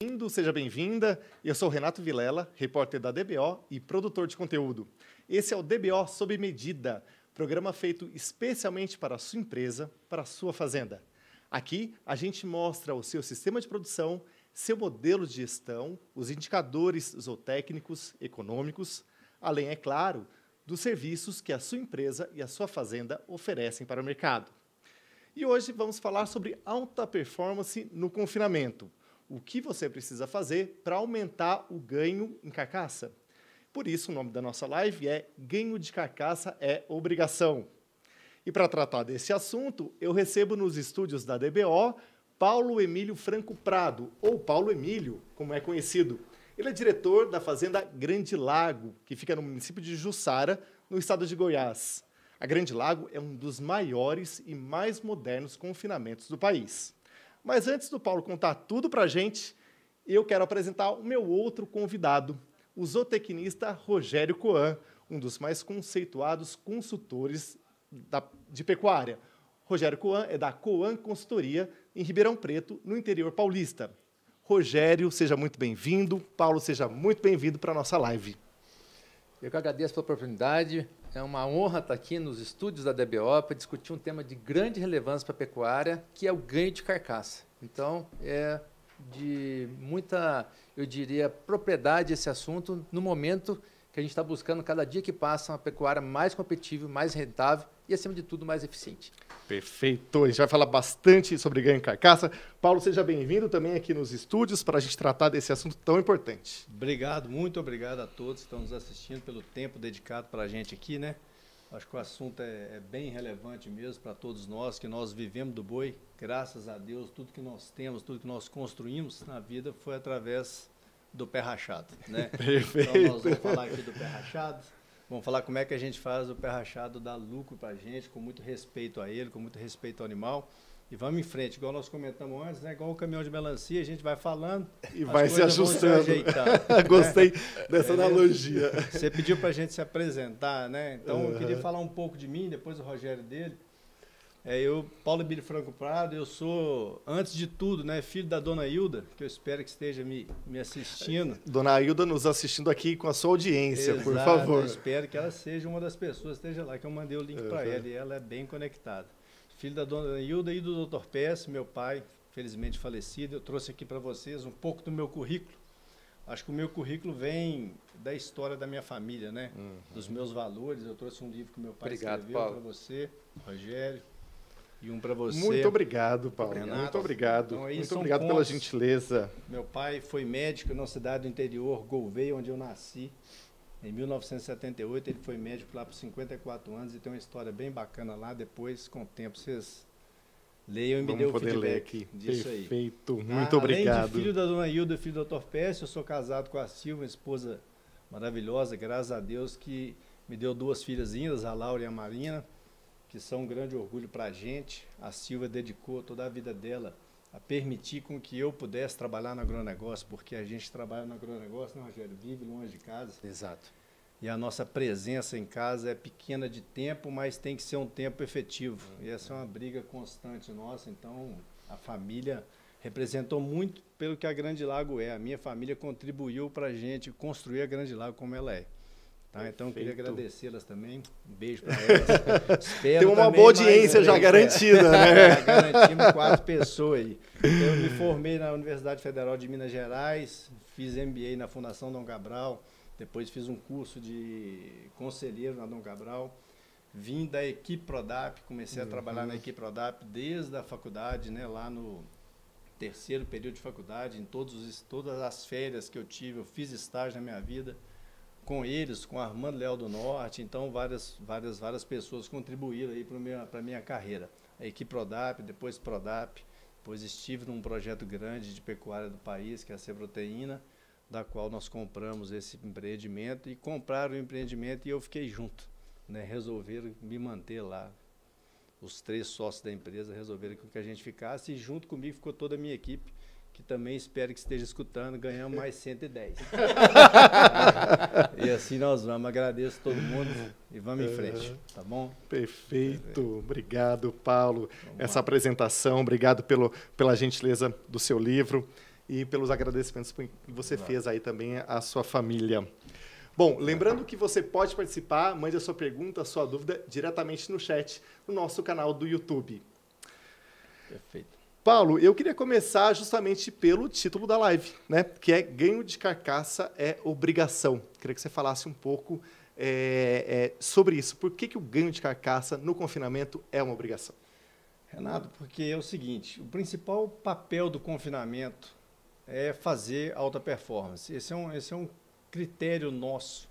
Bem-vindo, seja bem-vinda. Eu sou Renato Vilela, repórter da DBO e produtor de conteúdo. Esse é o DBO Sob Medida, programa feito especialmente para a sua empresa, para a sua fazenda. Aqui a gente mostra o seu sistema de produção, seu modelo de gestão, os indicadores zootécnicos, econômicos, além, é claro, dos serviços que a sua empresa e a sua fazenda oferecem para o mercado. E hoje vamos falar sobre alta performance no confinamento o que você precisa fazer para aumentar o ganho em carcaça. Por isso, o nome da nossa live é Ganho de Carcaça é Obrigação. E para tratar desse assunto, eu recebo nos estúdios da DBO Paulo Emílio Franco Prado, ou Paulo Emílio, como é conhecido. Ele é diretor da Fazenda Grande Lago, que fica no município de Jussara, no estado de Goiás. A Grande Lago é um dos maiores e mais modernos confinamentos do país. Mas antes do Paulo contar tudo para a gente, eu quero apresentar o meu outro convidado, o zootecnista Rogério Coan, um dos mais conceituados consultores da, de pecuária. Rogério Coan é da Coan Consultoria, em Ribeirão Preto, no interior paulista. Rogério, seja muito bem-vindo. Paulo, seja muito bem-vindo para a nossa live. Eu que agradeço pela oportunidade. É uma honra estar aqui nos estúdios da DBO para discutir um tema de grande relevância para a pecuária, que é o ganho de carcaça. Então, é de muita, eu diria, propriedade esse assunto no momento que a gente está buscando, cada dia que passa, uma pecuária mais competitiva, mais rentável e, acima de tudo, mais eficiente. Perfeito. A gente vai falar bastante sobre ganho em carcaça. Paulo, seja bem-vindo também aqui nos estúdios para a gente tratar desse assunto tão importante. Obrigado, muito obrigado a todos que estão nos assistindo pelo tempo dedicado para a gente aqui, né? Acho que o assunto é, é bem relevante mesmo para todos nós, que nós vivemos do boi. Graças a Deus, tudo que nós temos, tudo que nós construímos na vida foi através do pé rachado, né? Perfeito. Então nós vamos falar aqui do pé rachado, Vamos falar como é que a gente faz o pé rachado dar lucro para a gente, com muito respeito a ele, com muito respeito ao animal. E vamos em frente, igual nós comentamos antes, né? Igual o caminhão de melancia, a gente vai falando e vai se ajustando. Se Gostei dessa analogia. Você pediu para a gente se apresentar, né? Então uhum. eu queria falar um pouco de mim, depois o Rogério dele. É, eu, Paulo Emílio Franco Prado, eu sou, antes de tudo, né, filho da dona Hilda, que eu espero que esteja me, me assistindo. Dona Hilda nos assistindo aqui com a sua audiência, Exato, por favor. Eu espero que ela seja uma das pessoas, esteja lá, que eu mandei o link uhum. para ela e ela é bem conectada. Filho da dona Hilda e do Dr. Pérez, meu pai, felizmente falecido. Eu trouxe aqui para vocês um pouco do meu currículo. Acho que o meu currículo vem da história da minha família, né? Uhum. Dos meus valores. Eu trouxe um livro que meu pai Obrigado, escreveu para você, Rogério. E um para você. Muito obrigado, Paulo. Muito obrigado. Então, é Muito obrigado pontos. pela gentileza. Meu pai foi médico na cidade do interior, Gouveia, onde eu nasci. Em 1978, ele foi médico lá por 54 anos e tem uma história bem bacana lá. Depois, com o tempo, vocês leiam e me dêem o feedback ler aqui. disso Perfeito. aí. Perfeito, ah, muito ah, obrigado. Além de filho da dona Hilda e filho do Dr. Pécio, eu sou casado com a Silva, esposa maravilhosa, graças a Deus, que me deu duas filhas lindas, a Laura e a Marina que são um grande orgulho para a gente. A Silvia dedicou toda a vida dela a permitir com que eu pudesse trabalhar no agronegócio, porque a gente trabalha no agronegócio, né, Rogério? Vive longe de casa. Exato. E a nossa presença em casa é pequena de tempo, mas tem que ser um tempo efetivo. E essa é uma briga constante nossa, então a família representou muito pelo que a Grande Lago é. A minha família contribuiu para a gente construir a Grande Lago como ela é. Ah, então, eu queria agradecê-las também. Um beijo para elas. Espero Tem uma boa audiência já garantida, né? já garantimos quatro pessoas aí. Então, eu me formei na Universidade Federal de Minas Gerais, fiz MBA na Fundação Dom Cabral, depois fiz um curso de conselheiro na Dom Cabral. Vim da equipe Prodap, comecei a trabalhar na equipe Prodap desde a faculdade, né, lá no terceiro período de faculdade, em todos os, todas as férias que eu tive, eu fiz estágio na minha vida com eles, com Armando Leal do Norte, então várias, várias, várias pessoas contribuíram aí para minha, a minha carreira. A equipe Prodap, depois Prodap, depois estive num projeto grande de pecuária do país, que é a Ceproteína, da qual nós compramos esse empreendimento e compraram o empreendimento e eu fiquei junto. Né? Resolveram me manter lá. Os três sócios da empresa resolveram que a gente ficasse e junto comigo ficou toda a minha equipe que também espero que esteja escutando, ganhamos mais 110. e assim nós vamos. Agradeço todo mundo e vamos em frente, uhum. tá bom? Perfeito. Obrigado, Paulo. Vamos Essa lá. apresentação, obrigado pelo, pela gentileza do seu livro e pelos agradecimentos que você fez aí também à sua família. Bom, lembrando que você pode participar, mande a sua pergunta, a sua dúvida diretamente no chat, no nosso canal do YouTube. Perfeito. Paulo, eu queria começar justamente pelo título da live, né? que é Ganho de Carcaça é Obrigação. Queria que você falasse um pouco é, é, sobre isso. Por que, que o ganho de carcaça no confinamento é uma obrigação? Renato, porque é o seguinte: o principal papel do confinamento é fazer alta performance. Esse é um, esse é um critério nosso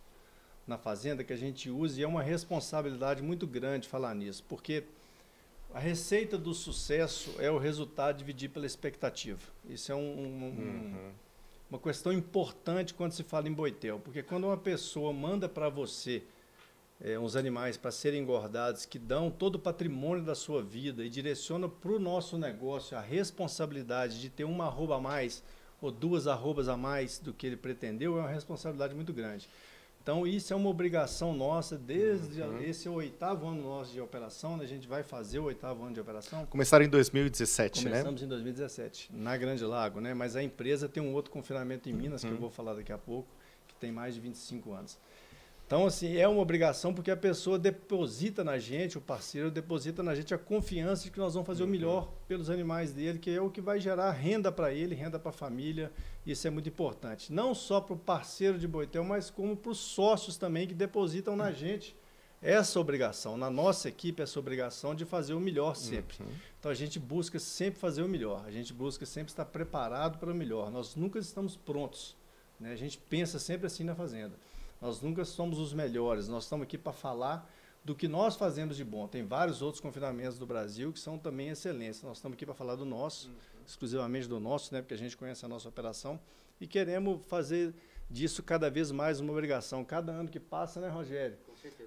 na Fazenda que a gente usa e é uma responsabilidade muito grande falar nisso, porque a receita do sucesso é o resultado dividido pela expectativa. Isso é um, um, uhum. uma questão importante quando se fala em boitel, porque quando uma pessoa manda para você é, uns animais para serem engordados, que dão todo o patrimônio da sua vida e direciona para o nosso negócio a responsabilidade de ter uma arroba a mais ou duas arrobas a mais do que ele pretendeu, é uma responsabilidade muito grande. Então, isso é uma obrigação nossa desde uhum. esse é oitavo ano nosso de operação. Né? A gente vai fazer o oitavo ano de operação. Começaram em 2017, Começamos né? Começamos em 2017, na Grande Lago, né? Mas a empresa tem um outro confinamento em Minas, uhum. que eu uhum. vou falar daqui a pouco, que tem mais de 25 anos. Então, assim, é uma obrigação porque a pessoa deposita na gente, o parceiro deposita na gente a confiança de que nós vamos fazer uhum. o melhor pelos animais dele, que é o que vai gerar renda para ele, renda para a família. Isso é muito importante. Não só para o parceiro de Boitel, mas como para os sócios também que depositam na uhum. gente essa obrigação, na nossa equipe, essa obrigação de fazer o melhor sempre. Uhum. Então a gente busca sempre fazer o melhor, a gente busca sempre estar preparado para o melhor. Nós nunca estamos prontos. Né? A gente pensa sempre assim na fazenda. Nós nunca somos os melhores, nós estamos aqui para falar do que nós fazemos de bom. Tem vários outros confinamentos do Brasil que são também excelentes. Nós estamos aqui para falar do nosso, uhum. exclusivamente do nosso, né, porque a gente conhece a nossa operação e queremos fazer disso cada vez mais uma obrigação. Cada ano que passa, né, Rogério?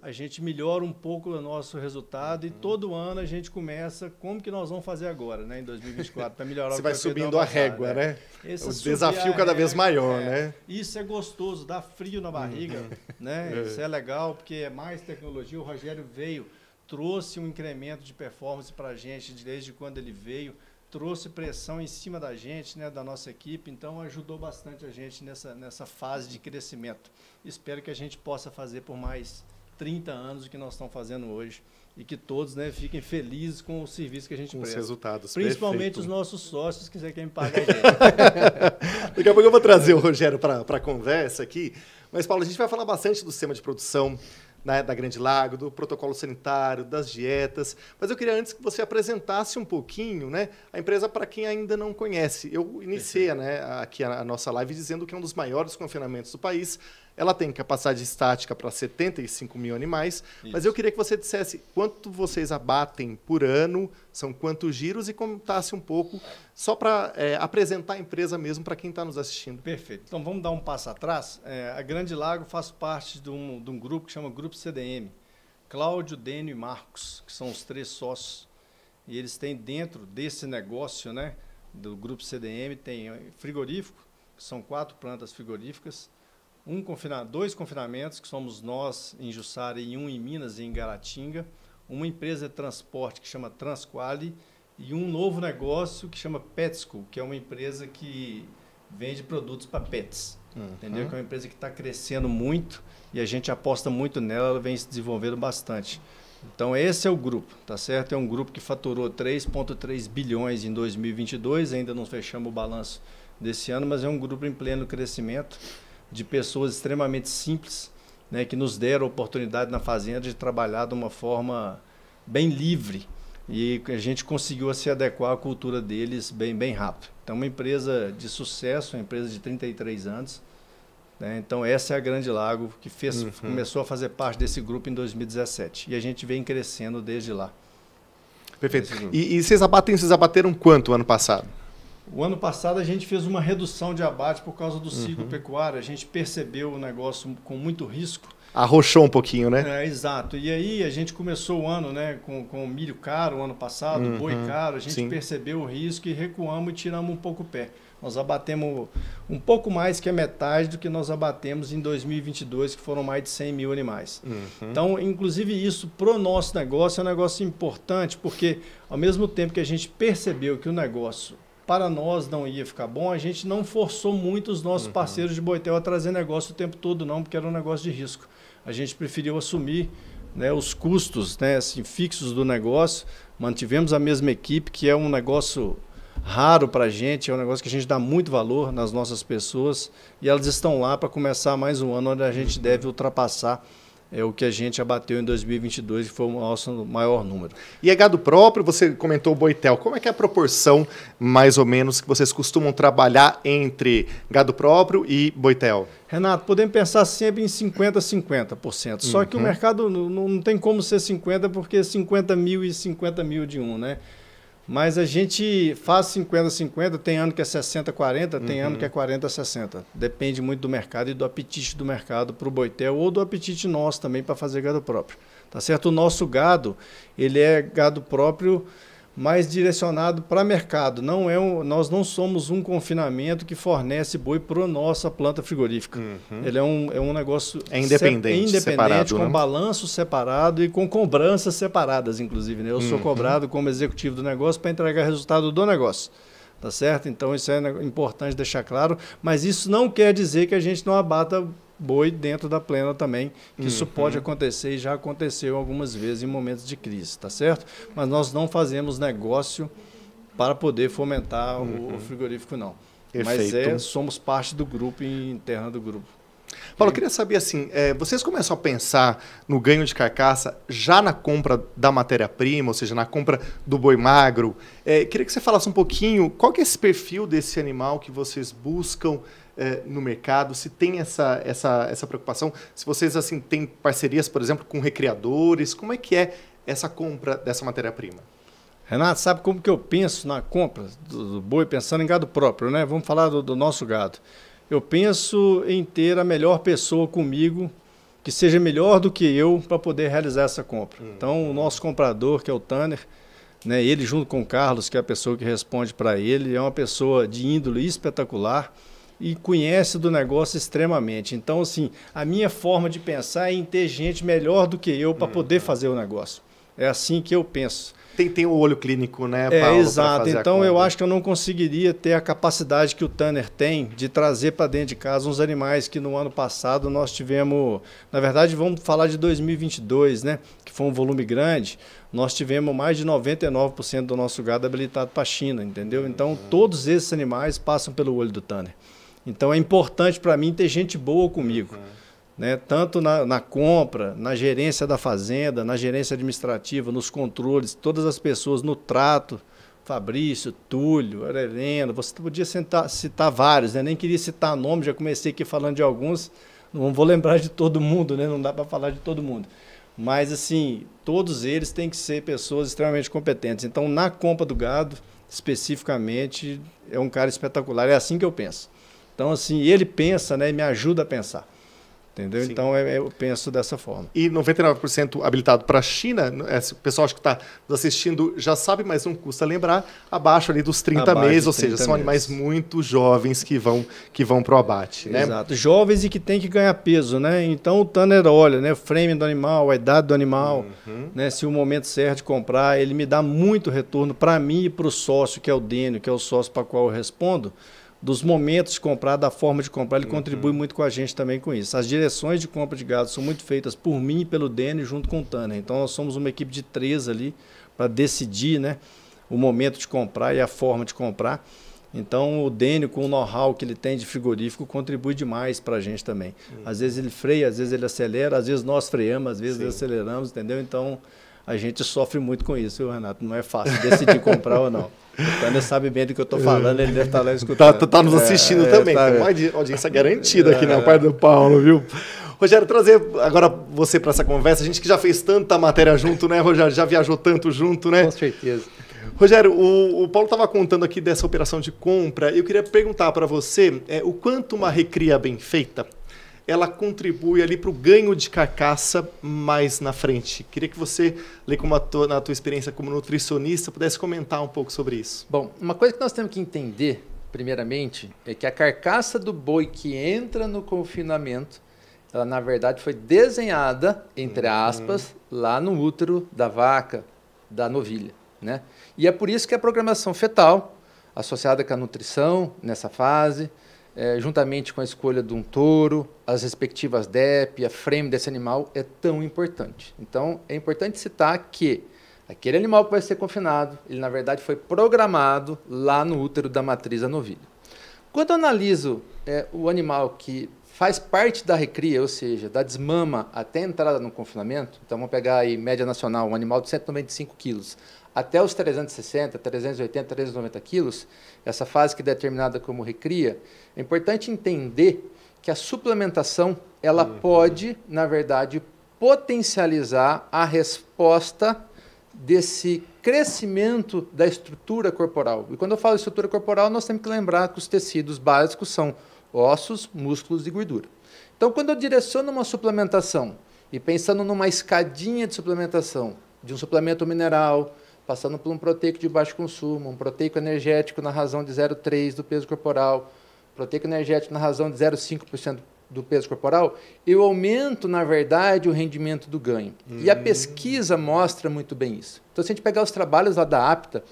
a gente melhora um pouco o nosso resultado uhum. e todo ano a gente começa como que nós vamos fazer agora, né? Em 2024, para melhorar Você o vai subindo a régua, né? É, o desafio cada régua, vez maior, é, né? Isso é gostoso, dá frio na barriga, uhum. né? É. Isso é legal, porque é mais tecnologia. O Rogério veio, trouxe um incremento de performance para a gente desde quando ele veio trouxe pressão em cima da gente, né, da nossa equipe, então ajudou bastante a gente nessa, nessa fase de crescimento. Espero que a gente possa fazer por mais 30 anos do que nós estamos fazendo hoje e que todos né, fiquem felizes com o serviço que a gente com presta. Os resultados. Principalmente Perfeito. os nossos sócios, que é querem pagar a gente. Daqui a pouco eu vou trazer o Rogério para a conversa aqui. Mas, Paulo, a gente vai falar bastante do sistema de produção né, da Grande Lago, do protocolo sanitário, das dietas. Mas eu queria antes que você apresentasse um pouquinho né, a empresa para quem ainda não conhece. Eu iniciei né, aqui a, a nossa live dizendo que é um dos maiores confinamentos do país ela tem capacidade estática para 75 mil animais, Isso. mas eu queria que você dissesse quanto vocês abatem por ano, são quantos giros e contasse um pouco, só para é, apresentar a empresa mesmo para quem está nos assistindo. Perfeito. Então vamos dar um passo atrás. É, a Grande Lago faz parte de um, de um grupo que chama Grupo CDM. Cláudio, Dênio e Marcos, que são os três sócios. E eles têm dentro desse negócio, né, do grupo CDM, tem é, frigorífico, que são quatro plantas frigoríficas, um confina dois confinamentos, que somos nós em Jussara e um em Minas, em Garatinga, uma empresa de transporte que chama Transquali e um novo negócio que chama Petsco, que é uma empresa que vende produtos para pets. Uhum. Entendeu? Que é uma empresa que está crescendo muito e a gente aposta muito nela, ela vem se desenvolvendo bastante. Então, esse é o grupo, tá certo? É um grupo que faturou 3,3 bilhões em 2022, ainda não fechamos o balanço desse ano, mas é um grupo em pleno crescimento de pessoas extremamente simples, né, que nos deram a oportunidade na fazenda de trabalhar de uma forma bem livre. E a gente conseguiu se adequar à cultura deles bem, bem rápido. Então, uma empresa de sucesso, uma empresa de 33 anos. Né? Então, essa é a Grande Lago, que fez, uhum. começou a fazer parte desse grupo em 2017. E a gente vem crescendo desde lá. Perfeito. E, e vocês, abatem, vocês abateram quanto ano passado? O ano passado a gente fez uma redução de abate por causa do uhum. ciclo pecuário. A gente percebeu o negócio com muito risco. Arrochou um pouquinho, né? É, exato. E aí a gente começou o ano né, com, com milho caro, o ano passado, uhum. boi caro. A gente Sim. percebeu o risco e recuamos e tiramos um pouco o pé. Nós abatemos um pouco mais que a metade do que nós abatemos em 2022, que foram mais de 100 mil animais. Uhum. Então, inclusive, isso para o nosso negócio é um negócio importante, porque ao mesmo tempo que a gente percebeu que o negócio para nós não ia ficar bom, a gente não forçou muito os nossos uhum. parceiros de Boitel a trazer negócio o tempo todo, não, porque era um negócio de risco. A gente preferiu assumir né, os custos né, assim, fixos do negócio, mantivemos a mesma equipe, que é um negócio raro para a gente, é um negócio que a gente dá muito valor nas nossas pessoas e elas estão lá para começar mais um ano onde a gente deve ultrapassar é o que a gente abateu em 2022, que foi o nosso maior número. E é gado próprio, você comentou o boitel. Como é que é a proporção, mais ou menos, que vocês costumam trabalhar entre gado próprio e boitel? Renato, podemos pensar sempre em 50%, 50%. Só que o uhum. mercado não, não tem como ser 50%, porque 50 mil e 50 mil de um, né? Mas a gente faz 50-50, tem ano que é 60-40, tem uhum. ano que é 40-60. Depende muito do mercado e do apetite do mercado para o boitel ou do apetite nosso também para fazer gado próprio. Tá certo? O nosso gado, ele é gado próprio mais direcionado para mercado. Não é um, nós não somos um confinamento que fornece boi para a nossa planta frigorífica. Uhum. Ele é um, é um negócio é independente, se, independente separado, com né? balanço separado e com cobranças separadas, inclusive. Né? Eu uhum. sou cobrado como executivo do negócio para entregar resultado do negócio. Tá certo? Então isso é importante deixar claro, mas isso não quer dizer que a gente não abata boi dentro da plena também. Que uhum. Isso pode acontecer e já aconteceu algumas vezes em momentos de crise, tá certo? Mas nós não fazemos negócio para poder fomentar uhum. o frigorífico, não. Mas é, somos parte do grupo interna do grupo. Paulo, eu queria saber assim, é, vocês começam a pensar no ganho de carcaça já na compra da matéria-prima, ou seja, na compra do boi magro. É, queria que você falasse um pouquinho qual que é esse perfil desse animal que vocês buscam é, no mercado, se tem essa, essa, essa preocupação, se vocês assim têm parcerias, por exemplo, com recreadores, como é que é essa compra dessa matéria-prima? Renato, sabe como que eu penso na compra do, do boi, pensando em gado próprio, né? Vamos falar do, do nosso gado. Eu penso em ter a melhor pessoa comigo que seja melhor do que eu para poder realizar essa compra. Hum. Então, o nosso comprador, que é o Tanner, né, ele junto com o Carlos, que é a pessoa que responde para ele, é uma pessoa de índole espetacular e conhece do negócio extremamente. Então, assim, a minha forma de pensar é em ter gente melhor do que eu para uhum. poder fazer o negócio. É assim que eu penso. Tem, tem o olho clínico, né? É, Paulo, é, exato. Então, eu acho que eu não conseguiria ter a capacidade que o Tanner tem de trazer para dentro de casa uns animais que no ano passado nós tivemos. Na verdade, vamos falar de 2022, né? Que foi um volume grande. Nós tivemos mais de 99% do nosso gado habilitado para a China, entendeu? Então, uhum. todos esses animais passam pelo olho do Tanner. Então é importante para mim ter gente boa comigo. Uhum. Né? Tanto na, na, compra, na gerência da fazenda, na gerência administrativa, nos controles, todas as pessoas no trato. Fabrício, Túlio, Helena, você podia sentar, citar vários, né? Nem queria citar nome, já comecei aqui falando de alguns. Não vou lembrar de todo mundo, né? Não dá para falar de todo mundo. Mas, assim, todos eles têm que ser pessoas extremamente competentes. Então, na compra do gado, especificamente, é um cara espetacular. É assim que eu penso. Então, assim, ele pensa, né? E me ajuda a pensar. Entendeu? Sim. Então eu, é, é, eu penso dessa forma. E 99% habilitado para a China, é, o pessoal acho que está nos assistindo já sabe, mas não custa lembrar, abaixo ali dos 30 abaixo meses, 30 ou seja, meses. são animais muito jovens que vão que vão para o abate. Né? Exato, jovens e que tem que ganhar peso, né? Então o Tanner olha, né? O frame do animal, a idade do animal, uhum. né? Se o momento certo de comprar, ele me dá muito retorno para mim e para o sócio, que é o Dênio, que é o sócio para qual eu respondo dos momentos de comprar, da forma de comprar, ele uhum. contribui muito com a gente também com isso. As direções de compra de gado são muito feitas por mim e pelo Dene junto com o Tanner. Então nós somos uma equipe de três ali para decidir né, o momento de comprar e a forma de comprar. Então o Dênio, com o know-how que ele tem de frigorífico, contribui demais para a gente também. Às vezes ele freia, às vezes ele acelera, às vezes nós freamos, às vezes aceleramos, entendeu? Então a gente sofre muito com isso, Renato? Não é fácil decidir comprar ou não. O Tânia sabe bem do que eu estou falando, ele deve estar tá lá tá, escutando. Tá, tá nos é, assistindo é, tá também. É, tá, uma audiência garantida aqui na parte é. do Paulo, viu? Rogério, trazer agora você para essa conversa. A gente que já fez tanta matéria junto, né, Rogério? Já viajou tanto junto, né? Com certeza. Rogério, o, o Paulo estava contando aqui dessa operação de compra. Eu queria perguntar para você é, o quanto uma recria bem feita ela contribui ali para o ganho de carcaça mais na frente. Queria que você, como tua, na tua experiência como nutricionista, pudesse comentar um pouco sobre isso. Bom, uma coisa que nós temos que entender, primeiramente, é que a carcaça do boi que entra no confinamento, ela na verdade foi desenhada, entre uhum. aspas, uhum. lá no útero da vaca, da novilha. Né? E é por isso que a programação fetal, associada com a nutrição nessa fase, é, juntamente com a escolha de um touro, as respectivas DEP, a frame desse animal é tão importante. Então, é importante citar que aquele animal que vai ser confinado, ele na verdade foi programado lá no útero da matriz novilha. Quando eu analiso é, o animal que faz parte da recria, ou seja, da desmama até a entrada no confinamento, então vamos pegar aí média nacional, um animal de 195 quilos, até os 360, 380, 390 quilos, essa fase que é determinada como recria, é importante entender que a suplementação ela uhum. pode, na verdade, potencializar a resposta desse crescimento da estrutura corporal. E quando eu falo estrutura corporal, nós temos que lembrar que os tecidos básicos são ossos, músculos e gordura. Então, quando eu direciono uma suplementação e pensando numa escadinha de suplementação, de um suplemento mineral, passando por um proteico de baixo consumo, um proteico energético na razão de 0,3 do peso corporal, proteico energético na razão de 0,5% do peso corporal, eu aumento, na verdade, o rendimento do ganho. Hum. E a hum. pesquisa mostra muito bem isso. Então, se a gente pegar os trabalhos lá da APTA,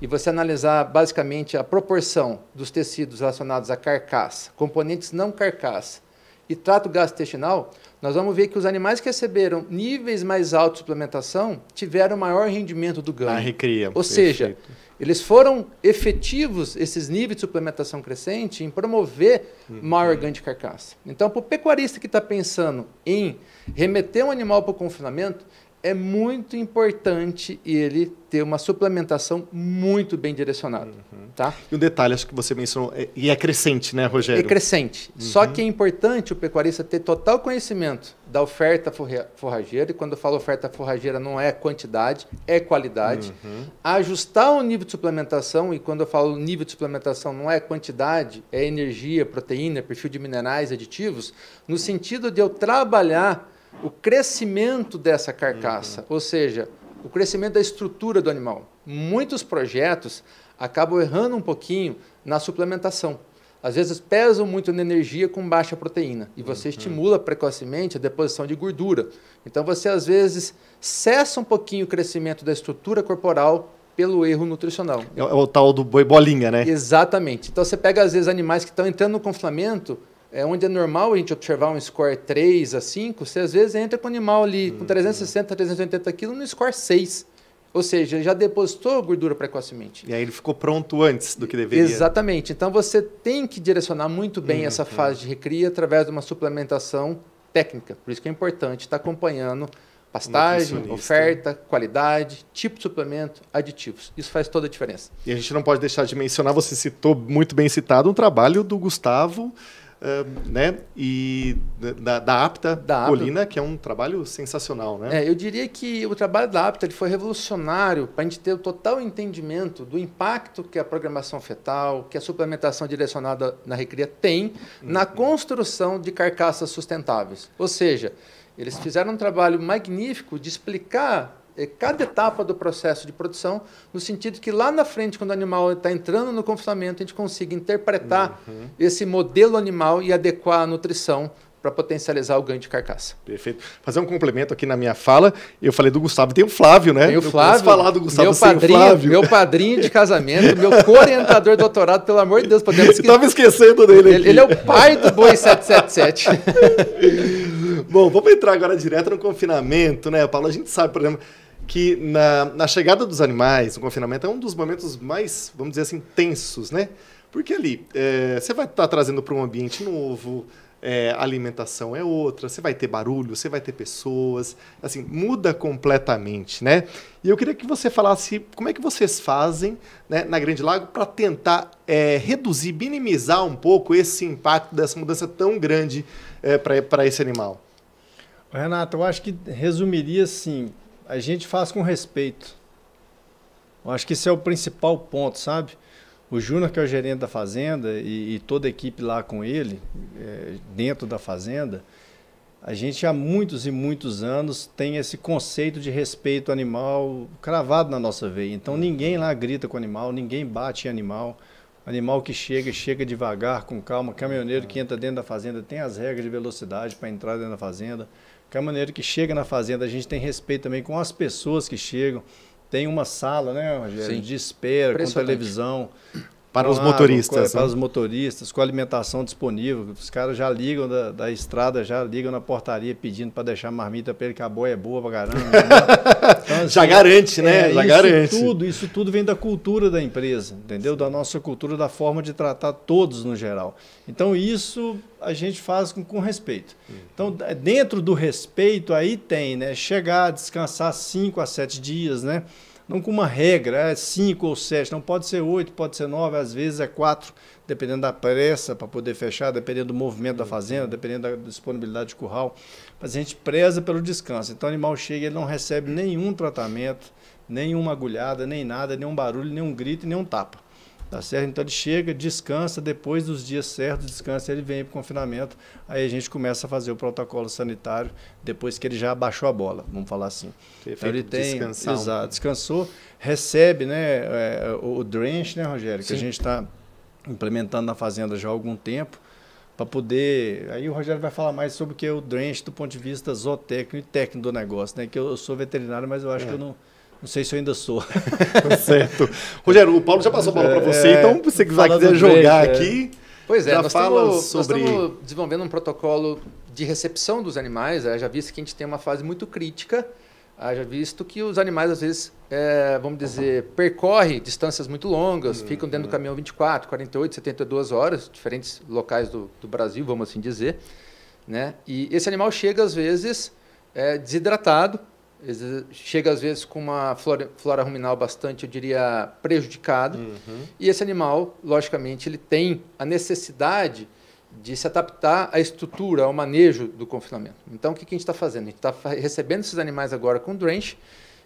e você analisar basicamente a proporção dos tecidos relacionados à carcaça, componentes não carcaça e trato gastrointestinal, nós vamos ver que os animais que receberam níveis mais altos de suplementação tiveram maior rendimento do ganho. Ah, recria. Ou seja, eles foram efetivos, esses níveis de suplementação crescente, em promover uhum. maior ganho de carcaça. Então, para o pecuarista que está pensando em remeter um animal para o confinamento, é muito importante ele ter uma suplementação muito bem direcionada. Uhum. Tá? E um detalhe, acho que você mencionou, é, e é crescente, né, Rogério? É crescente. Uhum. Só que é importante o pecuarista ter total conhecimento da oferta forrageira, e quando eu falo oferta forrageira não é quantidade, é qualidade. Uhum. Ajustar o nível de suplementação, e quando eu falo nível de suplementação não é quantidade, é energia, proteína, perfil de minerais, aditivos, no sentido de eu trabalhar o crescimento dessa carcaça, uhum. ou seja, o crescimento da estrutura do animal. Muitos projetos acabam errando um pouquinho na suplementação. Às vezes pesam muito na energia com baixa proteína e você uhum. estimula precocemente a deposição de gordura. Então você às vezes cessa um pouquinho o crescimento da estrutura corporal pelo erro nutricional. É o, é o tal do boi bolinha, né? Exatamente. Então você pega às vezes animais que estão entrando no confinamento é, onde é normal a gente observar um score 3 a 5, você às vezes entra com um animal ali uhum. com 360, 380 quilos no score 6. Ou seja, já depositou gordura precocemente. E aí ele ficou pronto antes do que deveria. Exatamente. Então você tem que direcionar muito bem uhum. essa fase de recria através de uma suplementação técnica. Por isso que é importante estar acompanhando pastagem, oferta, qualidade, tipo de suplemento, aditivos. Isso faz toda a diferença. E a gente não pode deixar de mencionar, você citou muito bem citado, um trabalho do Gustavo né? E da, da APTA da Colina, que é um trabalho sensacional, né? É, eu diria que o trabalho da APTA ele foi revolucionário para a gente ter o total entendimento do impacto que a programação fetal, que a suplementação direcionada na recria tem na uhum. construção de carcaças sustentáveis. Ou seja, eles fizeram um trabalho magnífico de explicar é, cada etapa do processo de produção, no sentido que lá na frente, quando o animal está entrando no confinamento, a gente consiga interpretar uhum. esse modelo animal e adequar a nutrição para potencializar o ganho de carcaça. Perfeito. Fazer um complemento aqui na minha fala, eu falei do Gustavo, tem o Flávio, né? Tem o Flávio. Eu falar do Gustavo meu padrinho, Flávio. Meu padrinho de casamento, meu orientador do doutorado, pelo amor de Deus, podemos Estava esquecendo dele. Ele, ele, é o pai do Boi 777. Bom, vamos entrar agora direto no confinamento, né, Paulo? A gente sabe, por exemplo, que na, na chegada dos animais, o confinamento é um dos momentos mais, vamos dizer assim, tensos, né? Porque ali, é, você vai estar tá trazendo para um ambiente novo, é, alimentação é outra, você vai ter barulho, você vai ter pessoas, assim, muda completamente, né? E eu queria que você falasse como é que vocês fazem né, na Grande Lago para tentar é, reduzir, minimizar um pouco esse impacto dessa mudança tão grande é, para esse animal. Renato, eu acho que resumiria assim: a gente faz com respeito. Eu acho que esse é o principal ponto, sabe? O Júnior, que é o gerente da fazenda, e, e toda a equipe lá com ele, é, dentro da fazenda, a gente há muitos e muitos anos tem esse conceito de respeito animal cravado na nossa veia. Então ninguém lá grita com animal, ninguém bate em animal. Animal que chega, chega devagar, com calma. Caminhoneiro que entra dentro da fazenda tem as regras de velocidade para entrar dentro da fazenda caminhoneiro é que chega na fazenda, a gente tem respeito também com as pessoas que chegam. Tem uma sala, né, Rogério, Sim. de espera, com televisão para os água, motoristas. Com, é, né? Para os motoristas, com alimentação disponível. Os caras já ligam da, da estrada, já ligam na portaria pedindo para deixar a marmita para ele, que a boia é boa para né? então, assim, já garante, né? É, já isso garante. Tudo, isso tudo vem da cultura da empresa, entendeu? Da nossa cultura, da forma de tratar todos no geral. Então, isso a gente faz com, com respeito. Então, uhum. é, dentro do respeito, aí tem, né? Chegar, descansar cinco a sete dias, né? não com uma regra, é cinco ou sete não pode ser oito pode ser nove às vezes é quatro dependendo da pressa para poder fechar, dependendo do movimento da fazenda, dependendo da disponibilidade de curral. Mas a gente preza pelo descanso. Então o animal chega, ele não recebe nenhum tratamento, nenhuma agulhada, nem nada, nenhum barulho, nenhum grito, nenhum tapa. Tá certo? Então ele chega, descansa, depois dos dias certos, descansa, ele vem para o confinamento. Aí a gente começa a fazer o protocolo sanitário depois que ele já abaixou a bola, vamos falar assim. Então ele tem. exato, descansou, recebe né, é, o drench, né, Rogério? Sim. Que a gente está implementando na fazenda já há algum tempo para poder. Aí o Rogério vai falar mais sobre o que é o drench do ponto de vista zootécnico e técnico do negócio, né? Que eu, eu sou veterinário, mas eu acho é. que eu é. não não sei se eu ainda sou. Tá certo. Rogério, o Paulo já passou a bola para você, é, então se você quiser jogar é. aqui. Pois é, nós, fala estamos, sobre... nós estamos desenvolvendo um protocolo de recepção dos animais. Né? Já visto que a gente tem uma fase muito crítica. Ah, já visto que os animais, às vezes, é, vamos dizer, uhum. percorrem distâncias muito longas, uhum. ficam dentro do caminhão 24, 48, 72 horas, diferentes locais do, do Brasil, vamos assim dizer. Né? E esse animal chega, às vezes, é, desidratado, chega às vezes com uma flora, flora ruminal bastante, eu diria, prejudicada. Uhum. E esse animal, logicamente, ele tem a necessidade de se adaptar à estrutura, ao manejo do confinamento. Então, o que, que a gente está fazendo? A gente está recebendo esses animais agora com drench.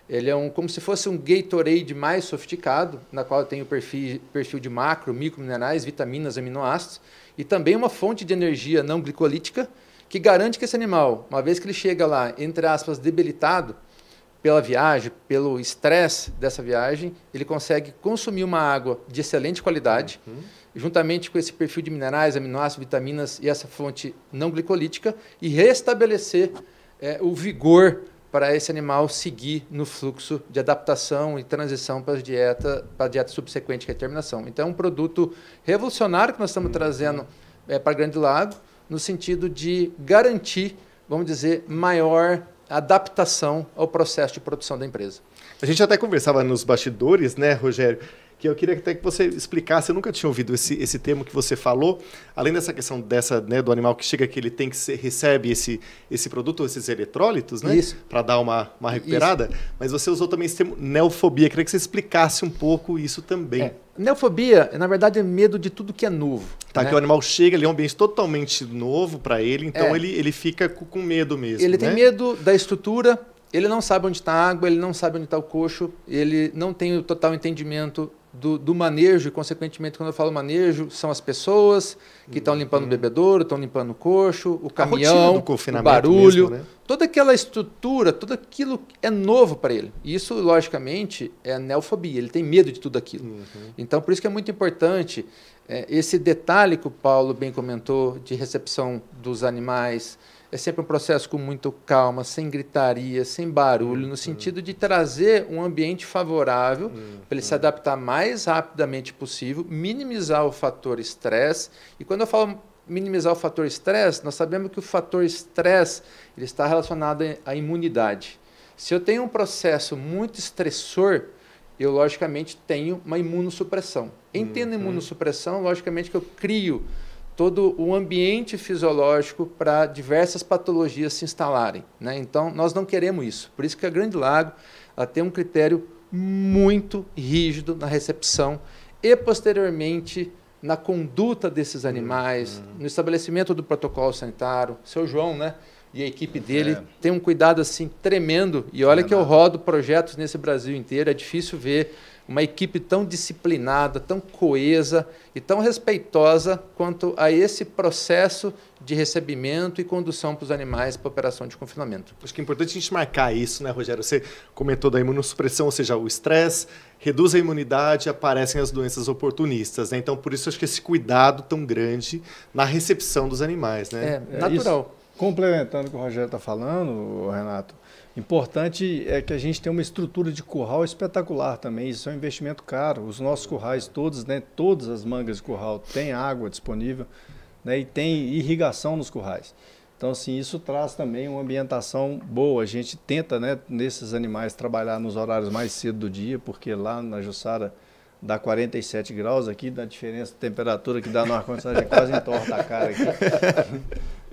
Ele é um, como se fosse um Gatorade mais sofisticado, na qual tem o perfil, perfil de macro, minerais, vitaminas, aminoácidos e também uma fonte de energia não glicolítica, que garante que esse animal, uma vez que ele chega lá, entre aspas, debilitado pela viagem, pelo estresse dessa viagem, ele consegue consumir uma água de excelente qualidade, uhum. juntamente com esse perfil de minerais, aminoácidos, vitaminas e essa fonte não glicolítica, e restabelecer é, o vigor para esse animal seguir no fluxo de adaptação e transição para a dieta, para a dieta subsequente, que é a terminação. Então, é um produto revolucionário que nós estamos trazendo é, para Grande Lago, no sentido de garantir, vamos dizer, maior adaptação ao processo de produção da empresa. A gente até conversava nos bastidores, né, Rogério? que eu queria até que você explicasse. Eu nunca tinha ouvido esse, esse termo que você falou. Além dessa questão dessa né, do animal que chega que ele tem que ser, recebe esse, esse produto, esses eletrólitos, né? Isso. Para dar uma, uma recuperada. Isso. Mas você usou também esse termo neofobia. Eu queria que você explicasse um pouco isso também. É. Neofobia, na verdade, é medo de tudo que é novo. Tá, né? que o animal chega, ele é um ambiente totalmente novo para ele, então é. ele, ele fica com medo mesmo. Ele né? tem medo da estrutura, ele não sabe onde está a água, ele não sabe onde está o coxo, ele não tem o total entendimento do, do, manejo, e consequentemente, quando eu falo manejo, são as pessoas que estão limpando o uhum. bebedouro, estão limpando o coxo, o caminhão, o barulho, mesmo, né? toda aquela estrutura, tudo aquilo é novo para ele. E isso, logicamente, é neofobia, ele tem medo de tudo aquilo. Uhum. Então, por isso que é muito importante é, esse detalhe que o Paulo bem comentou de recepção dos animais, é sempre um processo com muito calma, sem gritaria, sem barulho, no uhum. sentido de trazer um ambiente favorável para ele se uhum. adaptar mais rapidamente possível, minimizar o fator estresse. E quando eu falo minimizar o fator estresse, nós sabemos que o fator estresse está relacionado à imunidade. Se eu tenho um processo muito estressor, eu logicamente tenho uma imunossupressão. Entendo hum, imunossupressão, hum. logicamente que eu crio todo o ambiente fisiológico para diversas patologias se instalarem. Né? Então, nós não queremos isso. Por isso que a Grande Lago ela tem um critério muito rígido na recepção e, posteriormente, na conduta desses animais, uhum. no estabelecimento do protocolo sanitário. Seu João, né? E a equipe dele é. tem um cuidado assim tremendo. E olha é que eu rodo projetos nesse Brasil inteiro, é difícil ver uma equipe tão disciplinada, tão coesa e tão respeitosa quanto a esse processo de recebimento e condução para os animais para a operação de confinamento. Acho que é importante a gente marcar isso, né, Rogério? Você comentou da imunossupressão, ou seja, o estresse reduz a imunidade, aparecem as doenças oportunistas, né? Então, por isso acho que esse cuidado tão grande na recepção dos animais, né? É, é natural. Isso, complementando o que o Rogério está falando, Renato, Importante é que a gente tem uma estrutura de curral espetacular também, isso é um investimento caro. Os nossos currais todos, né, todas as mangas de curral têm água disponível né, e tem irrigação nos currais. Então, assim, isso traz também uma ambientação boa. A gente tenta, né, nesses animais, trabalhar nos horários mais cedo do dia, porque lá na Jussara dá 47 graus aqui, da diferença de temperatura que dá no ar-condicionado, quase entorta a cara aqui.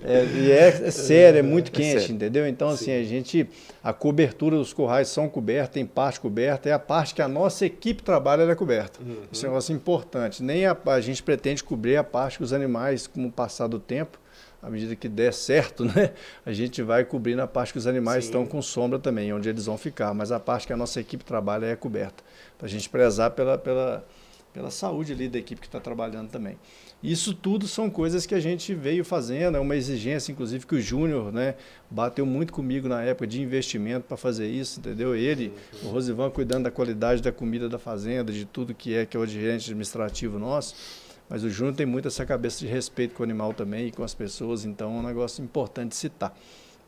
É, e é, é, sério, é muito é quente, é entendeu? Então, assim, a gente. A cobertura dos currais são cobertas, tem parte coberta, é a parte que a nossa equipe trabalha é coberta. Uhum. Isso é um negócio importante. Nem a, a, gente pretende cobrir a parte que os animais, com o passar do tempo, à medida que der certo, né? A gente vai cobrindo a parte que os animais Sim. estão com sombra também, onde eles vão ficar. Mas a parte que a nossa equipe trabalha é coberta. Para a gente prezar pela. pela pela saúde ali da equipe que está trabalhando também. Isso tudo são coisas que a gente veio fazendo, é uma exigência, inclusive, que o Júnior né, bateu muito comigo na época de investimento para fazer isso, entendeu? Ele, o Rosivan, cuidando da qualidade da comida da fazenda, de tudo que é, que é o gerente administrativo nosso. Mas o Júnior tem muito essa cabeça de respeito com o animal também e com as pessoas, então é um negócio importante citar.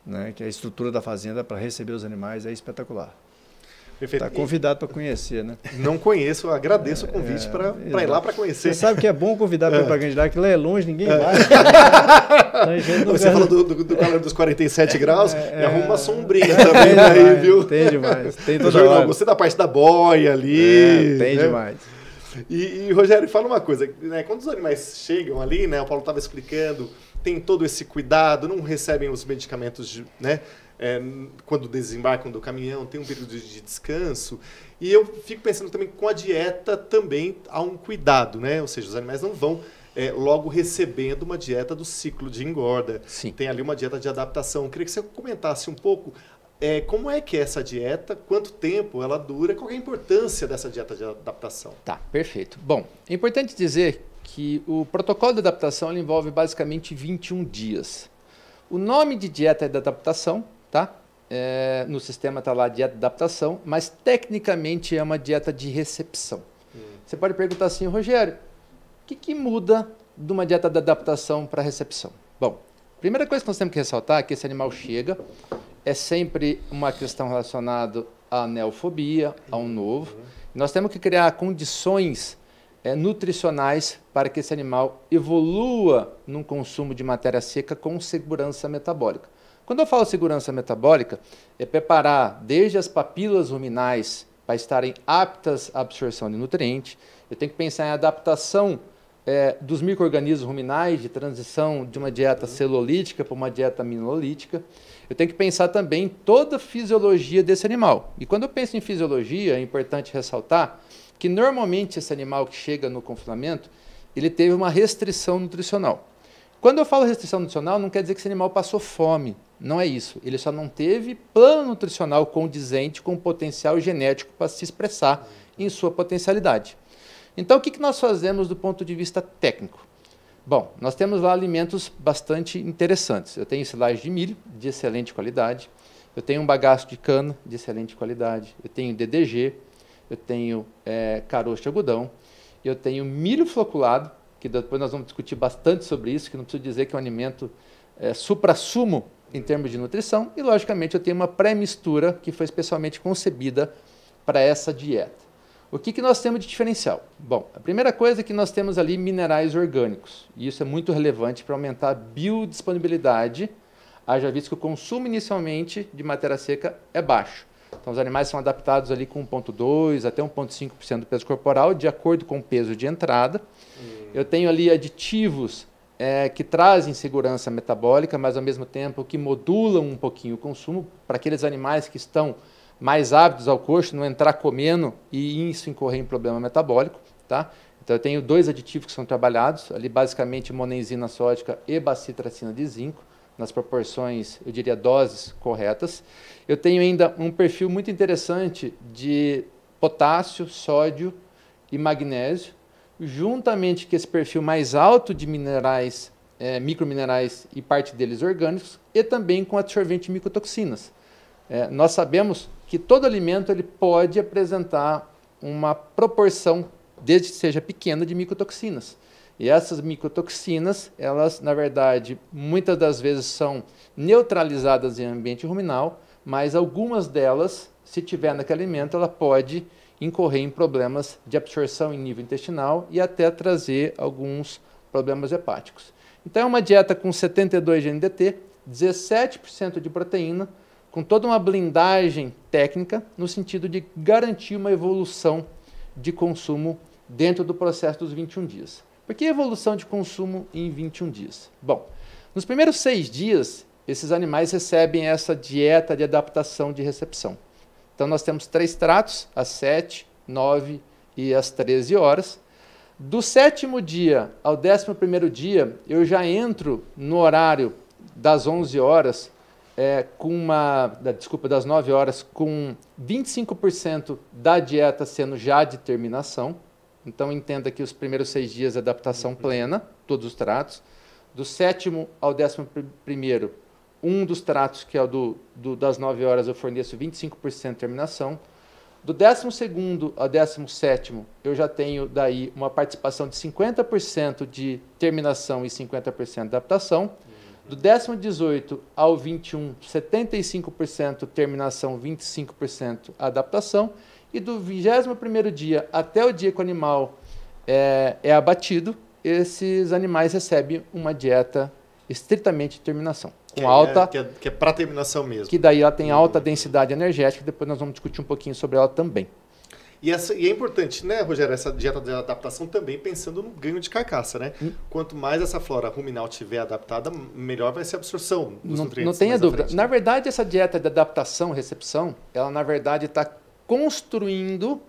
Né, que é a estrutura da fazenda para receber os animais é espetacular. Perfeito. Tá convidado para conhecer, né? Não conheço, agradeço o convite é, para ir lá para conhecer. Você sabe que é bom convidar para ir é. Lá, que lá é longe, ninguém é. vai. Né? Você fala do, do, do calor dos 47 é, graus, é, me arruma uma sombrinha também né, aí, viu? Tem demais, tem toda Jornal, hora. Você da parte da boia ali. tem né? demais. E, e, Rogério, fala uma coisa, né? Quando os animais chegam ali, né? O Paulo estava explicando, tem todo esse cuidado, não recebem os medicamentos, né? é, quando desembarcam do caminhão, tem um período de descanso. E eu fico pensando também com a dieta também há um cuidado, né? Ou seja, os animais não vão é, logo recebendo uma dieta do ciclo de engorda. Sim. Tem ali uma dieta de adaptação. Eu queria que você comentasse um pouco é, como é que é essa dieta, quanto tempo ela dura, qual é a importância dessa dieta de adaptação? Tá, perfeito. Bom, é importante dizer que o protocolo de adaptação envolve basicamente 21 dias. O nome de dieta de adaptação tá? É, no sistema está lá dieta de adaptação, mas tecnicamente é uma dieta de recepção. Hum. Você pode perguntar assim, Rogério, o que, que muda de uma dieta de adaptação para recepção? Bom, primeira coisa que nós temos que ressaltar é que esse animal chega, é sempre uma questão relacionada à neofobia, a um novo. Uhum. Nós temos que criar condições é, nutricionais para que esse animal evolua num consumo de matéria seca com segurança metabólica. Quando eu falo segurança metabólica, é preparar desde as papilas ruminais para estarem aptas à absorção de nutrientes. Eu tenho que pensar em adaptação é, dos micro-organismos ruminais, de transição de uma dieta uhum. celolítica para uma dieta minolítica. Eu tenho que pensar também em toda a fisiologia desse animal. E quando eu penso em fisiologia, é importante ressaltar que normalmente esse animal que chega no confinamento, ele teve uma restrição nutricional. Quando eu falo restrição nutricional, não quer dizer que esse animal passou fome. Não é isso. Ele só não teve plano nutricional condizente com o potencial genético para se expressar em sua potencialidade. Então, o que nós fazemos do ponto de vista técnico? Bom, nós temos lá alimentos bastante interessantes. Eu tenho silagem de milho de excelente qualidade, eu tenho um bagaço de cana de excelente qualidade, eu tenho DDG, eu tenho é, caroço de algodão, eu tenho milho floculado, que depois nós vamos discutir bastante sobre isso, que não preciso dizer que é um alimento é, supra-sumo em termos de nutrição e, logicamente, eu tenho uma pré-mistura que foi especialmente concebida para essa dieta. O que, que nós temos de diferencial? Bom, a primeira coisa é que nós temos ali minerais orgânicos, e isso é muito relevante para aumentar a biodisponibilidade, haja visto que o consumo inicialmente de matéria seca é baixo. Então, os animais são adaptados ali com 1,2 até 1,5% do peso corporal, de acordo com o peso de entrada. Hum. Eu tenho ali aditivos é, que trazem segurança metabólica, mas ao mesmo tempo que modulam um pouquinho o consumo para aqueles animais que estão mais hábitos ao coxo, não entrar comendo e isso incorrer em problema metabólico, tá? Então eu tenho dois aditivos que são trabalhados, ali basicamente monenzina sódica e bacitracina de zinco, nas proporções, eu diria, doses corretas. Eu tenho ainda um perfil muito interessante de potássio, sódio e magnésio, juntamente com esse perfil mais alto de minerais, é, microminerais e parte deles orgânicos, e também com absorvente de micotoxinas. É, nós sabemos que todo alimento ele pode apresentar uma proporção, desde que seja pequena, de micotoxinas. E essas micotoxinas, elas, na verdade, muitas das vezes são neutralizadas em ambiente ruminal, mas algumas delas, se tiver naquele alimento, ela pode incorrer em problemas de absorção em nível intestinal e até trazer alguns problemas hepáticos. Então é uma dieta com 72 de NDT, 17% de proteína, com toda uma blindagem técnica no sentido de garantir uma evolução de consumo dentro do processo dos 21 dias. Por que evolução de consumo em 21 dias? Bom, nos primeiros seis dias, esses animais recebem essa dieta de adaptação de recepção. Então nós temos três tratos, às 7, 9 e às 13 horas. Do sétimo dia ao décimo primeiro dia, eu já entro no horário das 11 horas, é, com uma, desculpa, das 9 horas, com 25% da dieta sendo já de terminação. Então entenda que os primeiros seis dias é adaptação uhum. plena, todos os tratos. Do sétimo ao décimo primeiro, um dos tratos, que é o do, do das 9 horas, eu forneço 25% de terminação. Do 12 ao 17, eu já tenho daí uma participação de 50% de terminação e 50% de adaptação. Do 18 ao 21, 75% terminação, 25% adaptação. E do 21 dia até o dia que o animal é, é abatido, esses animais recebem uma dieta estritamente terminação. Com que é- alta. É, que, é, que é para terminação mesmo. Que daí ela tem uhum. alta densidade energética, depois nós vamos discutir um pouquinho sobre ela também. E, essa, e, é importante, né, Rogério, essa dieta de adaptação também pensando no ganho de carcaça, né? Hum. Quanto mais essa flora ruminal tiver adaptada, melhor vai ser a absorção dos não, nutrientes. Não tenha dúvida. Frente, Na verdade, essa dieta de adaptação, recepção, ela na verdade está construindo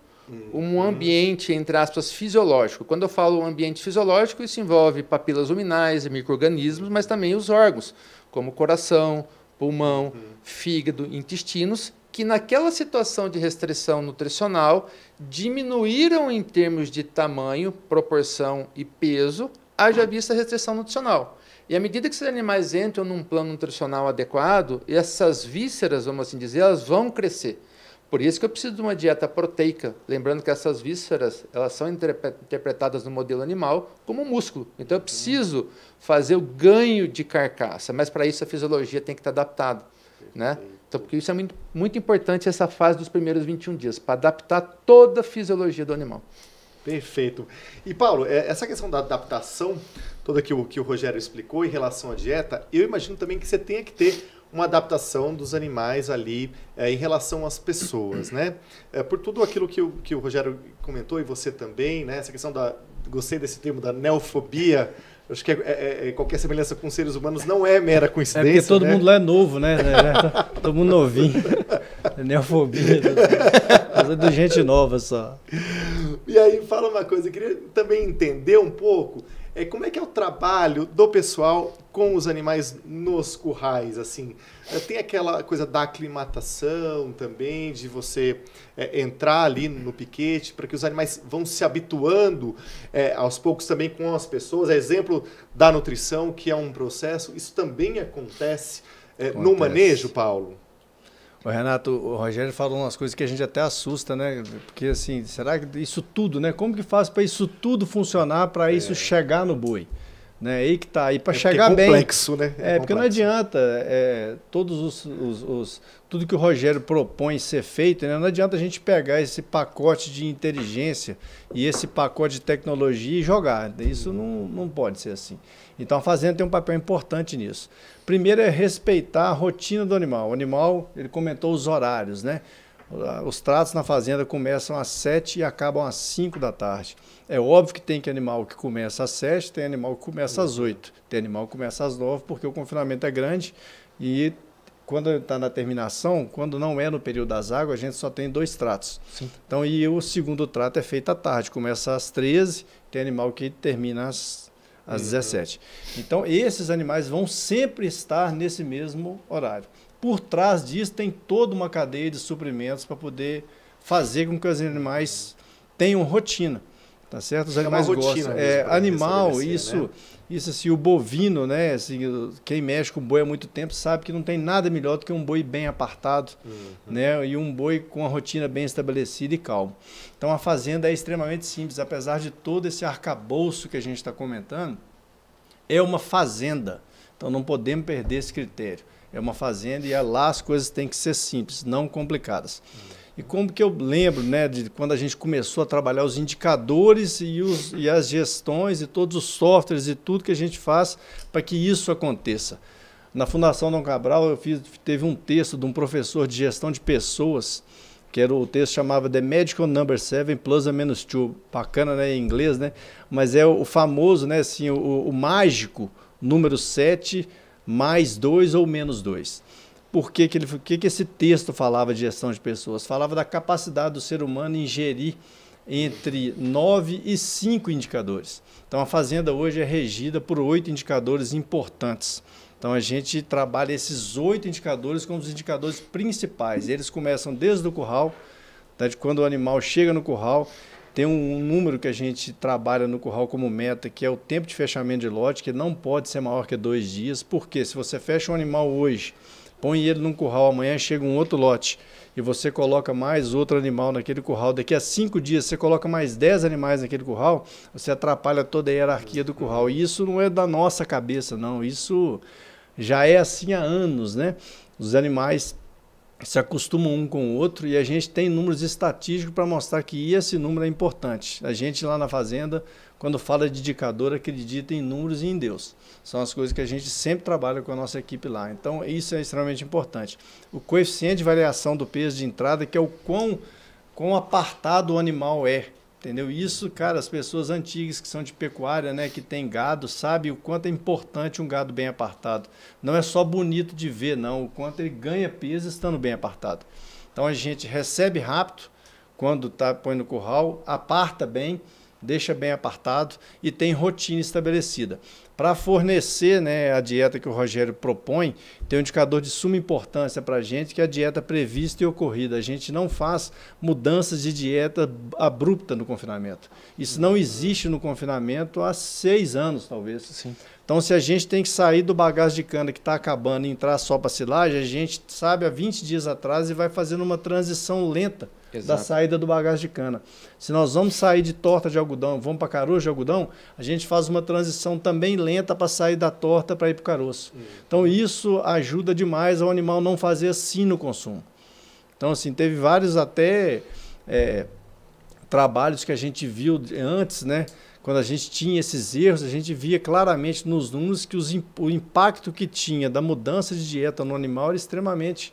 um ambiente, entre aspas, fisiológico. Quando eu falo ambiente fisiológico, isso envolve papilas luminais e micro-organismos, mas também os órgãos, como coração, pulmão, fígado, intestinos, que naquela situação de restrição nutricional diminuíram em termos de tamanho, proporção e peso, haja vista restrição nutricional. E à medida que esses animais entram num plano nutricional adequado, essas vísceras, vamos assim dizer, elas vão crescer. Por isso que eu preciso de uma dieta proteica, lembrando que essas vísceras, elas são interpretadas no modelo animal como músculo. Então eu preciso fazer o ganho de carcaça, mas para isso a fisiologia tem que estar tá adaptada, né? Então, porque isso é muito, muito importante essa fase dos primeiros 21 dias, para adaptar toda a fisiologia do animal. Perfeito. E Paulo, é, essa questão da adaptação, toda que o, que o Rogério explicou em relação à dieta, eu imagino também que você tenha que ter uma adaptação dos animais ali é, em relação às pessoas, né? É, por tudo aquilo que o, que o Rogério comentou e você também, né? Essa questão da... Gostei desse termo da neofobia, Acho que é, é, é, é qualquer semelhança com seres humanos não é mera coincidência. É porque todo né? mundo lá é novo, né? É, né? todo mundo novinho. É neofobia. Mas né? de gente nova só. E aí, fala uma coisa, eu queria também entender um pouco é, como é que é o trabalho do pessoal com os animais nos currais? Assim, é, tem aquela coisa da aclimatação também, de você é, entrar ali no piquete para que os animais vão se habituando é, aos poucos também com as pessoas. É exemplo da nutrição, que é um processo. Isso também acontece. É, acontece. no manejo, Paulo? O Renato, o Rogério falou umas coisas que a gente até assusta, né? Porque assim, será que isso tudo, né? Como que faz para isso tudo funcionar, para é. isso é. chegar no boi? Né? Aí que tá. E para é, é chegar é complexo, bem. Né? É, é complexo. porque não adianta é, todos os, os, os, tudo que o Rogério propõe ser feito, né? não adianta a gente pegar esse pacote de inteligência e esse pacote de tecnologia e jogar. Isso não, não pode ser assim. Então a fazenda tem um papel importante nisso. Primeiro é respeitar a rotina do animal. O animal, ele comentou os horários, né? Os tratos na fazenda começam às 7 e acabam às 5 da tarde. É óbvio que tem que animal que começa às 7, tem animal que começa às 8, tem animal que começa às 9, porque o confinamento é grande e quando está na terminação, quando não é no período das águas, a gente só tem dois tratos. Sim. Então, e o segundo trato é feito à tarde, começa às 13, tem animal que termina às às uhum. 17. Então, esses animais vão sempre estar nesse mesmo horário. Por trás disso, tem toda uma cadeia de suprimentos para poder fazer com que os animais tenham rotina. Tá certo? Os animais é gostam. É, animal, isso. Né? Isso assim, o bovino, né? Assim, quem mexe com boi há muito tempo sabe que não tem nada melhor do que um boi bem apartado, uhum. né? E um boi com a rotina bem estabelecida e calmo. Então a fazenda é extremamente simples, apesar de todo esse arcabouço que a gente está comentando, é uma fazenda. Então não podemos perder esse critério. É uma fazenda e é lá as coisas têm que ser simples, não complicadas. Uhum. E como que eu lembro, né, de quando a gente começou a trabalhar os indicadores e, os, e as gestões e todos os softwares e tudo que a gente faz para que isso aconteça. Na Fundação Dom Cabral, eu fiz, teve um texto de um professor de gestão de pessoas, que era o texto chamava The Medical Number 7 Plus or Minus 2. Bacana, né, em inglês, né? Mas é o famoso, né, assim, o, o mágico número 7 mais 2 ou menos 2 por que, que, ele, que, que esse texto falava de gestão de pessoas? Falava da capacidade do ser humano em gerir entre nove e cinco indicadores. Então, a Fazenda hoje é regida por oito indicadores importantes. Então, a gente trabalha esses oito indicadores como os indicadores principais. Eles começam desde o curral, tá? de quando o animal chega no curral, tem um número que a gente trabalha no curral como meta, que é o tempo de fechamento de lote, que não pode ser maior que dois dias, porque se você fecha um animal hoje põe ele num curral, amanhã chega um outro lote e você coloca mais outro animal naquele curral, daqui a cinco dias você coloca mais dez animais naquele curral, você atrapalha toda a hierarquia do curral. E isso não é da nossa cabeça, não. Isso já é assim há anos, né? Os animais se acostumam um com o outro e a gente tem números estatísticos para mostrar que esse número é importante. A gente lá na fazenda quando fala de indicador, acredita em números e em Deus. São as coisas que a gente sempre trabalha com a nossa equipe lá. Então, isso é extremamente importante. O coeficiente de variação do peso de entrada, que é o quão, quão apartado o animal é. Entendeu? Isso, cara, as pessoas antigas que são de pecuária, né, que tem gado, sabe o quanto é importante um gado bem apartado. Não é só bonito de ver, não, o quanto ele ganha peso estando bem apartado. Então a gente recebe rápido quando tá põe no curral, aparta bem deixa bem apartado e tem rotina estabelecida. Para fornecer né, a dieta que o Rogério propõe, tem um indicador de suma importância para a gente, que é a dieta prevista e ocorrida. A gente não faz mudanças de dieta abrupta no confinamento. Isso não existe no confinamento há seis anos, talvez. Sim. Então, se a gente tem que sair do bagaço de cana que está acabando e entrar só para silagem, a gente sabe há 20 dias atrás e vai fazendo uma transição lenta Exato. da saída do bagaço de cana. Se nós vamos sair de torta de algodão, vamos para caroço de algodão, a gente faz uma transição também lenta para sair da torta para ir para o caroço. Uhum. Então isso ajuda demais ao animal não fazer assim no consumo. Então assim teve vários até é, trabalhos que a gente viu antes, né? Quando a gente tinha esses erros, a gente via claramente nos números que os, o impacto que tinha da mudança de dieta no animal era extremamente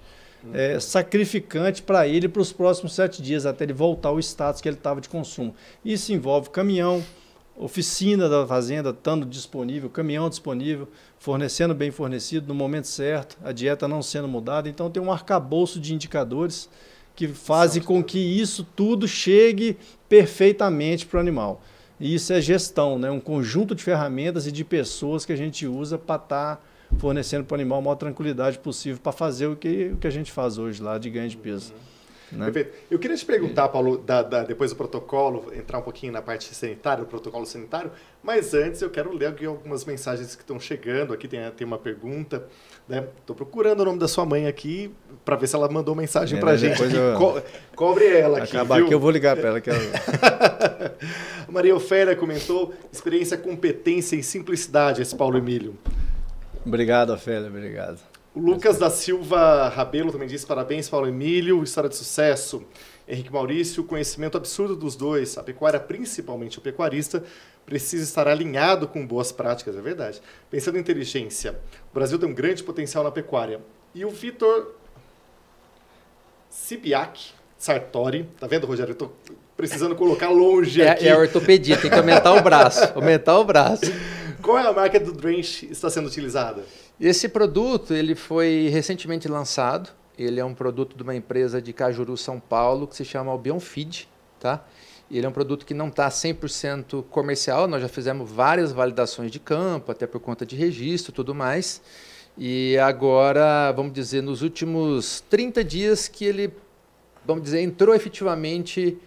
é, sacrificante para ele para os próximos sete dias, até ele voltar ao status que ele estava de consumo. Isso envolve caminhão, oficina da fazenda estando disponível, caminhão disponível, fornecendo bem fornecido no momento certo, a dieta não sendo mudada. Então tem um arcabouço de indicadores que fazem com que isso tudo chegue perfeitamente para o animal. E isso é gestão, né? um conjunto de ferramentas e de pessoas que a gente usa para estar. Tá fornecendo para o animal a maior tranquilidade possível para fazer o que, o que a gente faz hoje lá de ganho de peso. Uhum. Né? Perfeito. Eu queria te perguntar, Paulo, da, da, depois do protocolo, entrar um pouquinho na parte sanitária, do protocolo sanitário, mas antes eu quero ler aqui algumas mensagens que estão chegando. Aqui tem, tem uma pergunta. Estou né? procurando o nome da sua mãe aqui para ver se ela mandou mensagem é, para a gente. Eu... Co cobre ela aqui. Acabar viu? aqui, eu vou ligar para ela. Que ela... Maria Ofélia comentou: experiência, competência e simplicidade, esse Paulo Emílio. Obrigado, Ofélia, obrigado. O Lucas da Silva Rabelo também diz parabéns, Paulo Emílio, história de sucesso. Henrique Maurício, conhecimento absurdo dos dois. A pecuária, principalmente o pecuarista, precisa estar alinhado com boas práticas, é verdade. Pensando em inteligência, o Brasil tem um grande potencial na pecuária. E o Vitor Sibiak Sartori, tá vendo, Rogério? Eu tô precisando colocar longe é, é aqui. É ortopedia, tem que aumentar o braço, aumentar o braço. Qual é a marca do Drench está sendo utilizada? Esse produto ele foi recentemente lançado. Ele é um produto de uma empresa de Cajuru, São Paulo, que se chama Albion Feed. Tá? Ele é um produto que não está 100% comercial. Nós já fizemos várias validações de campo, até por conta de registro e tudo mais. E agora, vamos dizer, nos últimos 30 dias que ele, vamos dizer, entrou efetivamente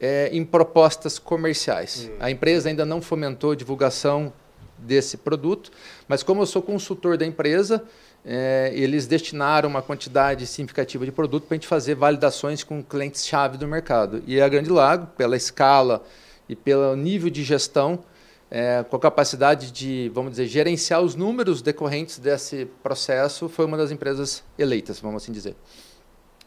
é, em propostas comerciais. Hum. A empresa ainda não fomentou divulgação desse produto, mas como eu sou consultor da empresa, é, eles destinaram uma quantidade significativa de produto para a gente fazer validações com clientes-chave do mercado. E a Grande Lago, pela escala e pelo nível de gestão, é, com a capacidade de, vamos dizer, gerenciar os números decorrentes desse processo, foi uma das empresas eleitas, vamos assim dizer.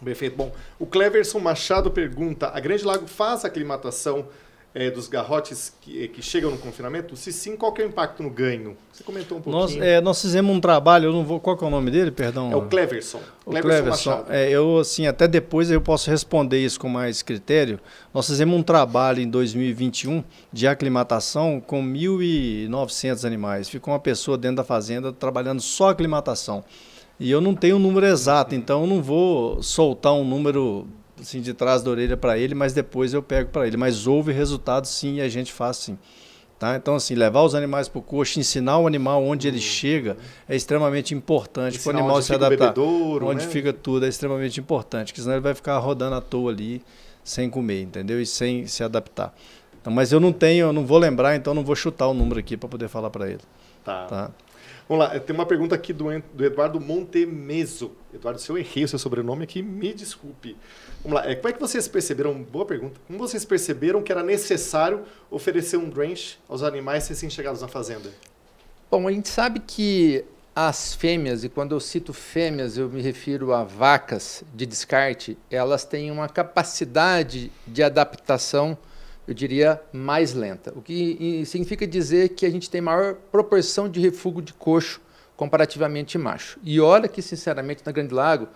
Perfeito. Bom, o Cleverson Machado pergunta: a Grande Lago faz aclimatação é, dos garrotes que, é, que, chegam no confinamento? Se sim, qual que é o impacto no ganho? Você comentou um pouquinho. Nós, é, nós fizemos um trabalho, eu não vou. Qual que é o nome dele, perdão? É o Cleverson. O Cleverson. é, eu, assim, até depois eu posso responder isso com mais critério. Nós fizemos um trabalho em 2021 de aclimatação com 1.900 animais. Ficou uma pessoa dentro da fazenda trabalhando só aclimatação. E eu não tenho o um número exato, então eu não vou soltar um número assim, de trás da orelha para ele, mas depois eu pego para ele. Mas houve resultado sim e a gente faz sim. Tá? Então, assim, levar os animais para o coxo, ensinar o animal onde ele uhum. chega é extremamente importante para o animal se adaptar. Bebedouro, onde né? fica tudo é extremamente importante, porque senão ele vai ficar rodando à toa ali sem comer, entendeu? E sem se adaptar. Então, mas eu não tenho, eu não vou lembrar, então não vou chutar o número aqui para poder falar para ele. Tá. tá. Vamos lá, tem uma pergunta aqui do, do Eduardo Montemeso. Eduardo, se eu errei o seu sobrenome aqui, me desculpe. Vamos lá, é, como é que vocês perceberam, boa pergunta, como vocês perceberam que era necessário oferecer um drench aos animais recém-chegados na fazenda? Bom, a gente sabe que as fêmeas, e quando eu cito fêmeas, eu me refiro a vacas de descarte, elas têm uma capacidade de adaptação, eu diria, mais lenta. O que significa dizer que a gente tem maior proporção de refúgio de coxo comparativamente macho. E olha que, sinceramente, na Grande Lago,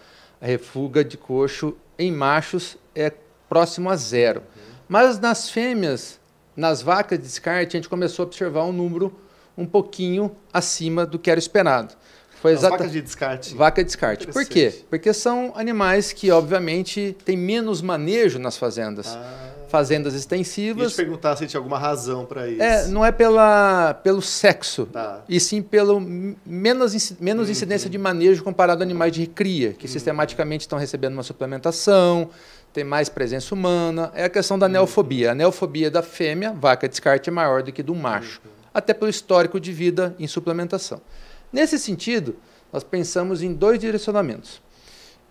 a refuga de coxo em machos é próximo a zero. Uhum. Mas nas fêmeas, nas vacas de descarte, a gente começou a observar um número um pouquinho acima do que era esperado. Foi exata... Vacas de descarte. Vaca de descarte. Por quê? Porque são animais que, obviamente, têm menos manejo nas fazendas. Ah fazendas extensivas. E te perguntar se tinha alguma razão para isso. É, não é pela, pelo sexo, tá. e sim pelo menos, menos uhum. incidência de manejo comparado a animais de cria que uhum. sistematicamente estão recebendo uma suplementação, tem mais presença humana. É a questão da hum. neofobia. A neofobia da fêmea, vaca descarte, é maior do que do macho, até pelo histórico de vida em suplementação. Nesse sentido, nós pensamos em dois direcionamentos.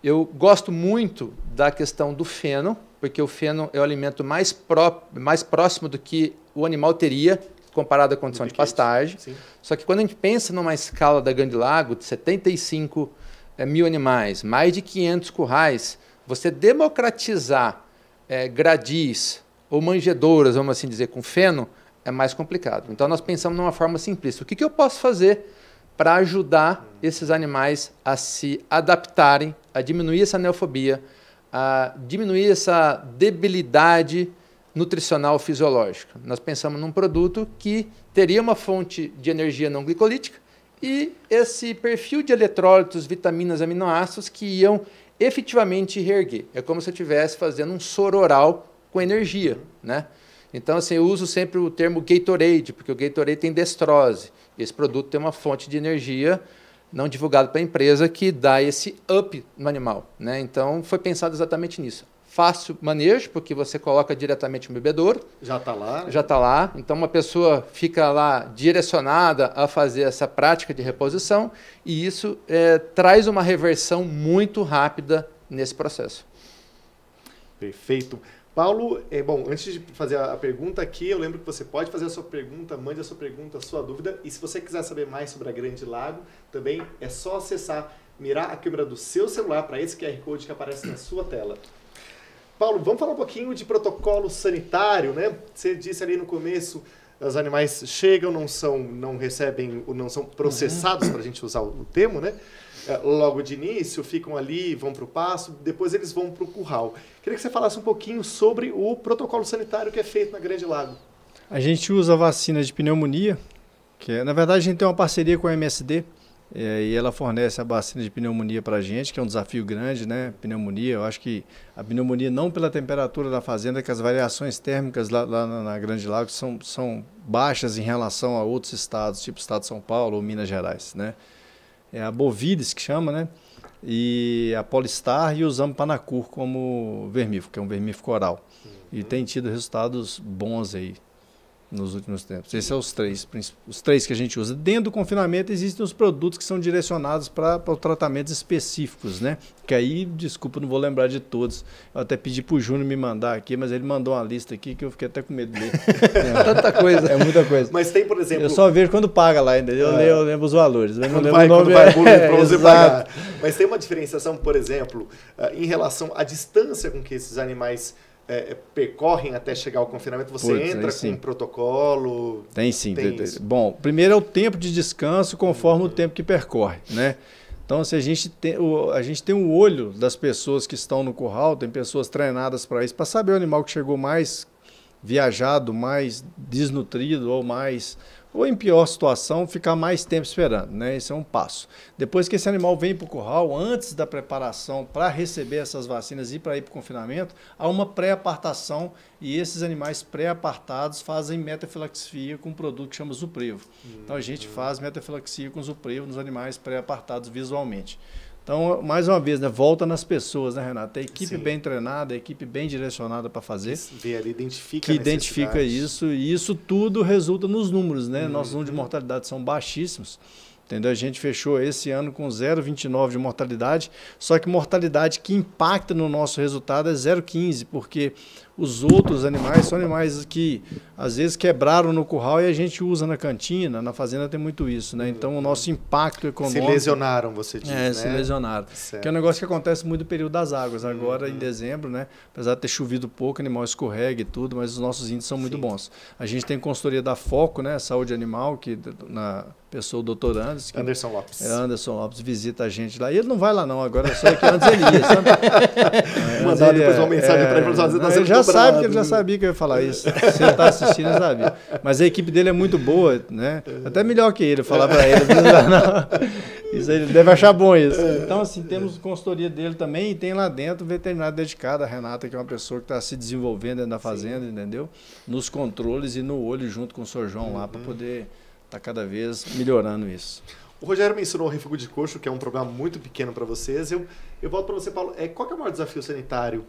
Eu gosto muito da questão do feno, porque o feno é o alimento mais, pró mais próximo do que o animal teria comparado à condição de pastagem. Sim. Só que quando a gente pensa numa escala da Grande Lago de 75 é, eh, mil animais, mais de 500 currais, você democratizar é, gradis ou manjedouras, vamos assim dizer, com feno, é mais complicado. Então nós pensamos numa forma simplista. O que, que eu posso fazer para ajudar esses animais a se adaptarem, a diminuir essa neofobia, a diminuir essa debilidade nutricional fisiológica. Nós pensamos num produto que teria uma fonte de energia não glicolítica e esse perfil de eletrólitos, vitaminas, aminoácidos que iam efetivamente reerguer. É como se eu estivesse fazendo um soro oral com energia, né? Então, assim, eu uso sempre o termo Gatorade, porque o Gatorade tem destrose. Esse produto tem uma fonte de energia não divulgado para a empresa que dá esse up no animal. Né? Então foi pensado exatamente nisso. Fácil manejo, porque você coloca diretamente no bebedouro. Já está lá. Né? Já está lá. Então uma pessoa fica lá direcionada a fazer essa prática de reposição e isso é, traz uma reversão muito rápida nesse processo. Perfeito. Paulo, eh, bom, antes de fazer a pergunta aqui, eu lembro que você pode fazer a sua pergunta, mande a sua pergunta, a sua dúvida. E se você quiser saber mais sobre a Grande Lago, também é só acessar, mirar a câmera do seu celular para esse QR Code que aparece na sua tela. Paulo, vamos falar um pouquinho de protocolo sanitário, né? Você disse ali no começo, os animais chegam, não são, não recebem, não são processados, uhum. para a gente usar o termo, né? É, logo de início, ficam ali, vão para o passo, depois eles vão para o curral. Queria que você falasse um pouquinho sobre o protocolo sanitário que é feito na Grande Lago. A gente usa a vacina de pneumonia, que é, na verdade a gente tem uma parceria com a MSD, é, e ela fornece a vacina de pneumonia para a gente, que é um desafio grande, né? Pneumonia, eu acho que a pneumonia não pela temperatura da fazenda, que as variações térmicas lá, lá na Grande Lago são, são baixas em relação a outros estados, tipo o estado de São Paulo ou Minas Gerais, né? é a bovides que chama, né? E a polistar e o panacur como vermífugo, que é um vermífugo oral. Uhum. E tem tido resultados bons aí nos últimos tempos. Esses são os três, os três que a gente usa. Dentro do confinamento existem os produtos que são direcionados para tratamentos específicos, né? Que aí, desculpa, não vou lembrar de todos. Eu até pedi para o Júnior me mandar aqui, mas ele mandou uma lista aqui que eu fiquei até com medo dele. é, tanta coisa. É muita coisa. Mas tem, por exemplo... Eu só vejo quando paga lá, entendeu? Eu, é. leio, eu lembro os valores. Mas não lembro vai, o nome. Vai, é, para Mas tem uma diferenciação, por exemplo, eh, em relação à distância com que esses animais é, é, percorrem até chegar ao confinamento? Você entra com um protocolo? Tem sim. Tem tem, bom, primeiro é o tempo de descanso conforme uhum. o tempo que percorre, né? Então, se a gente tem o, a gente tem o olho das pessoas que estão no curral, tem pessoas treinadas para isso, para saber o animal que chegou mais viajado, mais desnutrido ou mais ou em pior situação, ficar mais tempo esperando, né? Esse é um passo. Depois que esse animal vem para o curral, antes da preparação para receber essas vacinas e para ir para o confinamento, há uma pré-apartação e esses animais pré-apartados fazem metafilaxia com um produto que chama zuprevo. Então a gente hum. faz metafilaxia com zuprevo nos animais pré-apartados visualmente. Então, mais uma vez, né, volta nas pessoas, né, Renata? A equipe Sim. bem treinada, a equipe bem direcionada para fazer. Vê ali, identifica Que identifica isso. E isso tudo resulta nos números, né? Nossos uhum. números de mortalidade são baixíssimos. Entendeu? A gente fechou esse ano com 0,29 de mortalidade, só que mortalidade que impacta no nosso resultado é 0,15, porque os outros animais são animais que às vezes quebraram no curral e a gente usa na cantina, na fazenda tem muito isso, né? Então o nosso impacto econômico. Se lesionaram, você disse É, né? se lesionaram. Certo. Que é um negócio que acontece muito no período das águas. Agora, uhum. em dezembro, né? Apesar de ter chovido pouco, o animal escorrega e tudo, mas os nossos índices são muito Sim. bons. A gente tem consultoria da Foco, né? Saúde Animal, que na pessoa, o doutor Anderson. Que Anderson Lopes. É, Anderson Lopes visita a gente lá. E ele não vai lá, não. Agora só que antes ele ia, sabe? É, Mandar depois uma é, mensagem é, para ele. Tá ele já sabe que ele já sabia que eu ia falar isso. Você está assistindo sabia. Mas a equipe dele é muito boa, né? Até melhor que ele, falar para ele. Não, Isso aí, ele deve achar bom isso. Então, assim, temos consultoria dele também e tem lá dentro um veterinário dedicado, a Renata, que é uma pessoa que está se desenvolvendo dentro da fazenda, Sim. entendeu? Nos controles e no olho junto com o Sr. João uhum. lá para poder estar tá cada vez melhorando isso. O Rogério mencionou o refúgio de coxo, que é um problema muito pequeno para vocês. Eu, eu volto para você, Paulo. É, qual é o maior desafio sanitário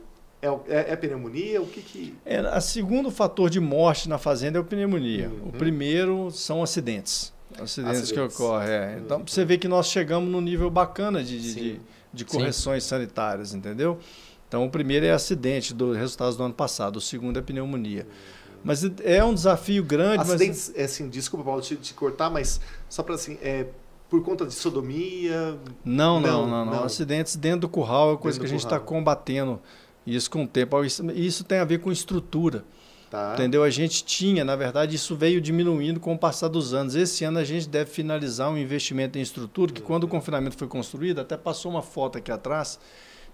é, é, é, pneumonia? O que que... É, a segundo fator de morte na fazenda é a pneumonia. Uhum. O primeiro são acidentes. Acidentes, acidentes. que ocorrem. É. Então, uhum. você vê que nós chegamos num nível bacana de, de, de, de correções Sim. sanitárias, entendeu? Então, o primeiro é acidente, dos resultados do ano passado. O segundo é pneumonia. Uhum. Mas é um desafio grande. Acidentes, mas... É assim, desculpa, Paulo, te, te cortar, mas só para assim, é, por conta de sodomia? Não não não, não, não, não, Acidentes dentro do curral é coisa dentro que a gente está combatendo isso com o tempo. Isso, tem a ver com estrutura. Tá. Entendeu? A gente tinha, na verdade, isso veio diminuindo com o passar dos anos. Esse ano a gente deve finalizar um investimento em estrutura, que uhum. quando o confinamento foi construído, até passou uma foto aqui atrás,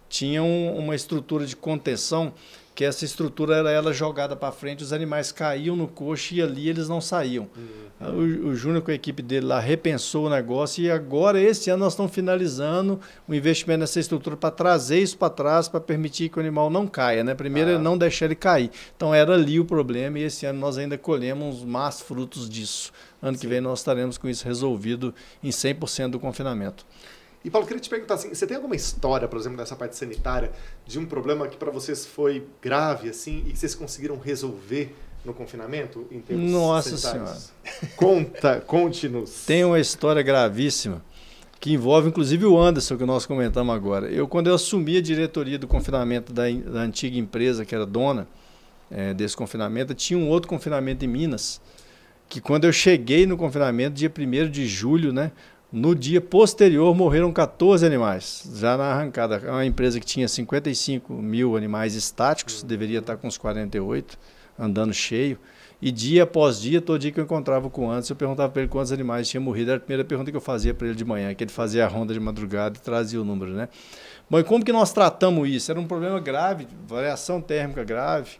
tinha um, uma estrutura de contenção que essa estrutura era ela jogada para frente, os animais caíam no coxo e ali eles não saíam. Uhum. O, o Júnior com a equipe dele lá repensou o negócio e agora, esse ano, nós estamos finalizando o investimento nessa estrutura para trazer isso para trás, para permitir que o animal não caia. Né? Primeiro, ah. não deixar ele cair. Então, era ali o problema e esse ano nós ainda colhemos mais frutos disso. Ano Sim. que vem nós estaremos com isso resolvido em 100% do confinamento. E Paulo, queria te perguntar assim, você tem alguma história, por exemplo, nessa parte sanitária, de um problema que para vocês foi grave assim e que vocês conseguiram resolver no confinamento em termos Nossa sanitários? senhora. Conta, conte-nos. Tem uma história gravíssima que envolve inclusive o Anderson que nós comentamos agora. Eu quando eu assumi a diretoria do confinamento da, da antiga empresa que era dona é, desse confinamento, tinha um outro confinamento em Minas que quando eu cheguei no confinamento dia 1 de julho, né, no dia posterior, morreram 14 animais, já na arrancada. É uma empresa que tinha 55 mil animais estáticos, deveria estar com uns 48, andando cheio. E dia após dia, todo dia que eu encontrava com o Anderson, eu perguntava para ele quantos animais tinham morrido. Era a primeira pergunta que eu fazia para ele de manhã, que ele fazia a ronda de madrugada e trazia o número, né? Bom, e como que nós tratamos isso? Era um problema grave, variação térmica grave,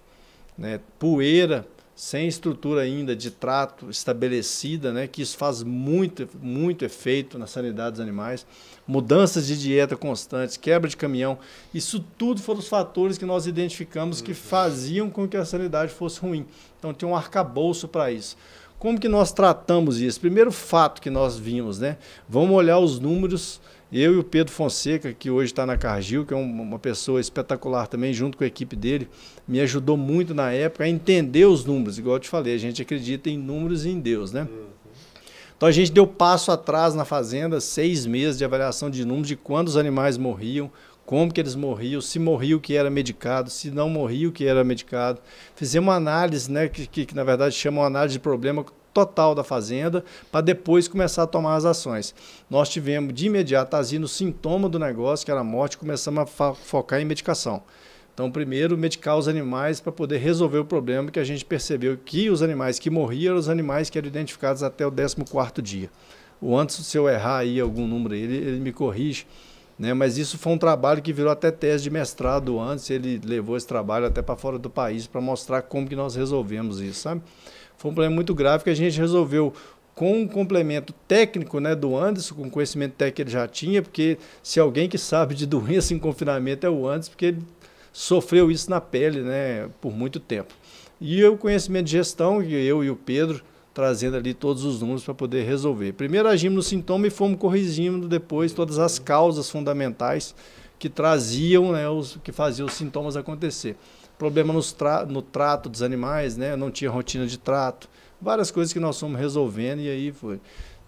né? poeira, sem estrutura ainda de trato estabelecida, né, que isso faz muito, muito efeito na sanidade dos animais, mudanças de dieta constantes, quebra de caminhão, isso tudo foram os fatores que nós identificamos que uhum. faziam com que a sanidade fosse ruim. Então tem um arcabouço para isso. Como que nós tratamos isso? Primeiro fato que nós vimos, né? Vamos olhar os números eu e o Pedro Fonseca, que hoje está na Cargill, que é uma pessoa espetacular também, junto com a equipe dele, me ajudou muito na época a entender os números. Igual eu te falei, a gente acredita em números e em Deus, né? Uhum. Então a gente deu passo atrás na fazenda, seis meses de avaliação de números de quando os animais morriam, como que eles morriam, se morria o que era medicado, se não morria o que era medicado. Fizemos uma análise, né, que, que, que na verdade chama uma análise de problema total da fazenda para depois começar a tomar as ações. Nós tivemos de imediato agindo o sintoma do negócio, que era a morte, começamos a focar em medicação. Então, primeiro, medicar os animais para poder resolver o problema que a gente percebeu que os animais que morriam eram os animais que eram identificados até o 14 dia. O antes, se eu errar aí algum número, ele, ele me corrige. Né? Mas isso foi um trabalho que virou até tese de mestrado antes. Ele levou esse trabalho até para fora do país para mostrar como que nós resolvemos isso, sabe? Foi um problema muito grave que a gente resolveu com um complemento técnico né, do Anderson, com o conhecimento técnico que ele já tinha, porque se alguém que sabe de doença em confinamento é o Anderson, porque ele sofreu isso na pele né, por muito tempo. E o conhecimento de gestão, eu e o Pedro, trazendo ali todos os números para poder resolver. Primeiro agimos no sintoma e fomos corrigindo depois todas as causas fundamentais que traziam, né, os, que faziam os sintomas acontecer problema tra no trato dos animais, né? não tinha rotina de trato. Várias coisas que nós fomos resolvendo e aí foi.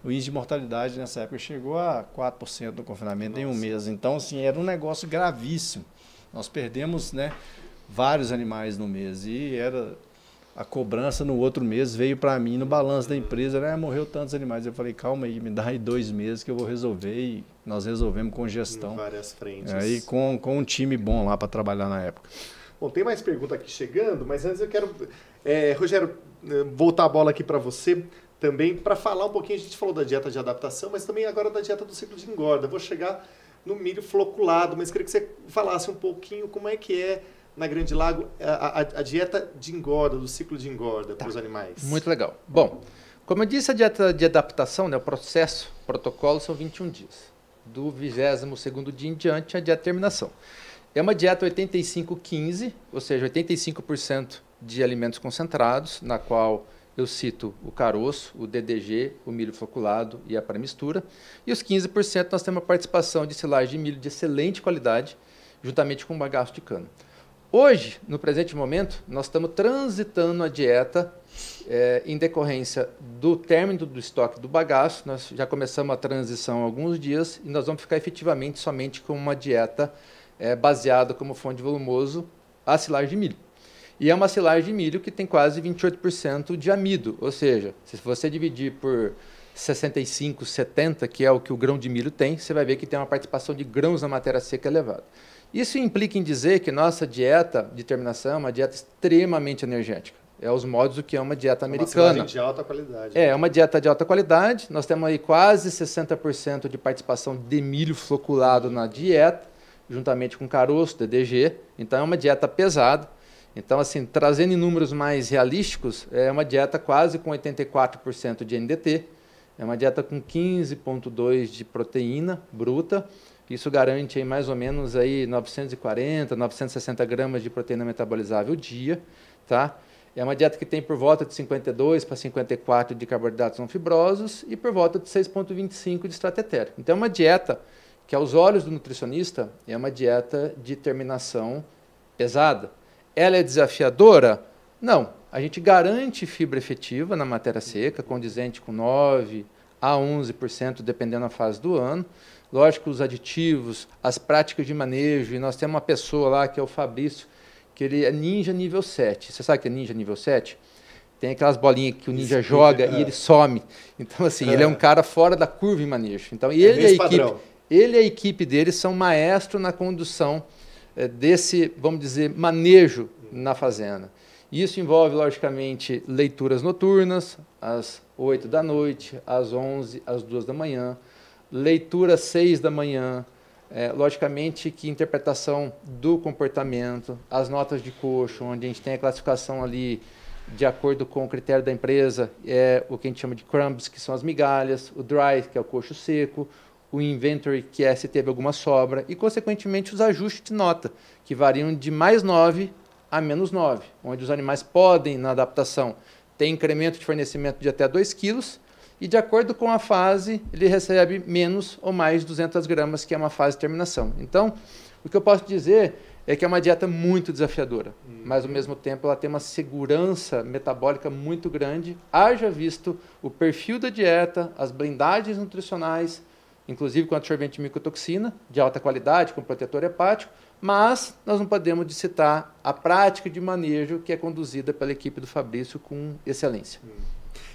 O índice de mortalidade nessa época chegou a 4% do confinamento Nossa. em um mês. Então, assim, era um negócio gravíssimo. Nós perdemos né, vários animais no mês e era a cobrança no outro mês veio para mim no balanço da empresa, né? Morreu tantos animais. Eu falei, calma aí, me dá aí dois meses que eu vou resolver. E nós resolvemos com gestão. Em várias frentes. Aí é, com, com um time bom lá para trabalhar na época. Bom, tem mais pergunta aqui chegando, mas antes eu quero, é, Rogério, é, voltar a bola aqui para você também para falar um pouquinho. A gente falou da dieta de adaptação, mas também agora da dieta do ciclo de engorda. Vou chegar no milho floculado, mas queria que você falasse um pouquinho como é que é na Grande Lago a, a, a dieta de engorda, do ciclo de engorda tá. para os animais. Muito legal. Bom, como eu disse, a dieta de adaptação, né, o processo, o protocolo são 21 dias. Do 22 dia em diante, a dieta de terminação. É uma dieta 85-15, ou seja, 85% de alimentos concentrados, na qual eu cito o caroço, o DDG, o milho floculado e a pré-mistura. E os 15% nós temos a participação de silagem de milho de excelente qualidade, juntamente com o bagaço de cana. Hoje, no presente momento, nós estamos transitando a dieta é, em decorrência do término do estoque do bagaço. Nós já começamos a transição há alguns dias e nós vamos ficar efetivamente somente com uma dieta é, baseado como fonte volumoso a silagem de milho. E é uma silagem de milho que tem quase 28% de amido, ou seja, se você dividir por 65, 70, que é o que o grão de milho tem, você vai ver que tem uma participação de grãos na matéria seca elevada. Isso implica em dizer que nossa dieta de terminação é uma dieta extremamente energética. É os modos do que é uma dieta americana. É uma de alta qualidade. É, é uma dieta de alta qualidade. Nós temos aí quase 60% de participação de milho floculado na dieta juntamente com caroço, DDG. Então é uma dieta pesada. Então, assim, trazendo em números mais realísticos, é uma dieta quase com 84% de NDT, é uma dieta com 15,2% de proteína bruta. Isso garante aí mais ou menos aí 940, 960 gramas de proteína metabolizável dia, tá? É uma dieta que tem por volta de 52 para 54 de carboidratos não fibrosos e por volta de 6,25 de estratégia. Então, é uma dieta que aos olhos do nutricionista é uma dieta de terminação pesada. Ela é desafiadora? Não. A gente garante fibra efetiva na matéria seca, condizente com 9 a 11%, dependendo da fase do ano. Lógico, os aditivos, as práticas de manejo, e nós temos uma pessoa lá que é o Fabrício, que ele é ninja nível 7. Você sabe que é ninja nível 7? Tem aquelas bolinhas que o ninja Isso, joga é. e ele some. Então, assim, é. ele é um é. cara fora da curva em manejo. Então, é ele é e a equipe. Padrão ele e a equipe dele são maestro na condução é, desse, vamos dizer, manejo na fazenda. Isso envolve, logicamente, leituras noturnas, às 8 da noite, às 11, às 2 da manhã, leitura às 6 da manhã, é, logicamente que interpretação do comportamento, as notas de coxo, onde a gente tem a classificação ali de acordo com o critério da empresa, é o que a gente chama de crumbs, que são as migalhas, o dry, que é o coxo seco, o inventory é se teve alguma sobra e, consequentemente, os ajustes de nota, que variam de mais 9 a menos 9, onde os animais podem, na adaptação, ter incremento de fornecimento de até 2 quilos e, de acordo com a fase, ele recebe menos ou mais 200 gramas, que é uma fase de terminação. Então, o que eu posso dizer é que é uma dieta muito desafiadora, hum. mas ao mesmo tempo ela tem uma segurança metabólica muito grande, haja visto o perfil da dieta, as blindagens nutricionais, inclusive com absorvente de micotoxina, de alta qualidade, com protetor hepático, mas nós não podemos citar a prática de manejo que é conduzida pela equipe do Fabrício com excelência. Hum.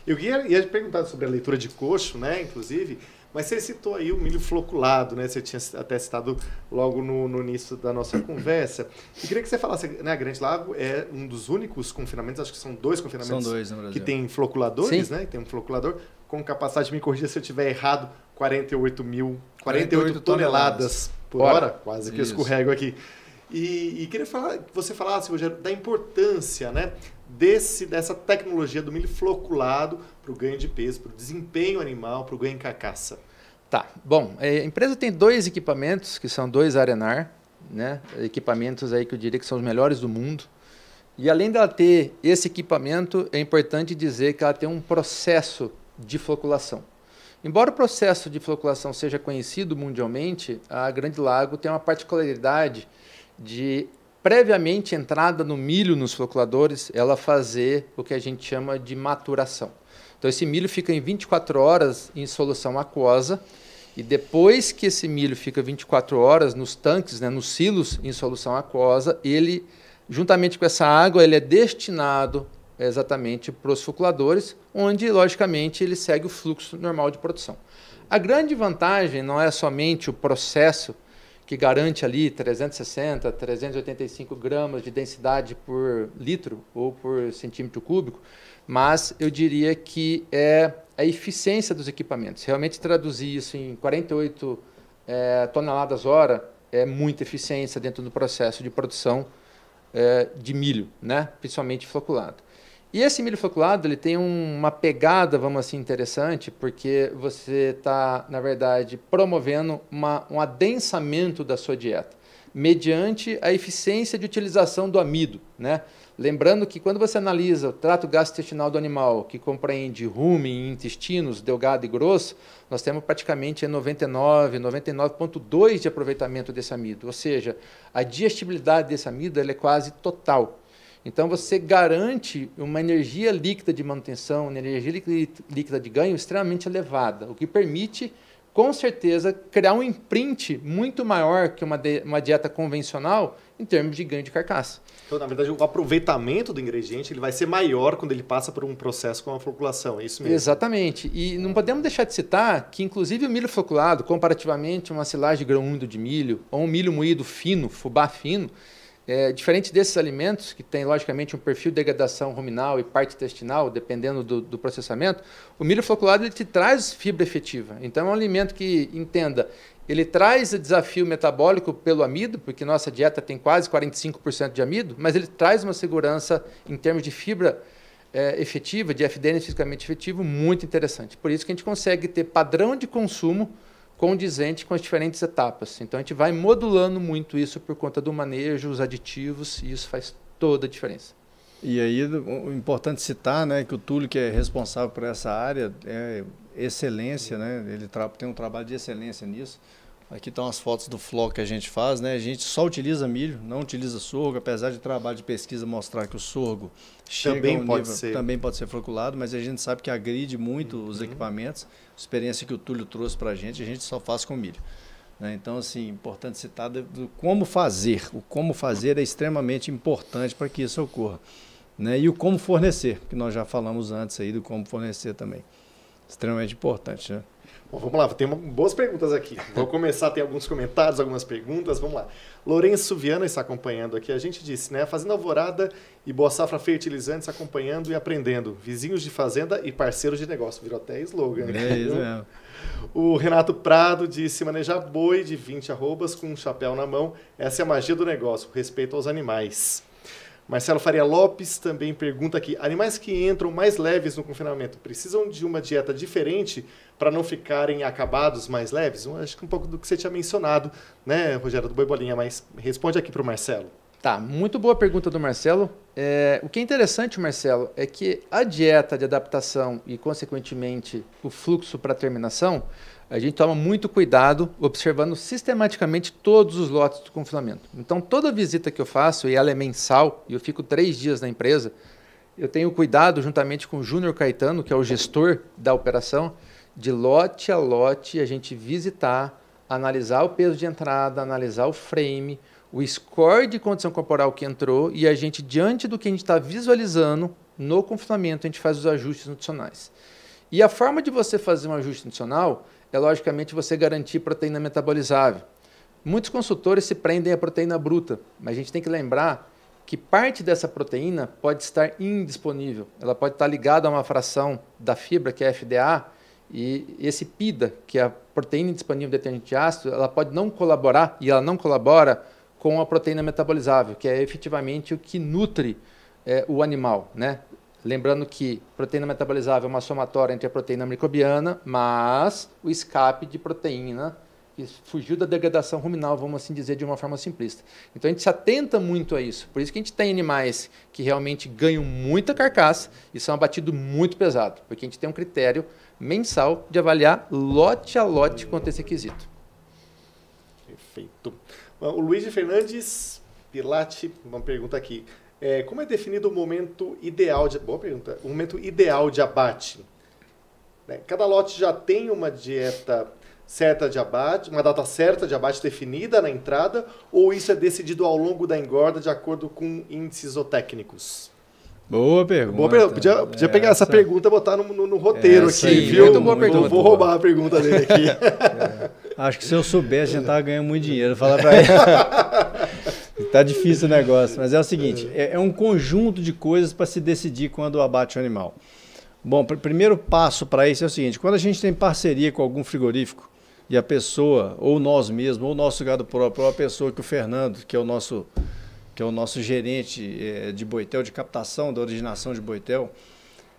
Eu queria, ia perguntar sobre a leitura de coxo, né, inclusive, mas você citou aí o milho floculado, né? Você tinha até citado logo no, no início da nossa conversa. E queria que você falasse, né? A Grande Lago é um dos únicos confinamentos, acho que são dois confinamentos são dois, que tem floculadores, Sim. né? Tem um floculador com capacidade, me corrija se eu estiver errado, 48 mil, 48, 48 toneladas, toneladas por hora, hora quase que eu escorrego aqui. E, e queria falar, que você falasse, Rogério, da importância né, desse, dessa tecnologia do milho floculado para o ganho de peso, para o desempenho animal, para o ganho em carcaça. Tá, bom, é, a empresa tem dois equipamentos, que são dois Arenar, né, equipamentos aí que eu diria que são os melhores do mundo. E além dela ter esse equipamento, é importante dizer que ela tem um processo de floculação. Embora o processo de floculação seja conhecido mundialmente, a Grande Lago tem uma particularidade de previamente entrada no milho nos floculadores, ela fazer o que a gente chama de maturação. Então esse milho fica em 24 horas em solução aquosa e depois que esse milho fica 24 horas nos tanques, né, nos silos em solução aquosa, ele juntamente com essa água, ele é destinado exatamente para os floculadores, onde, logicamente, ele segue o fluxo normal de produção. A grande vantagem não é somente o processo que garante ali 360, 385 gramas de densidade por litro ou por centímetro cúbico, mas eu diria que é a eficiência dos equipamentos. Realmente traduzir isso em 48 é, eh, toneladas hora é muita eficiência dentro do processo de produção é, de milho, né? principalmente floculado. E esse milho floculado ele tem um, uma pegada, vamos assim, interessante, porque você está, na verdade, promovendo uma, um adensamento da sua dieta, mediante a eficiência de utilização do amido. Né? Lembrando que quando você analisa o trato gastrointestinal do animal, que compreende rumen, intestinos, delgado e grosso, nós temos praticamente 99, 99,2% de aproveitamento desse amido. Ou seja, a digestibilidade desse amido é quase total. Então você garante uma energia líquida de manutenção, uma energia líquida de ganho extremamente elevada, o que permite, com certeza, criar um imprint muito maior que uma, de, uma dieta convencional em termos de ganho de carcaça. Então, na verdade, o aproveitamento do ingrediente ele vai ser maior quando ele passa por um processo com a floculação, é isso mesmo? Exatamente. E não podemos deixar de citar que, inclusive, o milho floculado, comparativamente a uma silagem de grão úmido de milho ou um milho moído fino, fubá fino, é, diferente desses alimentos, que tem logicamente um perfil de degradação ruminal e parte intestinal, dependendo do, do processamento, o milho floculado ele te traz fibra efetiva. Então é um alimento que, entenda, ele traz o desafio metabólico pelo amido, porque nossa dieta tem quase 45% de amido, mas ele traz uma segurança em termos de fibra é, efetiva, de FDN fisicamente efetivo, muito interessante. Por isso que a gente consegue ter padrão de consumo condizente com as diferentes etapas. Então a gente vai modulando muito isso por conta do manejo, os aditivos, e isso faz toda a diferença. E aí, o importante citar, né, que o Túlio, que é responsável por essa área, é excelência, né? Ele tem um trabalho de excelência nisso. Aqui estão as fotos do floco que a gente faz, né? A gente só utiliza milho, não utiliza sorgo, apesar de trabalho de pesquisa mostrar que o sorgo Chega também um pode nível, ser também pode ser floculado, mas a gente sabe que agride muito uhum. os equipamentos. Experiência que o Túlio trouxe para a gente, a gente só faz com milho. Né? Então, assim, importante citar do como fazer. O como fazer é extremamente importante para que isso ocorra. Né? E o como fornecer, que nós já falamos antes aí do como fornecer também. Extremamente importante, né? Bom, vamos lá, tem boas perguntas aqui. Vou começar, tem alguns comentários, algumas perguntas, vamos lá. Lourenço Viana está acompanhando aqui, a gente disse, né? Fazenda Alvorada e Boa Safra Fertilizantes acompanhando e aprendendo. Vizinhos de fazenda e parceiros de negócio. Virou até slogan. É isso mesmo. O Renato Prado disse, manejar boi de 20 arrobas com um chapéu na mão. Essa é a magia do negócio, respeito aos animais. Marcelo Faria Lopes também pergunta aqui: animais que entram mais leves no confinamento precisam de uma dieta diferente para não ficarem acabados mais leves? acho que um pouco do que você tinha mencionado, né, Rogério do Boi Bolinha, mas responde aqui para o Marcelo. Tá, muito boa pergunta do Marcelo. É, o que é interessante, Marcelo, é que a dieta de adaptação e, consequentemente, o fluxo para terminação a gente toma muito cuidado observando sistematicamente todos os lotes do confinamento. Então, toda visita que eu faço, e ela é mensal, e eu fico três dias na empresa, eu tenho cuidado, juntamente com o Júnior Caetano, que é o gestor da operação, de lote a lote a gente visitar, analisar o peso de entrada, analisar o frame, o score de condição corporal que entrou e a gente, diante do que a gente está visualizando no confinamento, a gente faz os ajustes nutricionais. E a forma de você fazer um ajuste nutricional é logicamente você garantir proteína metabolizável. Muitos consultores se prendem à proteína bruta, mas a gente tem que lembrar que parte dessa proteína pode estar indisponível. Ela pode estar ligada a uma fração da fibra, que é FDA, e esse PIDA, que é a proteína indisponível detergente de ácido, ela pode não colaborar, e ela não colabora, com a proteína metabolizável, que é efetivamente o que nutre é, o animal. Né? Lembrando que proteína metabolizável é uma somatória entre a proteína microbiana, mas o escape de proteína que fugiu da degradação ruminal, vamos assim dizer, de uma forma simplista. Então a gente se atenta muito a isso. Por isso que a gente tem animais que realmente ganham muita carcaça e são abatidos muito pesado, porque a gente tem um critério mensal de avaliar lote a lote quanto a é esse requisito. Perfeito. O Luiz Fernandes Pilate, uma pergunta aqui. É, como é definido o momento ideal de. Boa pergunta. O momento ideal de abate. Né? Cada lote já tem uma dieta certa de abate, uma data certa de abate definida na entrada, ou isso é decidido ao longo da engorda de acordo com índices zootécnicos? Boa pergunta. Boa pergunta. Podia, podia pegar essa, pergunta e botar no, no, no roteiro essa aqui, aí, viu? Muito boa pergunta. Não vou roubar a pergunta dele aqui. É. Acho que se eu soubesse, a gente tava ganhando muito dinheiro. Falar para ele. Tá difícil o negócio, mas é o seguinte: é, é um conjunto de coisas para se decidir quando abate o animal. Bom, pr primeiro passo para isso é o seguinte: quando a gente tem parceria com algum frigorífico e a pessoa, ou nós mesmos, ou nosso gado próprio, ou a pessoa que o Fernando, que é o nosso, que é o nosso gerente é, de boitel, de captação da originação de boitel,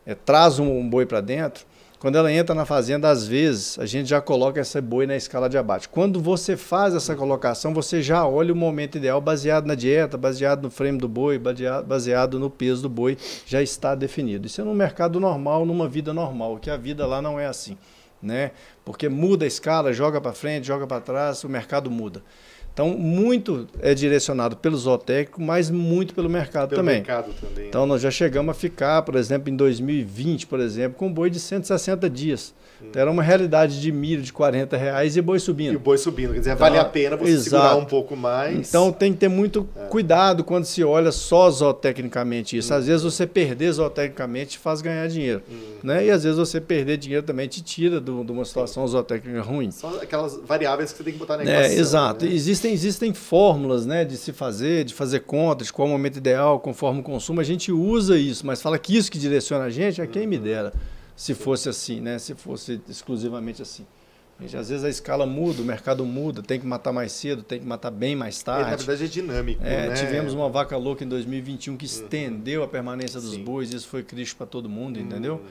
é, traz um, um boi para dentro, quando ela entra na fazenda, às vezes, a gente já coloca essa boi na escala de abate. Quando você faz essa colocação, você já olha o momento ideal baseado na dieta, baseado no frame do boi, baseado no peso do boi, já está definido. Isso é no mercado normal, numa vida normal, que a vida lá não é assim, né? Porque muda a escala, joga para frente, joga para trás, o mercado muda. Então, muito é direcionado pelo zootécnico, mas muito pelo mercado pelo também. Mercado também. Então, né? nós já chegamos a ficar, por exemplo, em 2020, por exemplo, com um boi de 160 dias. Então, era uma realidade de milho de 40 reais e boi subindo. E boi subindo, quer dizer, então, vale a pena você exato. segurar um pouco mais. Então tem que ter muito é. cuidado quando se olha só zootecnicamente isso. Hum. Às vezes você perder zootecnicamente faz ganhar dinheiro. Hum. Né? E às vezes você perder dinheiro também te tira de uma situação Sim. zootécnica ruim. São aquelas variáveis que você tem que botar na equação. É, né? exato. Né? Existem, existem fórmulas né, de se fazer, de fazer contas, de qual é o momento ideal, conforme o consumo. A gente usa isso, mas fala que isso que direciona a gente, é quem hum. me uhum. dera se fosse assim, né? Se fosse exclusivamente assim. Gente, às vezes a escala muda, o mercado muda, tem que matar mais cedo, tem que matar bem mais tarde. É, na verdade é dinâmico. É, né? Tivemos uma vaca louca em 2021 que uhum. estendeu a permanência dos Sim. bois, isso foi crítico para todo mundo, uhum. entendeu?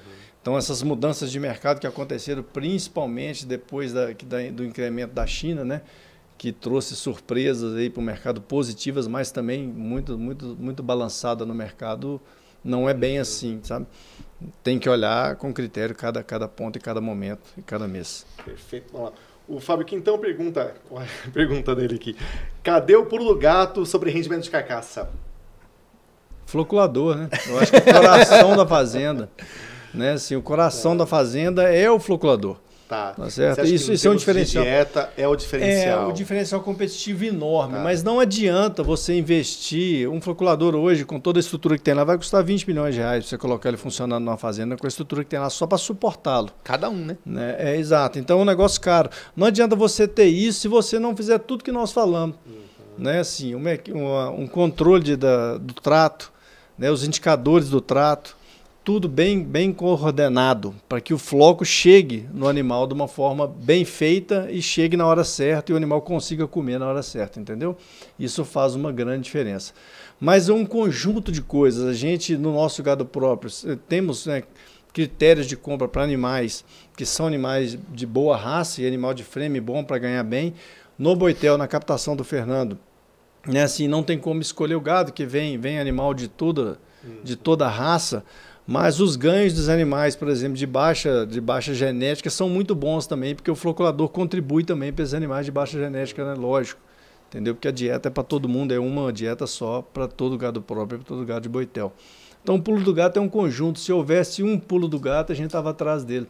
Então essas mudanças de mercado que aconteceram principalmente depois da, da, do incremento da China, né? que trouxe surpresas aí para o mercado positivas, mas também muito, muito, muito balançada no mercado não é bem uhum. assim, sabe? tem que olhar com critério cada, cada ponto e cada momento e cada mês. Perfeito, vamos lá. O Fábio Quintão pergunta, pergunta dele aqui, cadê o pulo do gato sobre rendimento de carcaça? Floculador, né? Eu acho que é o coração da fazenda, né? Assim, o coração é. da fazenda é o floculador. Tá. tá certo. Isso, isso é um diferencial. dieta é o diferencial. É o diferencial competitivo enorme, tá. mas não adianta você investir. Um floculador hoje, com toda a estrutura que tem lá, vai custar 20 milhões de reais você colocar ele funcionando numa fazenda com a estrutura que tem lá só para suportá-lo. Cada um, né? né? É, exato. Então é um negócio caro. Não adianta você ter isso se você não fizer tudo que nós falamos. Uhum. Né? Assim, um, um controle de, da, do trato, né? os indicadores do trato tudo bem, bem coordenado, para que o floco chegue no animal de uma forma bem feita e chegue na hora certa e o animal consiga comer na hora certa, entendeu? Isso faz uma grande diferença. Mas é um conjunto de coisas. A gente, no nosso gado próprio, eh, temos né, critérios de compra para animais que são animais de boa raça e animal de frame bom para ganhar bem. No Boitel, na captação do Fernando, né, assim, não tem como escolher o gado, que vem, vem animal de toda, de toda raça. Mas os ganhos dos animais, por exemplo, de baixa, de baixa genética são muito bons também, porque o floculador contribui também para esses animais de baixa genética, né? lógico. Entendeu? Porque a dieta é para todo mundo, é uma dieta só para todo gado próprio, para todo gado de boitel. Então o pulo do gato é um conjunto. Se houvesse um pulo do gato, a gente estava atrás dele.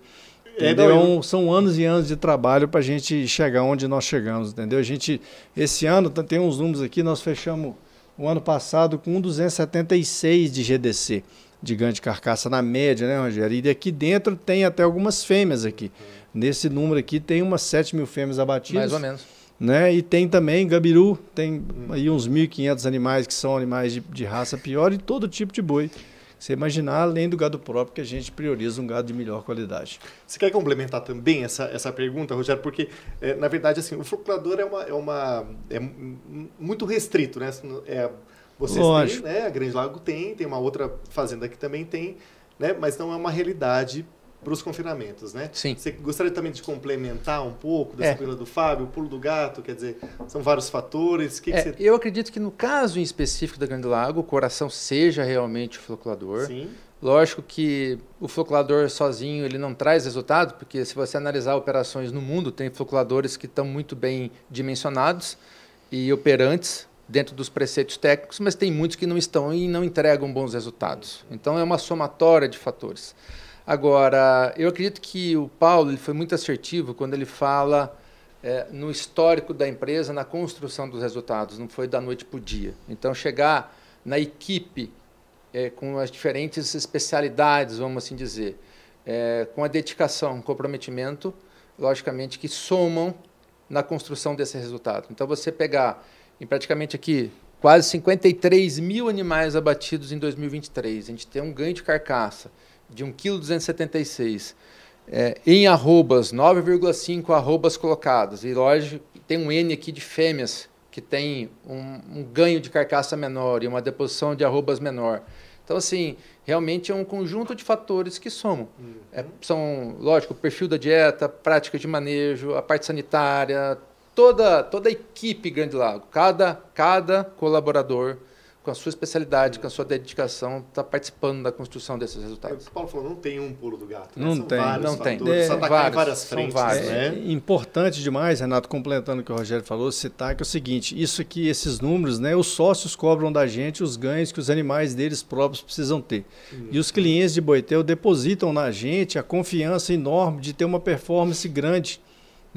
É, entendeu? É são anos e anos de trabalho para a gente chegar onde nós chegamos, entendeu? A gente, esse ano, tá, tem uns números aqui, nós fechamos o ano passado com 1,276 de GDC de grande carcaça na média, né, Rogério? E aqui dentro tem até algumas fêmeas aqui. Nesse número aqui tem umas 7 mil fêmeas abatidas. Mais ou menos. Né? E tem também gabiru, tem hum. aí uns 1.500 animais que são animais de, de raça pior e todo tipo de boi você imaginar, além do gado próprio, que a gente prioriza um gado de melhor qualidade. Você quer complementar também essa, essa pergunta, Rogério? Porque, é, na verdade, assim, o procurador é, uma, é, uma, é muito restrito, né? Assim, é, vocês Lógico. têm, né? A Grande Lago tem, tem uma outra fazenda que também tem, né? Mas não é uma realidade para os confinamentos, né? Sim. Você gostaria também de complementar um pouco dessa é. do Fábio, o pulo do gato, quer dizer, são vários fatores. Que é, que você... Eu acredito que no caso em específico da Grande Lago, o coração seja realmente o floculador. Sim. Lógico que o floculador sozinho ele não traz resultado, porque se você analisar operações no mundo, tem floculadores que estão muito bem dimensionados e operantes dentro dos preceitos técnicos, mas tem muitos que não estão e não entregam bons resultados. Então é uma somatória de fatores. Agora, eu acredito que o Paulo ele foi muito assertivo quando ele fala é, no histórico da empresa, na construção dos resultados, não foi da noite para o dia. Então, chegar na equipe é, com as diferentes especialidades, vamos assim dizer, é, com a dedicação, comprometimento, logicamente que somam na construção desse resultado. Então, você pegar em praticamente aqui quase 53 mil animais abatidos em 2023. A gente tem um ganho de carcaça de 1,276 kg. É, em arrobas, 9,5 arrobas colocadas. E lógico, tem um N aqui de fêmeas que tem um, um ganho de carcaça menor e uma deposição de arrobas menor. Então, assim, realmente é um conjunto de fatores que somam. É, uhum. É, são, lógico, o perfil da dieta, prática de manejo, a parte sanitária, toda, toda a equipe Grande Lago, cada, cada colaborador com a sua especialidade, com a sua dedicação, está participando da construção desses resultados. O Paulo falou, não tem um pulo do gato. Né? Não São tem, não fatores, tem. É, tá vários, várias frentes. Vários, né? É, é importante demais, Renato, complementando o que o Rogério falou, citar que é o seguinte, isso aqui, esses números, né, os sócios cobram da gente os ganhos que os animais deles próprios precisam ter. Hum. E os clientes de Boiteu depositam na gente a confiança enorme de ter uma performance grande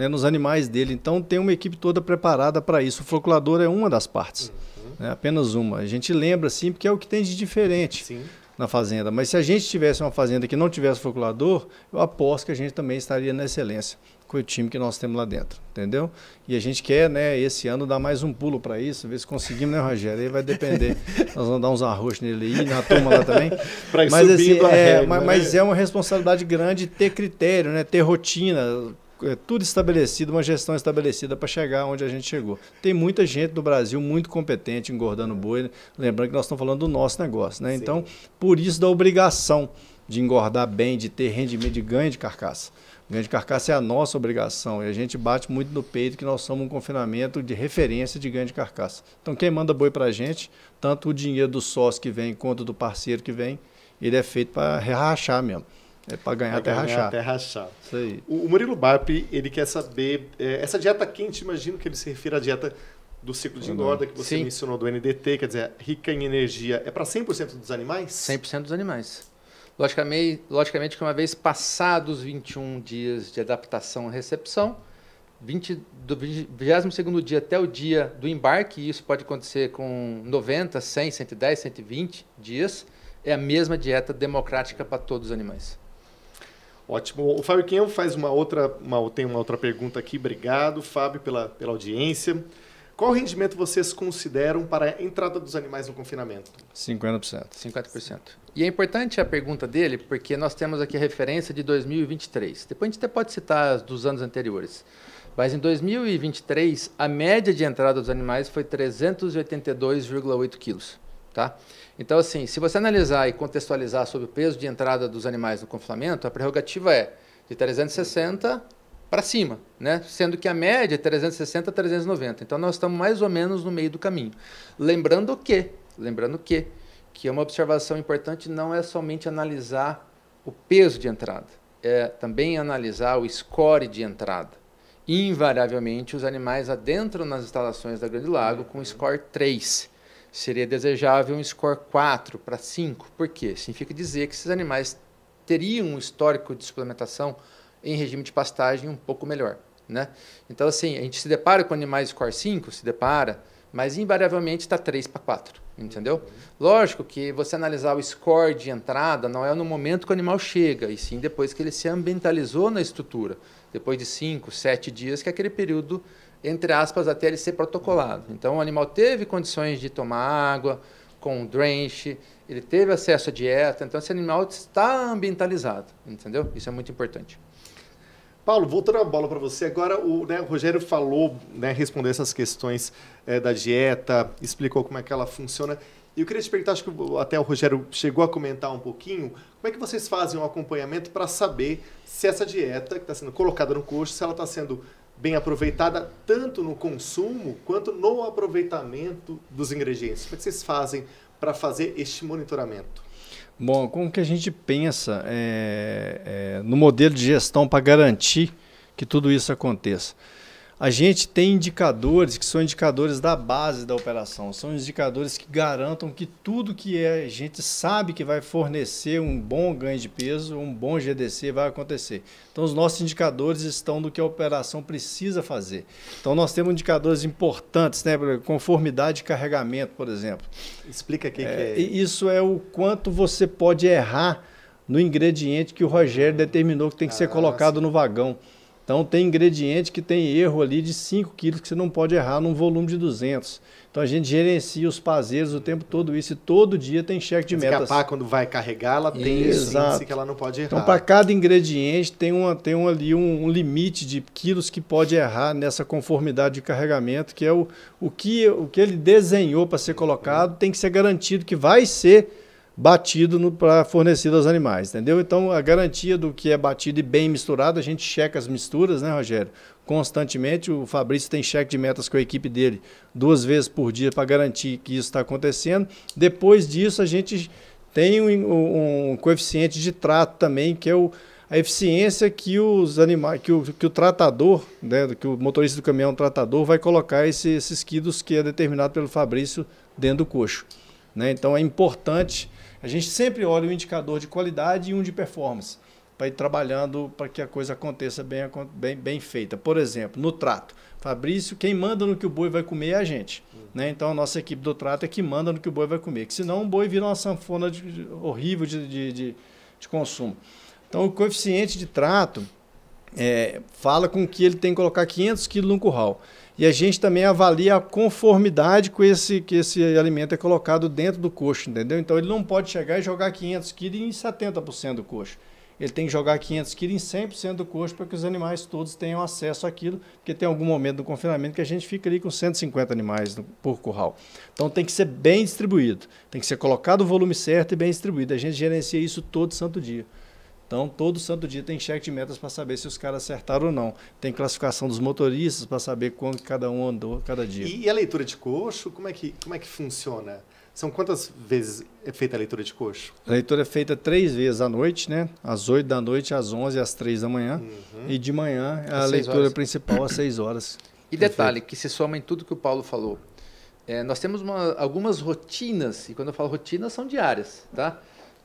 né, nos animais dele. Então tem uma equipe toda preparada para isso. O floculador é uma das partes, uhum. né, apenas uma. A gente lembra sim, porque é o que tem de diferente. Sim. Na fazenda, mas se a gente tivesse uma fazenda que não tivesse floculador, eu aposto que a gente também estaria na excelência com o time que nós temos lá dentro, entendeu? E a gente quer, né, esse ano dar mais um pulo para isso, ver se conseguimos, né, Rogério? Aí vai depender. Nós vamos dar uns arroxos nele aí, na turma lá também. mas, assim, é, régua, mas, né? mas é uma responsabilidade grande ter critério, né, ter rotina, é tudo estabelecido, uma gestão estabelecida para chegar onde a gente chegou. Tem muita gente no Brasil muito competente engordando boi, né? lembrando que nós estamos falando do nosso negócio, né? Sim. Então, por isso da obrigação de engordar bem, de ter rendimento de ganho de carcaça. ganho de carcaça é a nossa obrigação e a gente bate muito no peito que nós somos um confinamento de referência de ganho de carcaça. Então, quem manda boi para a gente, tanto o dinheiro do sócio que vem quanto do parceiro que vem, ele é feito para rachar mesmo. É para ganhar até rachar. Até rachar. Isso aí. O, o Murilo Bapri, ele quer saber. É, essa dieta quente, imagino que ele se refira à dieta do ciclo de engorda que você Sim. mencionou do NDT, quer dizer, rica em energia. É para 100% dos animais? 100% dos animais. Logicamente, logicamente que uma vez passados 21 dias de adaptação à recepção, 20, do 22 dia até o dia do embarque, isso pode acontecer com 90, 100, 110, 120 dias, é a mesma dieta democrática para todos os animais. Ótimo. O Fábio Quinhão faz uma outra, uma, tem uma outra pergunta aqui. Obrigado, Fábio, pela, pela audiência. Qual rendimento vocês consideram para a entrada dos animais no confinamento? 50%. 50%. E é importante a pergunta dele, porque nós temos aqui a referência de 2023. Depois a gente até pode citar as dos anos anteriores. Mas em 2023, a média de entrada dos animais foi 382,8 quilos. Tá? Então, assim, se você analisar e contextualizar sobre o peso de entrada dos animais no confinamento, a prerrogativa é de 360 para cima, né? sendo que a média é 360 a 390. Então, nós estamos mais ou menos no meio do caminho. Lembrando que, lembrando que, que é uma observação importante, não é somente analisar o peso de entrada, é também analisar o score de entrada. Invariavelmente, os animais adentram nas instalações da Grande Lago com score 3 seria desejável um score 4 para 5. Por quê? Significa dizer que esses animais teriam um histórico de suplementação em regime de pastagem um pouco melhor. Né? Então, assim, a gente se depara com animais score 5, se depara, mas invariavelmente está 3 para 4, entendeu? Lógico que você analisar o score de entrada não é no momento que o animal chega, e sim depois que ele se ambientalizou na estrutura, depois de 5, 7 dias, que é aquele período entre aspas, até ele ser protocolado. Então, o animal teve condições de tomar água, com drench, ele teve acesso à dieta, então esse animal está ambientalizado, entendeu? Isso é muito importante. Paulo, voltando a bola para você, agora o, né, o Rogério falou, né, respondeu essas questões é, da dieta, explicou como é que ela funciona. E eu queria te perguntar, acho que até o Rogério chegou a comentar um pouquinho, como é que vocês fazem um acompanhamento para saber se essa dieta que está sendo colocada no coxo, se ela está sendo bem aproveitada tanto no consumo quanto no aproveitamento dos ingredientes? Como é que vocês fazem para fazer este monitoramento? Bom, como que a gente pensa é, é, no modelo de gestão para garantir que tudo isso aconteça? a gente tem indicadores que são indicadores da base da operação, são indicadores que garantam que tudo que é, a gente sabe que vai fornecer um bom ganho de peso, um bom GDC vai acontecer. Então, os nossos indicadores estão do que a operação precisa fazer. Então, nós temos indicadores importantes, né? conformidade de carregamento, por exemplo. Explica o é, que é. Isso é o quanto você pode errar no ingrediente que o Rogério determinou que tem que ah, ser colocado sim. no vagão. Então tem ingrediente que tem erro ali de 5 quilos que você não pode errar num volume de 200. Então a gente gerencia os pazeiros o tempo todo isso e todo dia tem cheque de metas. Que a pá, quando vai carregar, ela tem Exato. esse que ela não pode então, errar. Então para cada ingrediente tem, uma, tem um, ali um, um, limite de quilos que pode errar nessa conformidade de carregamento, que é o, o, que, o que ele desenhou para ser colocado, tem que ser garantido que vai ser batido para fornecido aos animais, entendeu? Então, a garantia do que é batido e bem misturado, a gente checa as misturas, né, Rogério? Constantemente, o Fabrício tem cheque de metas com a equipe dele duas vezes por dia para garantir que isso está acontecendo. Depois disso, a gente tem um, um, coeficiente de trato também, que é o, a eficiência que, os animais, que, o, que o tratador, né, que o motorista do caminhão tratador vai colocar esse, esses quidos que é determinado pelo Fabrício dentro do coxo. Né? Então, é importante a gente sempre olha o indicador de qualidade e um de performance, para ir trabalhando para que a coisa aconteça bem, bem, bem feita. Por exemplo, no trato. Fabrício, quem manda no que o boi vai comer é a gente. Uhum. Né? Então a nossa equipe do trato é que manda no que o boi vai comer. Que senão o boi vira uma sanfona de, de, horrível de, de, consumo. Então o coeficiente de trato é, fala com que ele tem que colocar 500 quilos no curral. E a gente também avalia a conformidade com esse que esse alimento é colocado dentro do coxo, entendeu? Então ele não pode chegar e jogar 500 kg em 70% do coxo. Ele tem que jogar 500 kg em 100% do coxo para que os animais todos tenham acesso àquilo, porque tem algum momento do confinamento que a gente fica ali com 150 animais por curral. Então tem que ser bem distribuído, tem que ser colocado o volume certo e bem distribuído. A gente gerencia isso todo santo dia. Então, todo santo dia tem cheque de metas para saber se os caras acertaram ou não. Tem classificação dos motoristas para saber quanto cada um andou cada dia. E a leitura de coxo, como é que, como é que funciona? São quantas vezes é feita a leitura de coxo? A leitura é feita três vezes à noite, né? Às 8 da noite, às 11 às 3 da manhã. Uhum. E de manhã, é a leitura horas. principal às 6 horas. E detalhe, que se soma em tudo que o Paulo falou. É, nós temos uma, algumas rotinas, e quando eu falo rotinas, são diárias, tá?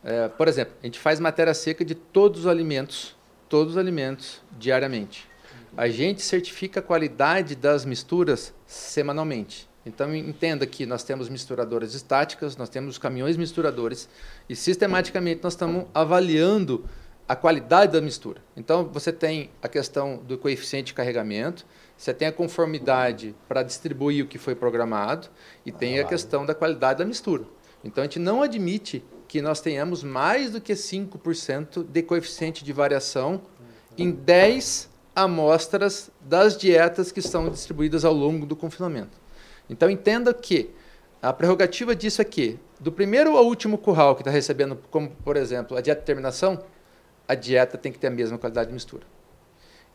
É, por exemplo, a gente faz matéria seca de todos os alimentos, todos os alimentos diariamente. A gente certifica a qualidade das misturas semanalmente. Então entenda que nós temos misturadoras estáticas, nós temos caminhões misturadores e sistematicamente nós estamos avaliando a qualidade da mistura. Então você tem a questão do coeficiente de carregamento, você tem a conformidade para distribuir o que foi programado e tem a questão da qualidade da mistura. Então a gente não admite que nós tenhamos mais do que 5% de coeficiente de variação em 10 amostras das dietas que estão distribuídas ao longo do confinamento. Então entenda que a prerrogativa disso aqui, é do primeiro ao último curral que está recebendo, como por exemplo a dieta de terminação, a dieta tem que ter a mesma qualidade de mistura.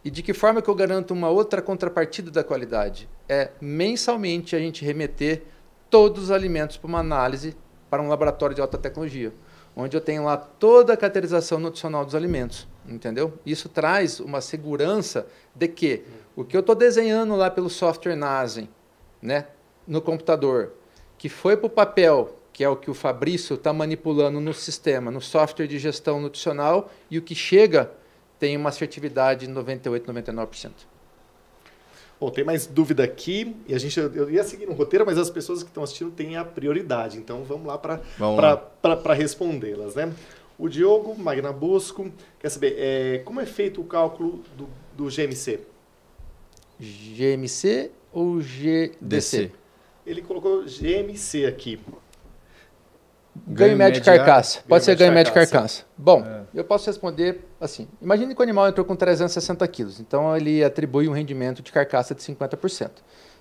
E de que forma que eu garanto uma outra contrapartida da qualidade? É mensalmente a gente remeter todos os alimentos para uma análise para um laboratório de alta tecnologia, onde eu tenho lá toda a caracterização nutricional dos alimentos, entendeu? Isso traz uma segurança de que o que eu estou desenhando lá pelo software NASEM, né, no computador, que foi para o papel, que é o que o Fabrício está manipulando no sistema, no software de gestão nutricional, e o que chega tem uma assertividade de 98, 99%. Bom, tem mais dúvida aqui. E a gente, eu ia seguir no roteiro, mas as pessoas que estão assistindo têm a prioridade. Então vamos lá para respondê-las. Né? O Diogo Magna Bosco quer saber é, como é feito o cálculo do, do GMC? GMC ou GDC? DC. Ele colocou GMC aqui. Ganho, médio de carcaça. Pode ser ganho médio de carcaça. Bom, é. eu posso responder assim. Imagine que o animal entrou com 360 quilos. Então, ele atribui um rendimento de carcaça de 50%.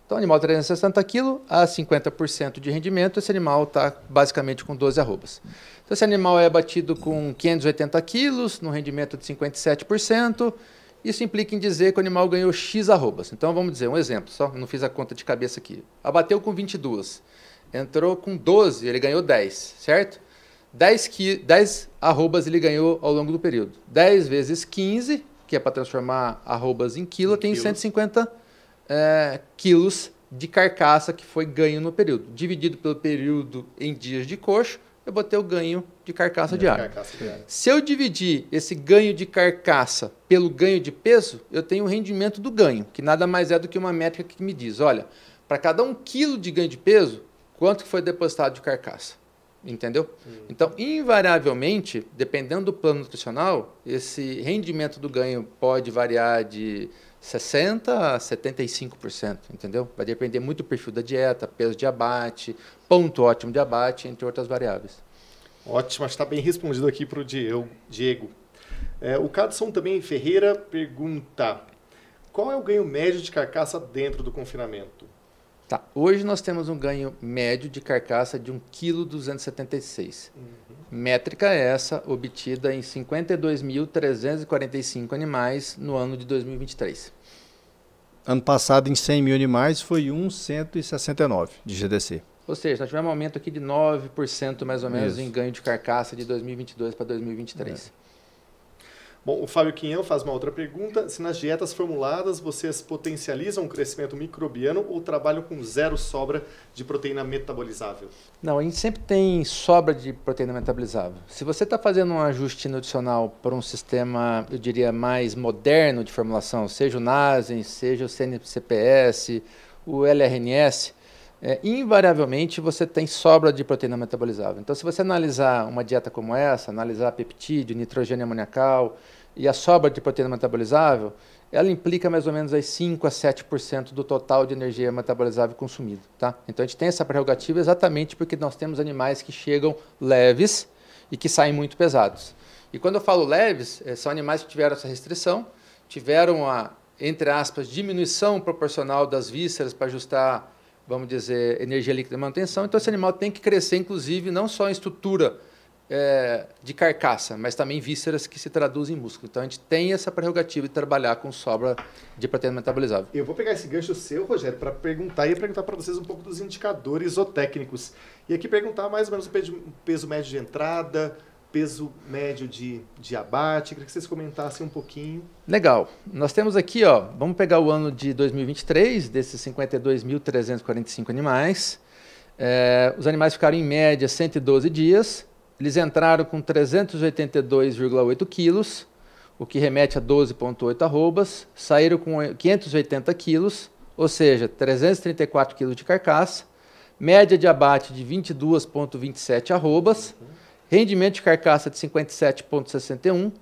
Então, animal 360 quilos a 50% de rendimento, esse animal está basicamente com 12 arrobas. Então, esse animal é abatido com 580 quilos, num rendimento de 57%. Isso implica em dizer que o animal ganhou X arrobas. Então, vamos dizer, um exemplo, só não fiz a conta de cabeça aqui. Abateu com 22 entrou com 12, ele ganhou 10, certo? 10, que, 10 arrobas ele ganhou ao longo do período. 10 vezes 15, que é para transformar arrobas em quilo, em tem quilos. 150 é, quilos de carcaça que foi ganho no período. Dividido pelo período em dias de coxo, eu botei o ganho de carcaça de arroba Se eu dividir esse ganho de carcaça pelo ganho de peso, eu tenho o rendimento do ganho, que nada mais é do que uma métrica que me diz, olha, para cada um quilo de ganho de peso, quanto foi depositado de carcaça. Entendeu? Hum. Então, invariavelmente, dependendo do plano nutricional, esse rendimento do ganho pode variar de 60% a 75%, entendeu? Vai depender muito do perfil da dieta, peso de abate, ponto ótimo de abate, entre outras variáveis. Ótimo, está bem respondido aqui para o Diego. É, o Cadson também Ferreira pergunta: qual é o ganho médio de carcaça dentro do confinamento? Tá, hoje nós temos um ganho médio de carcaça de 1,276 kg. Uhum. Métrica é essa obtida em 52.345 animais no ano de 2023. Ano passado, em 100 mil animais, foi 1,169 de GDC. Ou seja, nós tivemos um aumento aqui de 9% mais ou menos Isso. em ganho de carcaça de 2022 para 2023. É. Bom, o Fábio Quinhão faz uma outra pergunta. Se nas dietas formuladas vocês potencializam o crescimento microbiano ou trabalham com zero sobra de proteína metabolizável? Não, a gente sempre tem sobra de proteína metabolizável. Se você está fazendo um ajuste nutricional para um sistema, eu diria, mais moderno de formulação, seja o NASEN, seja o CNCPS, o LRNS, é, invariavelmente você tem sobra de proteína metabolizável. Então, se você analisar uma dieta como essa, analisar peptídeo, nitrogênio amoniacal e a sobra de proteína metabolizável, ela implica mais ou menos aí 5 a 7% do total de energia metabolizável consumido. Tá? Então, a gente tem essa prerrogativa exatamente porque nós temos animais que chegam leves e que saem muito pesados. E quando eu falo leves, eh, são animais que tiveram essa restrição, tiveram a, entre aspas, diminuição proporcional das vísceras para ajustar vamos dizer, energia líquida de manutenção. Então, esse animal tem que crescer, inclusive, não só em estrutura é, de carcaça, mas também vísceras que se traduzem em músculo. Então, a gente tem essa prerrogativa de trabalhar com sobra de proteína metabolizável. Eu vou pegar esse gancho seu, Rogério, para perguntar e perguntar para vocês um pouco dos indicadores zootécnicos. E aqui perguntar mais ou menos o peso médio de entrada, peso médio de, de abate. Queria que vocês comentassem um pouquinho. Legal. Nós temos aqui, ó, vamos pegar o ano de 2023, desses 52.345 animais. É, os animais ficaram em média 112 dias. Eles entraram com 382,8 quilos, o que remete a 12,8 arrobas. Saíram com 580 quilos, ou seja, 334 quilos de carcaça. Média de abate de 22,27 arrobas. Uhum rendimento de carcaça de 57,61,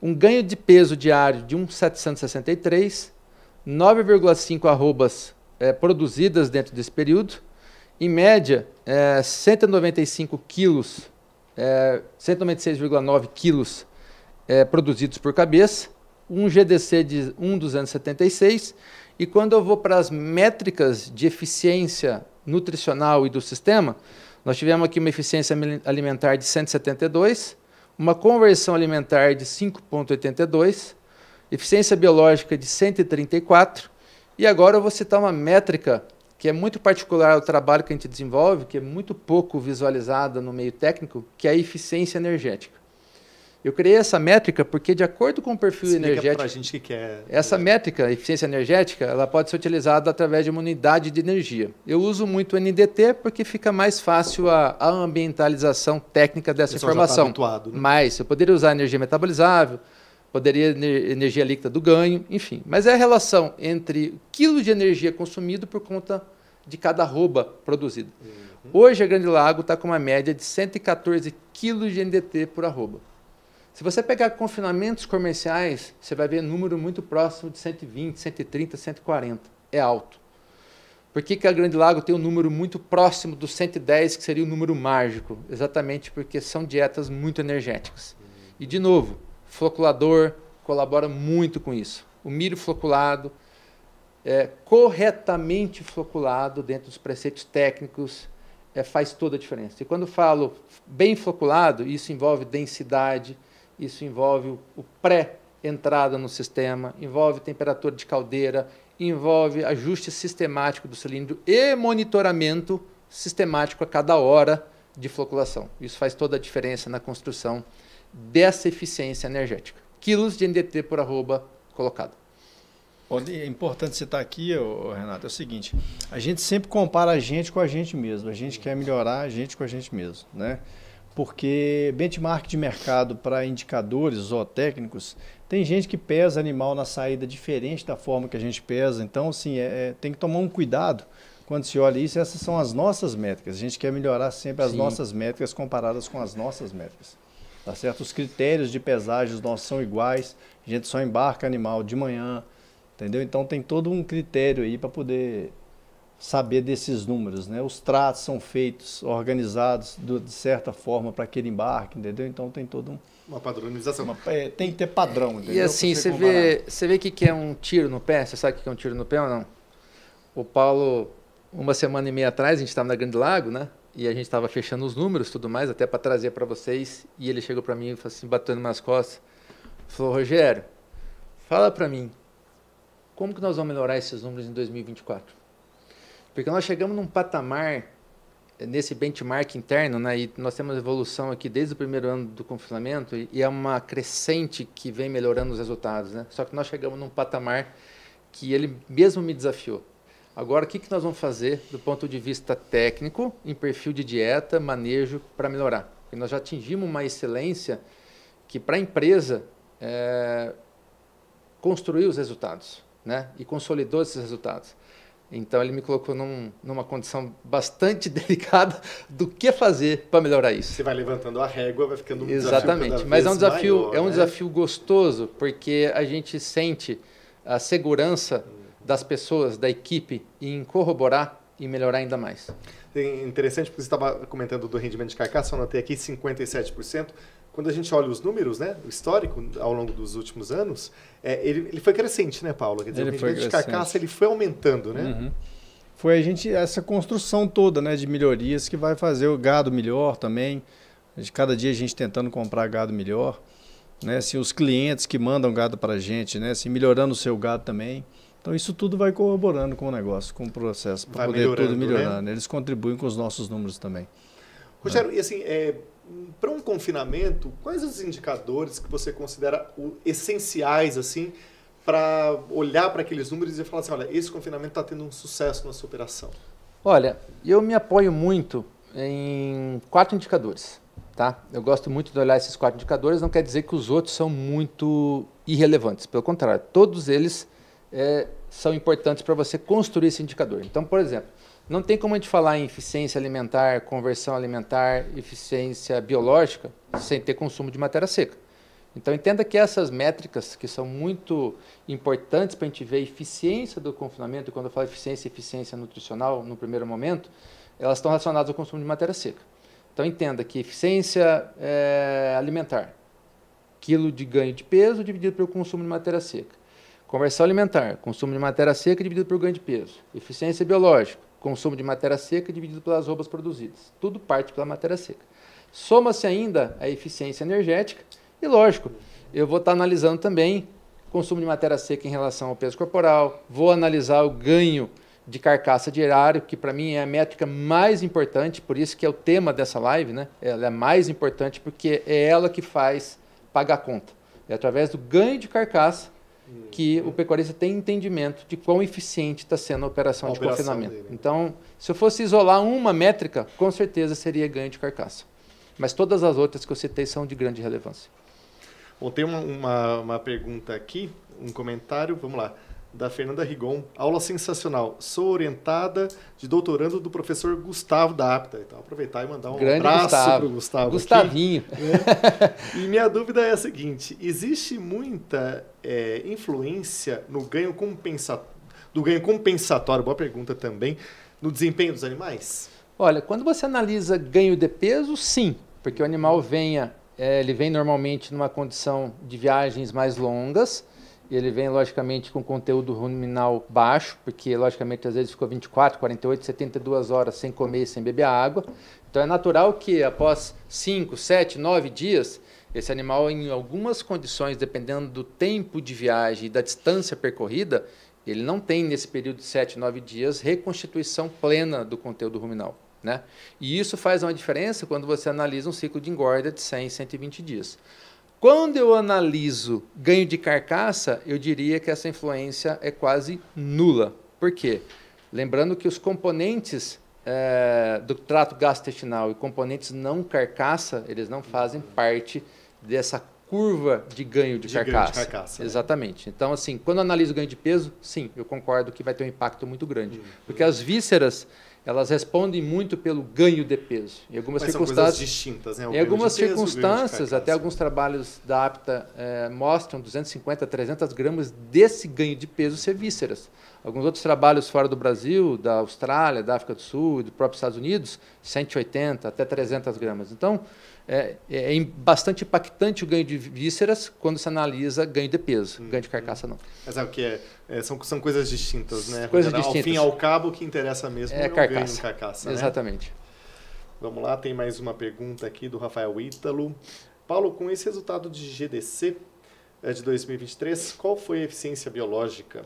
um ganho de peso diário de 1,763, 9,5 arrobas é, produzidas dentro desse período, em média é, eh, 195 quilos, é, eh, 196,9 quilos produzidos por cabeça, um GDC de 1,276, e quando eu vou para as métricas de eficiência nutricional e do sistema, nós tivemos aqui uma eficiência alimentar de 172, uma conversão alimentar de 5,82, eficiência biológica de 134, e agora eu vou citar uma métrica que é muito particular ao trabalho que a gente desenvolve, que é muito pouco visualizada no meio técnico, que é a eficiência energética. Eu criei essa métrica porque, de acordo com o perfil Explica é energético. gente que quer... Essa né? métrica, eficiência energética, ela pode ser utilizada através de uma unidade de energia. Eu uso muito o NDT porque fica mais fácil a, a ambientalização técnica dessa tá informação. Tá habituado, né? Mas eu poderia usar energia metabolizável, poderia energia líquida do ganho, enfim. Mas é a relação entre o quilo de energia consumido por conta de cada arroba produzido. Uhum. Hoje a Grande Lago está com uma média de 114 quilos de NDT por arroba. Se você pegar confinamentos comerciais, você vai ver número muito próximo de 120, 130, 140. É alto. Por que, que a Grande Lago tem um número muito próximo dos 110, que seria o número mágico? Exatamente porque são dietas muito energéticas. E, de novo, floculador colabora muito com isso. O milho floculado, é, corretamente floculado dentro dos preceitos técnicos, é, faz toda a diferença. E quando falo bem floculado, isso envolve densidade, isso envolve o pré-entrada no sistema, envolve temperatura de caldeira, envolve ajuste sistemático do cilindro e monitoramento sistemático a cada hora de floculação. Isso faz toda a diferença na construção dessa eficiência energética. Quilos de NDT por arroba colocado. É importante citar aqui, Renato, é o seguinte: a gente sempre compara a gente com a gente mesmo. A gente quer melhorar a gente com a gente mesmo, né? porque benchmark de mercado para indicadores zootécnicos, tem gente que pesa animal na saída diferente da forma que a gente pesa, então assim, é, é, tem que tomar um cuidado quando se olha isso, essas são as nossas métricas. A gente quer melhorar sempre as Sim. nossas métricas comparadas com as nossas métricas. Tá certo? Os critérios de pesagem nossos são iguais. A gente só embarca animal de manhã, entendeu? Então tem todo um critério aí para poder saber desses números, né? Os tratos são feitos, organizados do, de certa forma para aquele embarque, entendeu? Então tem todo um uma padronização. Uma, é, tem que ter padrão, entendeu? E assim, você vê, você vê o que, que é um tiro no pé? Você sabe o que é um tiro no pé ou não? O Paulo, uma semana e meia atrás, a gente estava na Grande Lago, né? E a gente estava fechando os números tudo mais, até para trazer para vocês. E ele chegou para mim e falou assim, batendo nas costas. Falou, Rogério, fala para mim, como que nós vamos melhorar esses números em 2024? Porque nós chegamos num patamar, eh, nesse benchmark interno, né, e nós temos evolução aqui desde o primeiro ano do confinamento, e é uma crescente que vem melhorando os resultados. Né? Só que nós chegamos num patamar que ele mesmo me desafiou. Agora, o que, que nós vamos fazer do ponto de vista técnico, em perfil de dieta, manejo, para melhorar? Porque nós já atingimos uma excelência que, para a empresa, é, construiu os resultados né? e consolidou esses resultados. Então ele me colocou num, numa condição bastante delicada do que fazer para melhorar isso. Você vai levantando a régua, vai ficando um Exatamente. Mas é um desafio, maior, é um né? desafio gostoso porque a gente sente a segurança uhum. das pessoas, da equipe em corroborar e melhorar ainda mais. interessante porque você estava comentando do rendimento de carcaça, eu anotei aqui 57% quando a gente olha os números, né, o histórico ao longo dos últimos anos, é, ele, ele foi crescente, né, Paulo? Quer dizer, ele o rendimento de carcaça ele foi aumentando, né? Uhum. Foi a gente essa construção toda, né, de melhorias que vai fazer o gado melhor também. De cada dia a gente tentando comprar gado melhor, né? Assim, os clientes que mandam gado para a gente, né? Assim, melhorando o seu gado também. Então isso tudo vai corroborando com o negócio, com o processo, para poder tudo melhorando. Né? né? Eles contribuem com os nossos números também. Rogério, e assim, é, para um confinamento, quais os indicadores que você considera essenciais assim para olhar para aqueles números e falar assim, olha, esse confinamento está tendo um sucesso na sua operação? Olha, eu me apoio muito em quatro indicadores, tá? Eu gosto muito de olhar esses quatro indicadores, não quer dizer que os outros são muito irrelevantes, pelo contrário, todos eles é, são importantes para você construir esse indicador. Então, por exemplo, não tem como a gente falar em eficiência alimentar, conversão alimentar, eficiência biológica sem ter consumo de matéria seca. Então entenda que essas métricas que são muito importantes para a gente ver a eficiência do confinamento, e quando eu falo eficiência, eficiência nutricional no primeiro momento, elas estão relacionadas ao consumo de matéria seca. Então entenda que eficiência é, alimentar, quilo de ganho de peso dividido pelo consumo de matéria seca. Conversão alimentar, consumo de matéria seca dividido pelo ganho de peso. Eficiência biológica, consumo de matéria seca dividido pelas roupas produzidas. Tudo parte pela matéria seca. Soma-se ainda a eficiência energética e, lógico, eu vou estar analisando também consumo de matéria seca em relação ao peso corporal, vou analisar o ganho de carcaça de erário, que para mim é a métrica mais importante, por isso que é o tema dessa live, né? Ela é mais importante porque é ela que faz pagar a conta. É através do ganho de carcaça que o pecuarista tem entendimento de quão eficiente está sendo a operação a de operação confinamento. Dele. Então, se eu fosse isolar uma métrica, com certeza seria ganho de carcaça. Mas todas as outras que eu citei são de grande relevância. Bom, tem uma, uma, uma pergunta aqui, um comentário, vamos lá da Fernanda Rigon. Aula sensacional. Sou orientada de doutorando do professor Gustavo da APTA. Então, aproveitar e mandar um Grande abraço para o Gustavo. Gustavinho. Aqui, né? e minha dúvida é a seguinte: existe muita é, influência no ganho compensatório, do ganho compensatório, boa pergunta também, no desempenho dos animais? Olha, quando você analisa ganho de peso, sim, porque o animal venha, é, ele vem normalmente numa condição de viagens mais longas ele vem, logicamente, com conteúdo ruminal baixo, porque, logicamente, às vezes ficou 24, 48, 72 horas sem comer e sem beber água. Então, é natural que, após 5, 7, 9 dias, esse animal, em algumas condições, dependendo do tempo de viagem e da distância percorrida, ele não tem, nesse período de 7, 9 dias, reconstituição plena do conteúdo ruminal. Né? E isso faz uma diferença quando você analisa um ciclo de engorda de 100, 120 dias. Quando eu analiso ganho de carcaça, eu diria que essa influência é quase nula. Por quê? Lembrando que os componentes é, do trato gastrointestinal e componentes não carcaça, eles não fazem parte dessa curva de ganho de, de carcaça. Ganho de carcaça né? Exatamente. Então, assim, quando eu analiso ganho de peso, sim, eu concordo que vai ter um impacto muito grande. Uhum. Porque as vísceras elas respondem muito pelo ganho de peso. Em algumas Mas circunstâncias distintas, né? em algumas peso, circunstâncias, até alguns trabalhos da APTA eh, mostram 250, 300 gramas desse ganho de peso ser vísceras. Alguns outros trabalhos fora do Brasil, da Austrália, da África do Sul e dos próprios Estados Unidos, 180 até 300 gramas. Então, é, é, é bastante impactante o ganho de vísceras quando se analisa ganho de peso, hum, ganho de hum. carcaça não. Mas é o que é? É, são, são coisas distintas, né? Coisas Porque, é distintas. Ao fim ao cabo, o que interessa mesmo é, é carcaça. carcaça né? Exatamente. Vamos lá, tem mais uma pergunta aqui do Rafael Ítalo. Paulo, com esse resultado de GDC eh, de 2023, qual foi a eficiência biológica?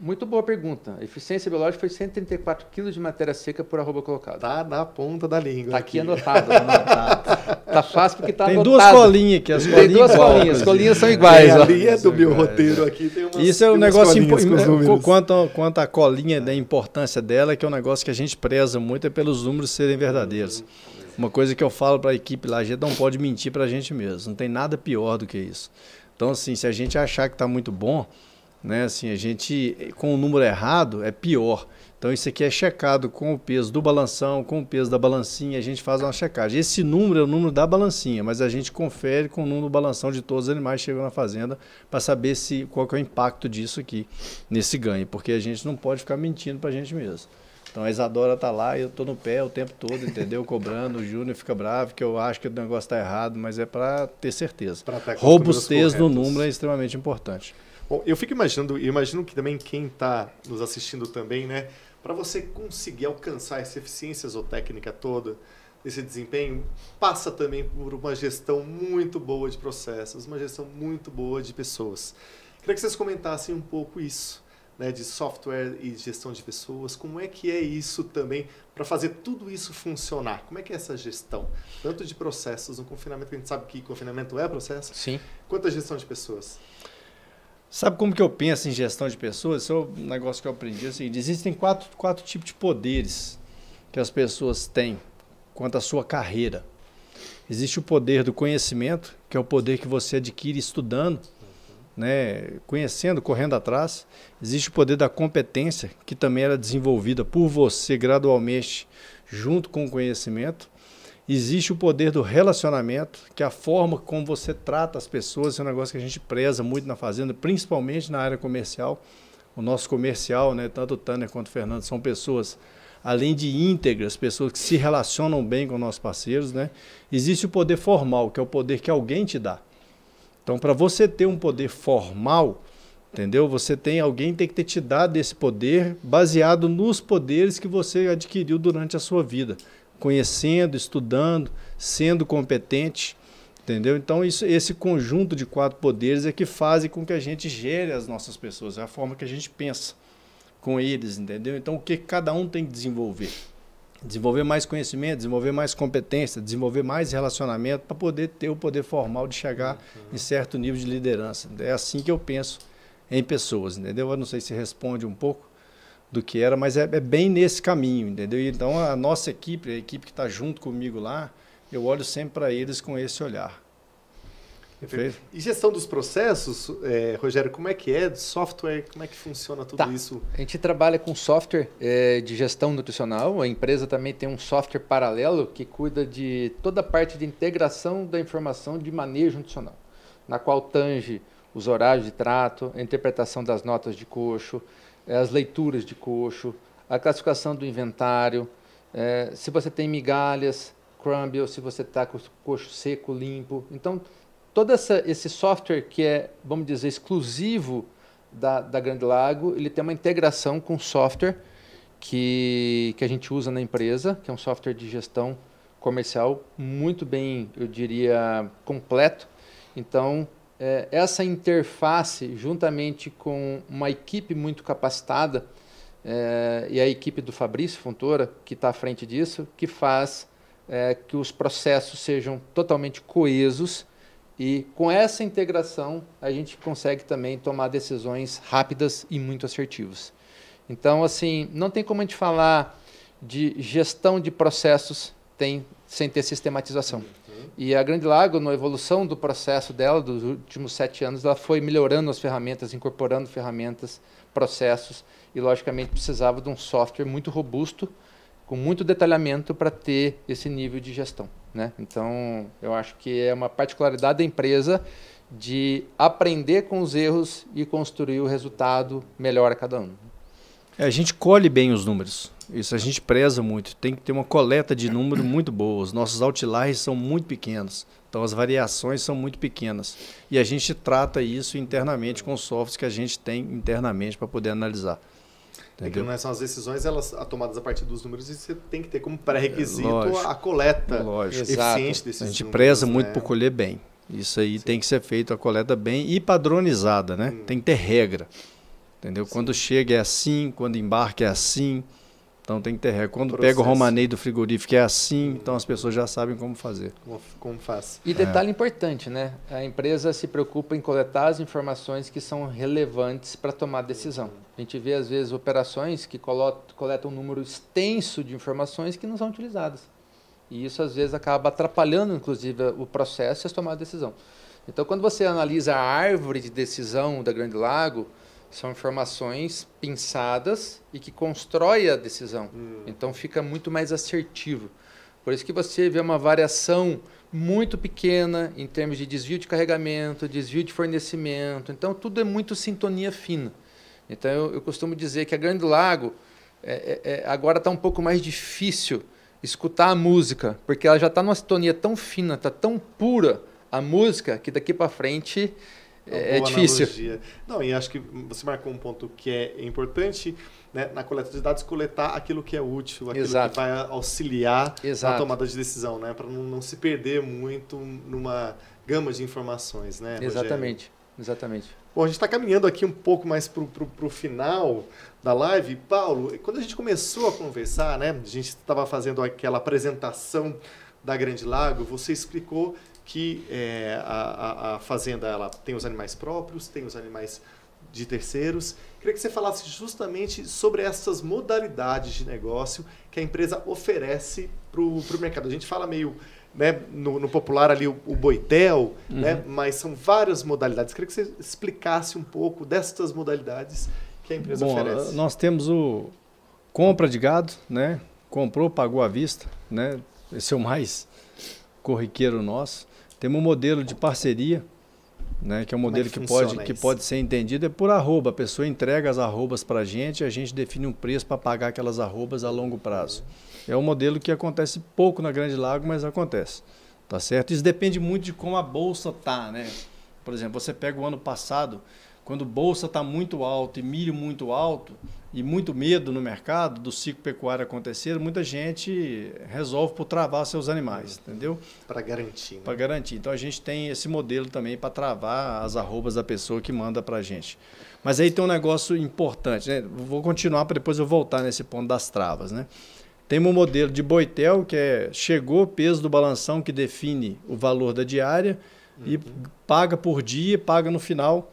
Muito boa pergunta. Eficiência biológica foi 134 kg de matéria seca por arroba colocada. Tá na ponta da língua. Tá aqui, aqui. anotado. tá fácil porque tá tem anotado. Tem duas colinhas aqui. As colinhas tem duas igual, colinhas. As colinhas são é, iguais. A ó. É é do meu roteiro aqui. Tem umas, Isso é um negócio importante. Quanto, quanto à colinha, da importância dela, que é um negócio que a gente preza muito, é pelos números serem verdadeiros. Uma coisa que eu falo para a equipe lá, a gente não pode mentir para a gente mesmo. Não tem nada pior do que isso. Então, assim, se a gente achar que está muito bom né? Assim, a gente, com o número errado, é pior. Então, isso aqui é checado com o peso do balanção, com o peso da balancinha, a gente faz uma checagem. Esse número é o número da balancinha, mas a gente confere com o número do balanção de todos os animais que chegam na fazenda para saber se qual é o impacto disso aqui, nesse ganho, porque a gente não pode ficar mentindo para a gente mesmo. Então a Isadora tá lá, eu tô no pé o tempo todo, entendeu? Cobrando, o Júnior fica bravo, que eu acho que o negócio está errado, mas é para ter certeza. Robustez no número é extremamente importante. Bom, eu fico imaginando, eu imagino que também quem está nos assistindo também, né? Para você conseguir alcançar essa eficiência zootécnica toda, esse desempenho, passa também por uma gestão muito boa de processos, uma gestão muito boa de pessoas. Queria que vocês comentassem um pouco isso. Né, de software e gestão de pessoas, como é que é isso também para fazer tudo isso funcionar? Como é que é essa gestão, tanto de processos no confinamento, que a gente sabe que confinamento é processo, Sim. quanto a gestão de pessoas? Sabe como que eu penso em gestão de pessoas? é um negócio que eu aprendi. Assim, existem quatro, quatro tipos de poderes que as pessoas têm quanto à sua carreira. Existe o poder do conhecimento, que é o poder que você adquire estudando, né, conhecendo, correndo atrás. Existe o poder da competência, que também era desenvolvida por você gradualmente, junto com o conhecimento existe o poder do relacionamento, que é a forma como você trata as pessoas, é um negócio que a gente preza muito na fazenda, principalmente na área comercial. O nosso comercial, né, tanto o Tanner quanto o Fernando, são pessoas, além de íntegras, pessoas que se relacionam bem com nossos parceiros. Né? Existe o poder formal, que é o poder que alguém te dá. Então, para você ter um poder formal, entendeu? Você tem alguém tem que ter te dado esse poder baseado nos poderes que você adquiriu durante a sua vida conhecendo, estudando, sendo competente, entendeu? Então isso, esse conjunto de quatro poderes é que faz com que a gente gere as nossas pessoas, é a forma que a gente pensa com eles, entendeu? Então o que cada um tem que desenvolver? Desenvolver mais conhecimento, desenvolver mais competência, desenvolver mais relacionamento para poder ter o poder formal de chegar uhum. em certo nível de liderança. É assim que eu penso em pessoas, entendeu? Eu não sei se responde um pouco do que era, mas é, é bem nesse caminho, entendeu? Então a nossa equipe, a equipe que está junto comigo lá, eu olho sempre para eles com esse olhar. Perfeito. E gestão dos processos, é, Rogério, como é que é? De software, como é que funciona tudo tá. isso? A gente trabalha com software é, de gestão nutricional. A empresa também tem um software paralelo que cuida de toda a parte de integração da informação de manejo nutricional, na qual tange os horários de trato, a interpretação das notas de coxo, é as leituras de coxo, a classificação do inventário, é, se você tem migalhas, crumble, ou se você está com o coxo seco, limpo. Então, todo essa, esse software que é, vamos dizer, exclusivo da, da Grande Lago, ele tem uma integração com software que, que a gente usa na empresa, que é um software de gestão comercial muito bem, eu diria, completo. Então, é, essa interface, juntamente com uma equipe muito capacitada, é, e a equipe do Fabrício Fontoura, que está à frente disso, que faz é, que os processos sejam totalmente coesos e com essa integração a gente consegue também tomar decisões rápidas e muito assertivas. Então, assim, não tem como a gente falar de gestão de processos tem, sem ter sistematização. E a Grande Lago, na evolução do processo dela, dos últimos sete anos, ela foi melhorando as ferramentas, incorporando ferramentas, processos, e logicamente precisava de um software muito robusto, com muito detalhamento para ter esse nível de gestão. Né? Então, eu acho que é uma particularidade da empresa de aprender com os erros e construir o resultado melhor a cada ano. É, a gente colhe bem os números. Isso a gente preza muito. Tem que ter uma coleta de número muito boa. Os nossos outliers são muito pequenos. Então as variações são muito pequenas. E a gente trata isso internamente com softwares que a gente tem internamente para poder analisar. É Entendeu? É são as decisões elas tomadas a partir dos números e você tem que ter como pré-requisito é, a coleta lógico. eficiente desses números. A gente números, preza né? muito por colher bem. Isso aí Sim. tem que ser feito a coleta bem e padronizada, né? Hum. Tem que ter regra. Entendeu? Sim. Quando chega é assim, quando embarca é assim. Então tem que ter regra. Quando Processo. pega o romanei do frigorífico é assim, então as pessoas já sabem como fazer. Como, como faz. E é. detalhe é. importante, né? A empresa se preocupa em coletar as informações que são relevantes para tomar decisão. A gente vê, às vezes, operações que coletam um número extenso de informações que não são utilizadas. E isso, às vezes, acaba atrapalhando, inclusive, o processo e as tomadas de decisão. Então, quando você analisa a árvore de decisão da Grande Lago, são informações pensadas e que constrói a decisão. Hum. Então fica muito mais assertivo. Por isso que você vê uma variação muito pequena em termos de desvio de carregamento, desvio de fornecimento. Então tudo é muito sintonia fina. Então eu, eu costumo dizer que a Grande Lago é, é, é agora está um pouco mais difícil escutar a música, porque ela já está numa sintonia tão fina, está tão pura a música que daqui para frente é, é difícil. Analogia. Não, e acho que você marcou um ponto que é importante né, na coleta de dados, coletar aquilo que é útil, aquilo Exato. que vai auxiliar Exato. na tomada de decisão, né, para não, não, se perder muito numa gama de informações. Né, Rogério? Exatamente. Exatamente. Bom, a gente está caminhando aqui um pouco mais para o final da live. Paulo, quando a gente começou a conversar, né, a gente estava fazendo aquela apresentação da Grande Lago, você explicou que é, a, a, a, fazenda ela tem os animais próprios, tem os animais de terceiros. Queria que você falasse justamente sobre essas modalidades de negócio que a empresa oferece para o mercado. A gente fala meio né, no, no, popular ali o, o boitel, uhum. né, mas são várias modalidades. Queria que você explicasse um pouco destas modalidades que a empresa Bom, oferece. Nós temos o compra de gado, né? comprou, pagou à vista, né? esse é o mais corriqueiro nosso. Temos um modelo de parceria, né, que é um é modelo é que, que pode, que pode ser entendido, é por arroba. A pessoa entrega as arrobas para a gente e a gente define um preço para pagar aquelas arrobas a longo prazo. É um modelo que acontece pouco na Grande Lago, mas acontece. Tá certo? Isso depende muito de como a bolsa tá, né? Por exemplo, você pega o ano passado, quando bolsa está muito alto e milho muito alto, e muito medo no mercado do ciclo pecuário acontecer, muita gente resolve por travar seus animais, entendeu? Para garantir. Né? Para garantir. Então a gente tem esse modelo também para travar as arrobas da pessoa que manda para a gente. Mas aí tem um negócio importante, né? Vou continuar para depois eu voltar nesse ponto das travas, né? Tem um modelo de boitel que é chegou peso do balanção que define o valor da diária uhum. e paga por dia, paga no final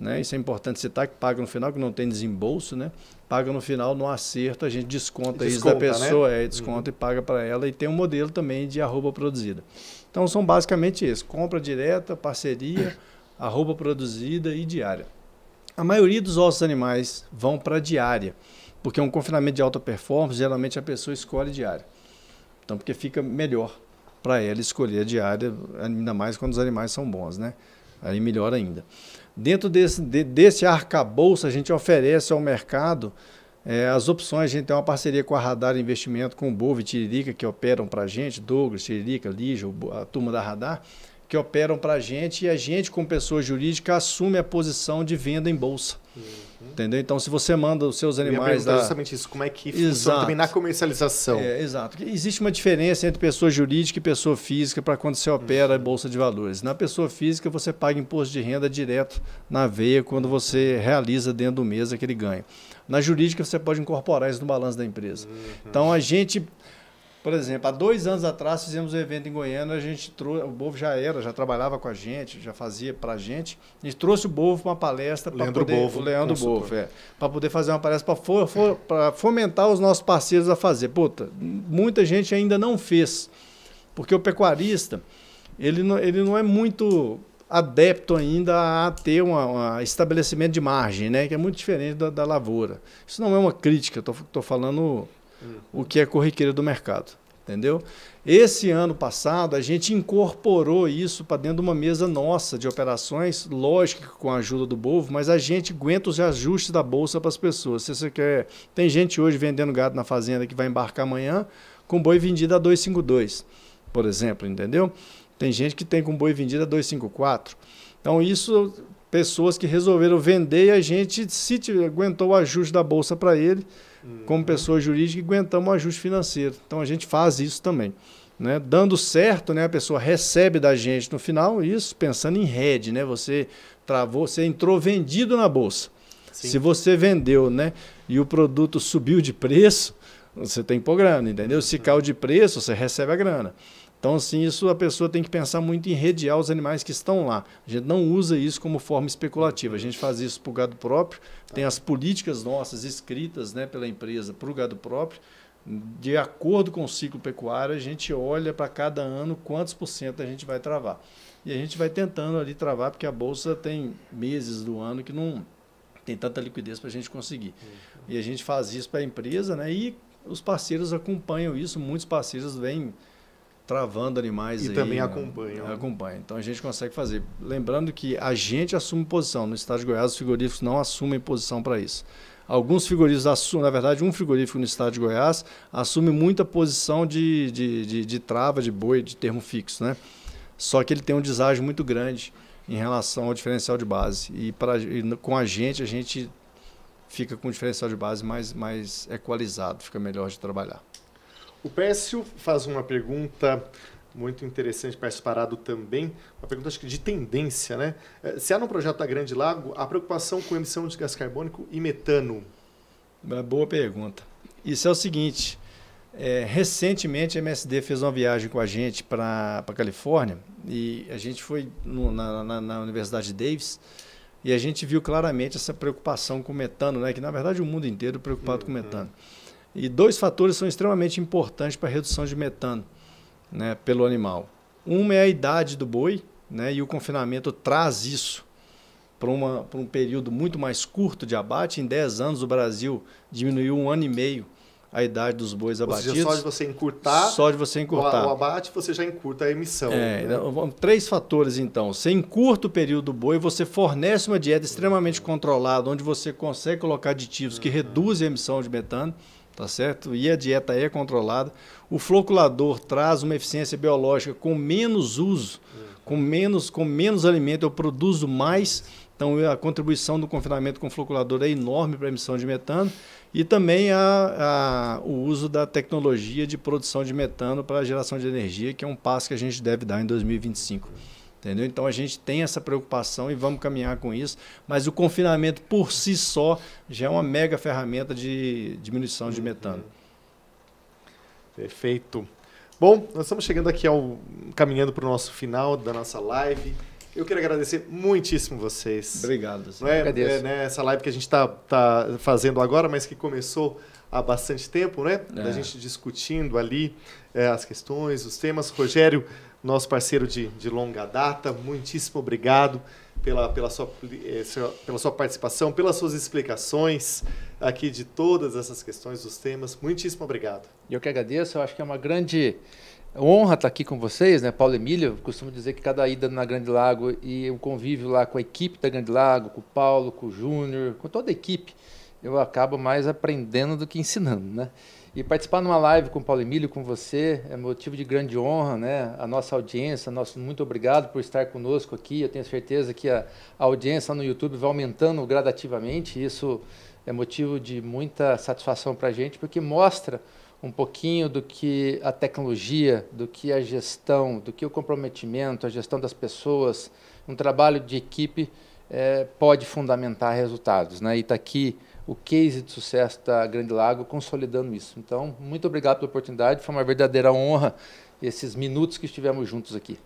né? Isso é importante citar que paga no final, que não tem desembolso, né? Paga no final no acerto, a gente desconta, desconta isso da né? pessoa, né? é, uhum. desconta uhum. e paga para ela e tem um modelo também de arroba produzida. Então são basicamente isso: compra direta, parceria, arroba produzida e diária. A maioria dos nossos animais vão para diária, porque um confinamento de alta performance, geralmente a pessoa escolhe diária. Então, porque fica melhor para ela escolher a diária, ainda mais quando os animais são bons, né? Aí melhor ainda. Dentro desse, de, desse arcabouço, a gente oferece ao mercado é, as opções. A gente tem uma parceria com a Radar Investimento, com o Bove Tiririca, que operam para a gente, Douglas, Tiririca, Lígia, a turma da Radar que operam para a gente e a gente, como pessoa jurídica, assume a posição de venda em bolsa. Uhum. Entendeu? Então, se você manda os seus animais. Da... justamente isso, como é que exato. funciona também na comercialização. É, exato. Existe uma diferença entre pessoa jurídica e pessoa física para quando você opera uhum. bolsa de valores. Na pessoa física, você paga imposto de renda direto na veia quando você realiza dentro do mês aquele ganho. Na jurídica, você pode incorporar isso no balanço da empresa. Uhum. Então, a gente por exemplo, há dois anos atrás fizemos um evento em Goiânia, a gente trouxe, o Bovo já era, já trabalhava com a gente, já fazia para a gente, e trouxe o Bovo para uma palestra. Leandro poder, Bovo. O Leandro consultor. Bovo, é. Para poder fazer uma palestra para for, for, fomentar os nossos parceiros a fazer. Puta, muita gente ainda não fez, porque o pecuarista, ele não, ele não é muito adepto ainda a ter um estabelecimento de margem, né? que é muito diferente da, da lavoura. Isso não é uma crítica, estou falando o que é corriqueira do mercado. Entendeu? Esse ano passado, a gente incorporou isso para dentro de uma mesa nossa de operações, lógico com a ajuda do Bovo, mas a gente aguenta os ajustes da bolsa para as pessoas. Se você quer. Tem gente hoje vendendo gado na fazenda que vai embarcar amanhã com boi vendido a 252, por exemplo, entendeu? Tem gente que tem com boi vendido a 254. Então, isso, pessoas que resolveram vender e a gente se aguentou o ajuste da bolsa para ele como pessoa jurídica e aguentamos o ajuste financeiro. Então a gente faz isso também. Né? Dando certo, né, a pessoa recebe da gente no final, isso pensando em rede, né? Você travou, você entrou vendido na bolsa. Sim. Se você vendeu, né, e o produto subiu de preço, você tem que pôr grana, entendeu? Se caiu de preço, você recebe a grana. Então, assim, isso a pessoa tem que pensar muito em redear os animais que estão lá. A gente não usa isso como forma especulativa. A gente faz isso para o gado próprio, tem as políticas nossas escritas né, pela empresa para o gado próprio. De acordo com o ciclo pecuário, a gente olha para cada ano quantos por cento a gente vai travar. E a gente vai tentando ali travar, porque a bolsa tem meses do ano que não tem tanta liquidez para a gente conseguir. Uhum. E a gente faz isso para a empresa, né? E os parceiros acompanham isso, muitos parceiros vêm travando animais. E aí, também né? acompanham. Né? Acompanha. Então a gente consegue fazer. Lembrando que a gente assume posição. No estado de Goiás, os frigoríficos não assumem posição para isso. Alguns frigoríficos assumem, na verdade, um frigorífico no estado de Goiás assume muita posição de, de, de, de trava, de boi, de termo fixo, né? Só que ele tem um deságio muito grande em relação ao diferencial de base. E, pra, e com a gente, a gente fica com o diferencial de base mais, mais equalizado, fica melhor de trabalhar. O Pécio faz uma pergunta muito interessante para esse parado também, uma pergunta acho que de tendência, né? É, se há no projeto da Grande Lago a preocupação com emissão de gás carbônico e metano? Uma boa pergunta. Isso é o seguinte, é, recentemente a MSD fez uma viagem com a gente para a Califórnia e a gente foi no, na, na, na Universidade Davis e a gente viu claramente essa preocupação com metano, né? Que na verdade o mundo inteiro é preocupado uhum. com metano. E dois fatores são extremamente importantes para a redução de metano né, pelo animal. Uma é a idade do boi, né, e o confinamento traz isso para, uma, para um período muito mais curto de abate. Em 10 anos, o Brasil diminuiu um ano e meio a idade dos bois Ou abatidos. Seja, só de você encurtar, só de você encurtar. O, abate, você já encurta a emissão. É, né? Então, três fatores, então. Você encurta o período do boi, você fornece uma dieta extremamente controlada, onde você consegue colocar aditivos uhum. que reduzem a emissão de metano tá certo? E a dieta é controlada. O floculador traz uma eficiência biológica com menos uso, com menos, com menos alimento eu produzo mais. Então a contribuição do confinamento com o floculador é enorme para a emissão de metano e também a, a, o uso da tecnologia de produção de metano para a geração de energia, que é um passo que a gente deve dar em 2025. Entendeu? Então a gente tem essa preocupação e vamos caminhar com isso, mas o confinamento por si só já é uma mega ferramenta de diminuição de uhum. metano. Perfeito. Bom, nós estamos chegando aqui ao caminhando para o nosso final da nossa live. Eu quero agradecer muitíssimo vocês. Obrigado. Senhor. Não é, é né, essa live que a gente está tá fazendo agora, mas que começou há bastante tempo, né? É. Da gente discutindo ali é, as questões, os temas. Rogério nosso parceiro de, de longa data. Muitíssimo obrigado pela, pela, sua, eh, pela sua participação, pelas suas explicações aqui de todas essas questões, dos temas. Muitíssimo obrigado. Eu que agradeço, eu acho que é uma grande honra estar aqui com vocês, né? Paulo Emílio, costumo dizer que cada ida na Grande Lago e o convívio lá com a equipe da Grande Lago, com o Paulo, com o Júnior, com toda a equipe, eu acabo mais aprendendo do que ensinando, né? E participar numa live com o Paulo Emílio, com você, é motivo de grande honra, né? A nossa audiência, nosso muito obrigado por estar conosco aqui. Eu tenho certeza que a, a audiência no YouTube vai aumentando gradativamente. Isso é motivo de muita satisfação para a gente, porque mostra um pouquinho do que a tecnologia, do que a gestão, do que o comprometimento, a gestão das pessoas, um trabalho de equipe é, pode fundamentar resultados. Né? E está aqui o case de sucesso da Grande Lago consolidando isso. Então, muito obrigado pela oportunidade, foi uma verdadeira honra esses minutos que estivemos juntos aqui.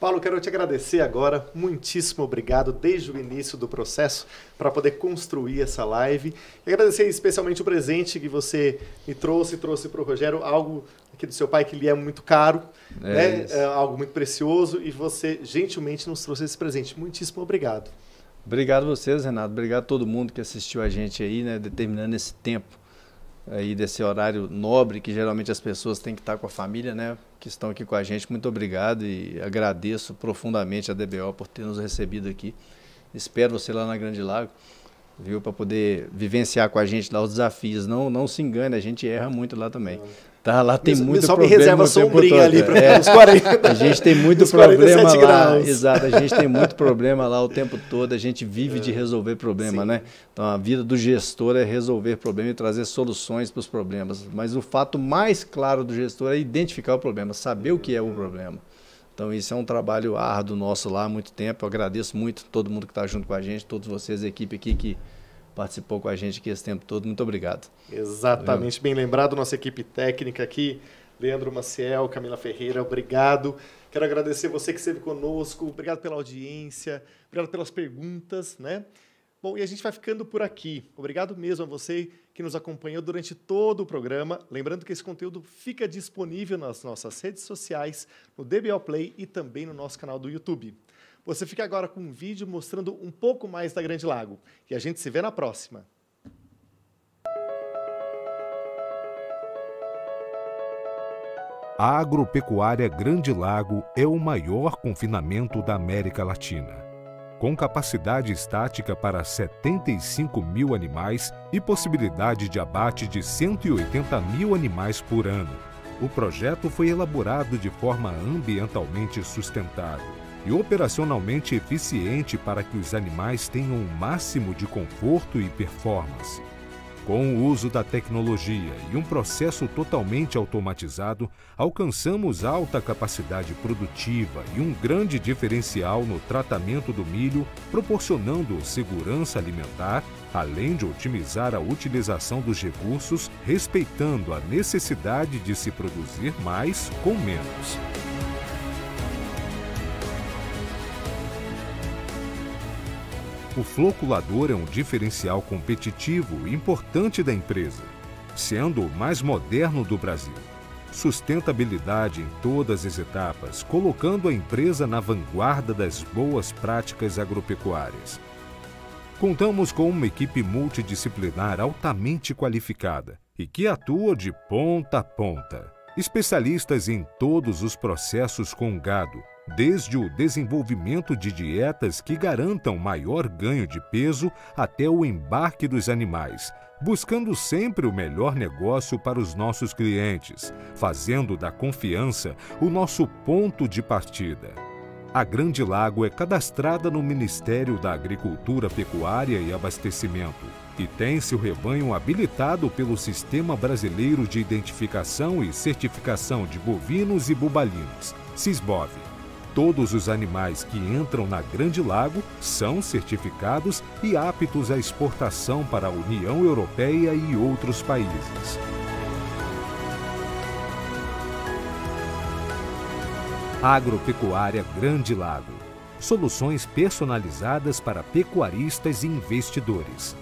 Paulo, quero te agradecer agora, muitíssimo obrigado desde o início do processo para poder construir essa live. E agradecer especialmente o presente que você me trouxe, trouxe para o Rogério, algo aqui do seu pai que lhe é muito caro, é né? É algo muito precioso, e você gentilmente nos trouxe esse presente. Muitíssimo obrigado. Obrigado a vocês, Renato. Obrigado a todo mundo que assistiu a gente aí, né? Determinando esse tempo aí desse horário nobre que geralmente as pessoas têm que estar com a família, né? Que estão aqui com a gente. Muito obrigado e agradeço profundamente a DBO por ter nos recebido aqui. Espero você lá na Grande Lago, viu? Para poder vivenciar com a gente lá os desafios. Não, não se engane, a gente erra muito lá também. Tá? Lá tem me, muito problema. Só me reserva sombrinha ali para é, os 40. A gente tem muito problema lá. Exato, a gente tem muito problema lá o tempo todo. A gente vive é. de resolver problema, Sim. né? Então a vida do gestor é resolver problema e trazer soluções para os problemas. Mas o fato mais claro do gestor é identificar o problema, saber o que é o problema. Então, isso é um trabalho árduo nosso lá há muito tempo. Eu agradeço muito todo mundo que está junto com a gente, todos vocês, a equipe aqui que participou com a gente aqui esse tempo todo. Muito obrigado. Exatamente, bem lembrado, nossa equipe técnica aqui, Leandro Maciel, Camila Ferreira, obrigado. Quero agradecer você que esteve conosco, obrigado pela audiência, obrigado pelas perguntas, né? Bom, e a gente vai ficando por aqui. Obrigado mesmo a você que nos acompanhou durante todo o programa. Lembrando que esse conteúdo fica disponível nas nossas redes sociais, no DBO Play e também no nosso canal do YouTube. Você fica agora com um vídeo mostrando um pouco mais da Grande Lago. E a gente se vê na próxima. A agropecuária Grande Lago é o maior confinamento da América Latina com capacidade estática para 75 mil animais e possibilidade de abate de 180 mil animais por ano. O projeto foi elaborado de forma ambientalmente sustentável e operacionalmente eficiente para que os animais tenham o um máximo de conforto e performance. Com o uso da tecnologia e um processo totalmente automatizado, alcançamos alta capacidade produtiva e um grande diferencial no tratamento do milho, proporcionando segurança alimentar, além de otimizar a utilização dos recursos, respeitando a necessidade de se produzir mais com menos. o floculador é um diferencial competitivo importante da empresa, sendo o mais moderno do Brasil. Sustentabilidade em todas as etapas, colocando a empresa na vanguarda das boas práticas agropecuárias. Contamos com uma equipe multidisciplinar altamente qualificada e que atua de ponta a ponta. Especialistas em todos os processos com gado, desde o desenvolvimento de dietas que garantam maior ganho de peso até o embarque dos animais, buscando sempre o melhor negócio para os nossos clientes, fazendo da confiança o nosso ponto de partida. A Grande Lago é cadastrada no Ministério da Agricultura, Pecuária e Abastecimento e tem seu rebanho habilitado pelo Sistema Brasileiro de Identificação e Certificação de Bovinos e Bubalinos, SISBOV. Todos os animais que entram na Grande Lago são certificados e aptos à exportação para a União Europeia e outros países. Agropecuária Grande Lago. Soluções personalizadas para pecuaristas e investidores.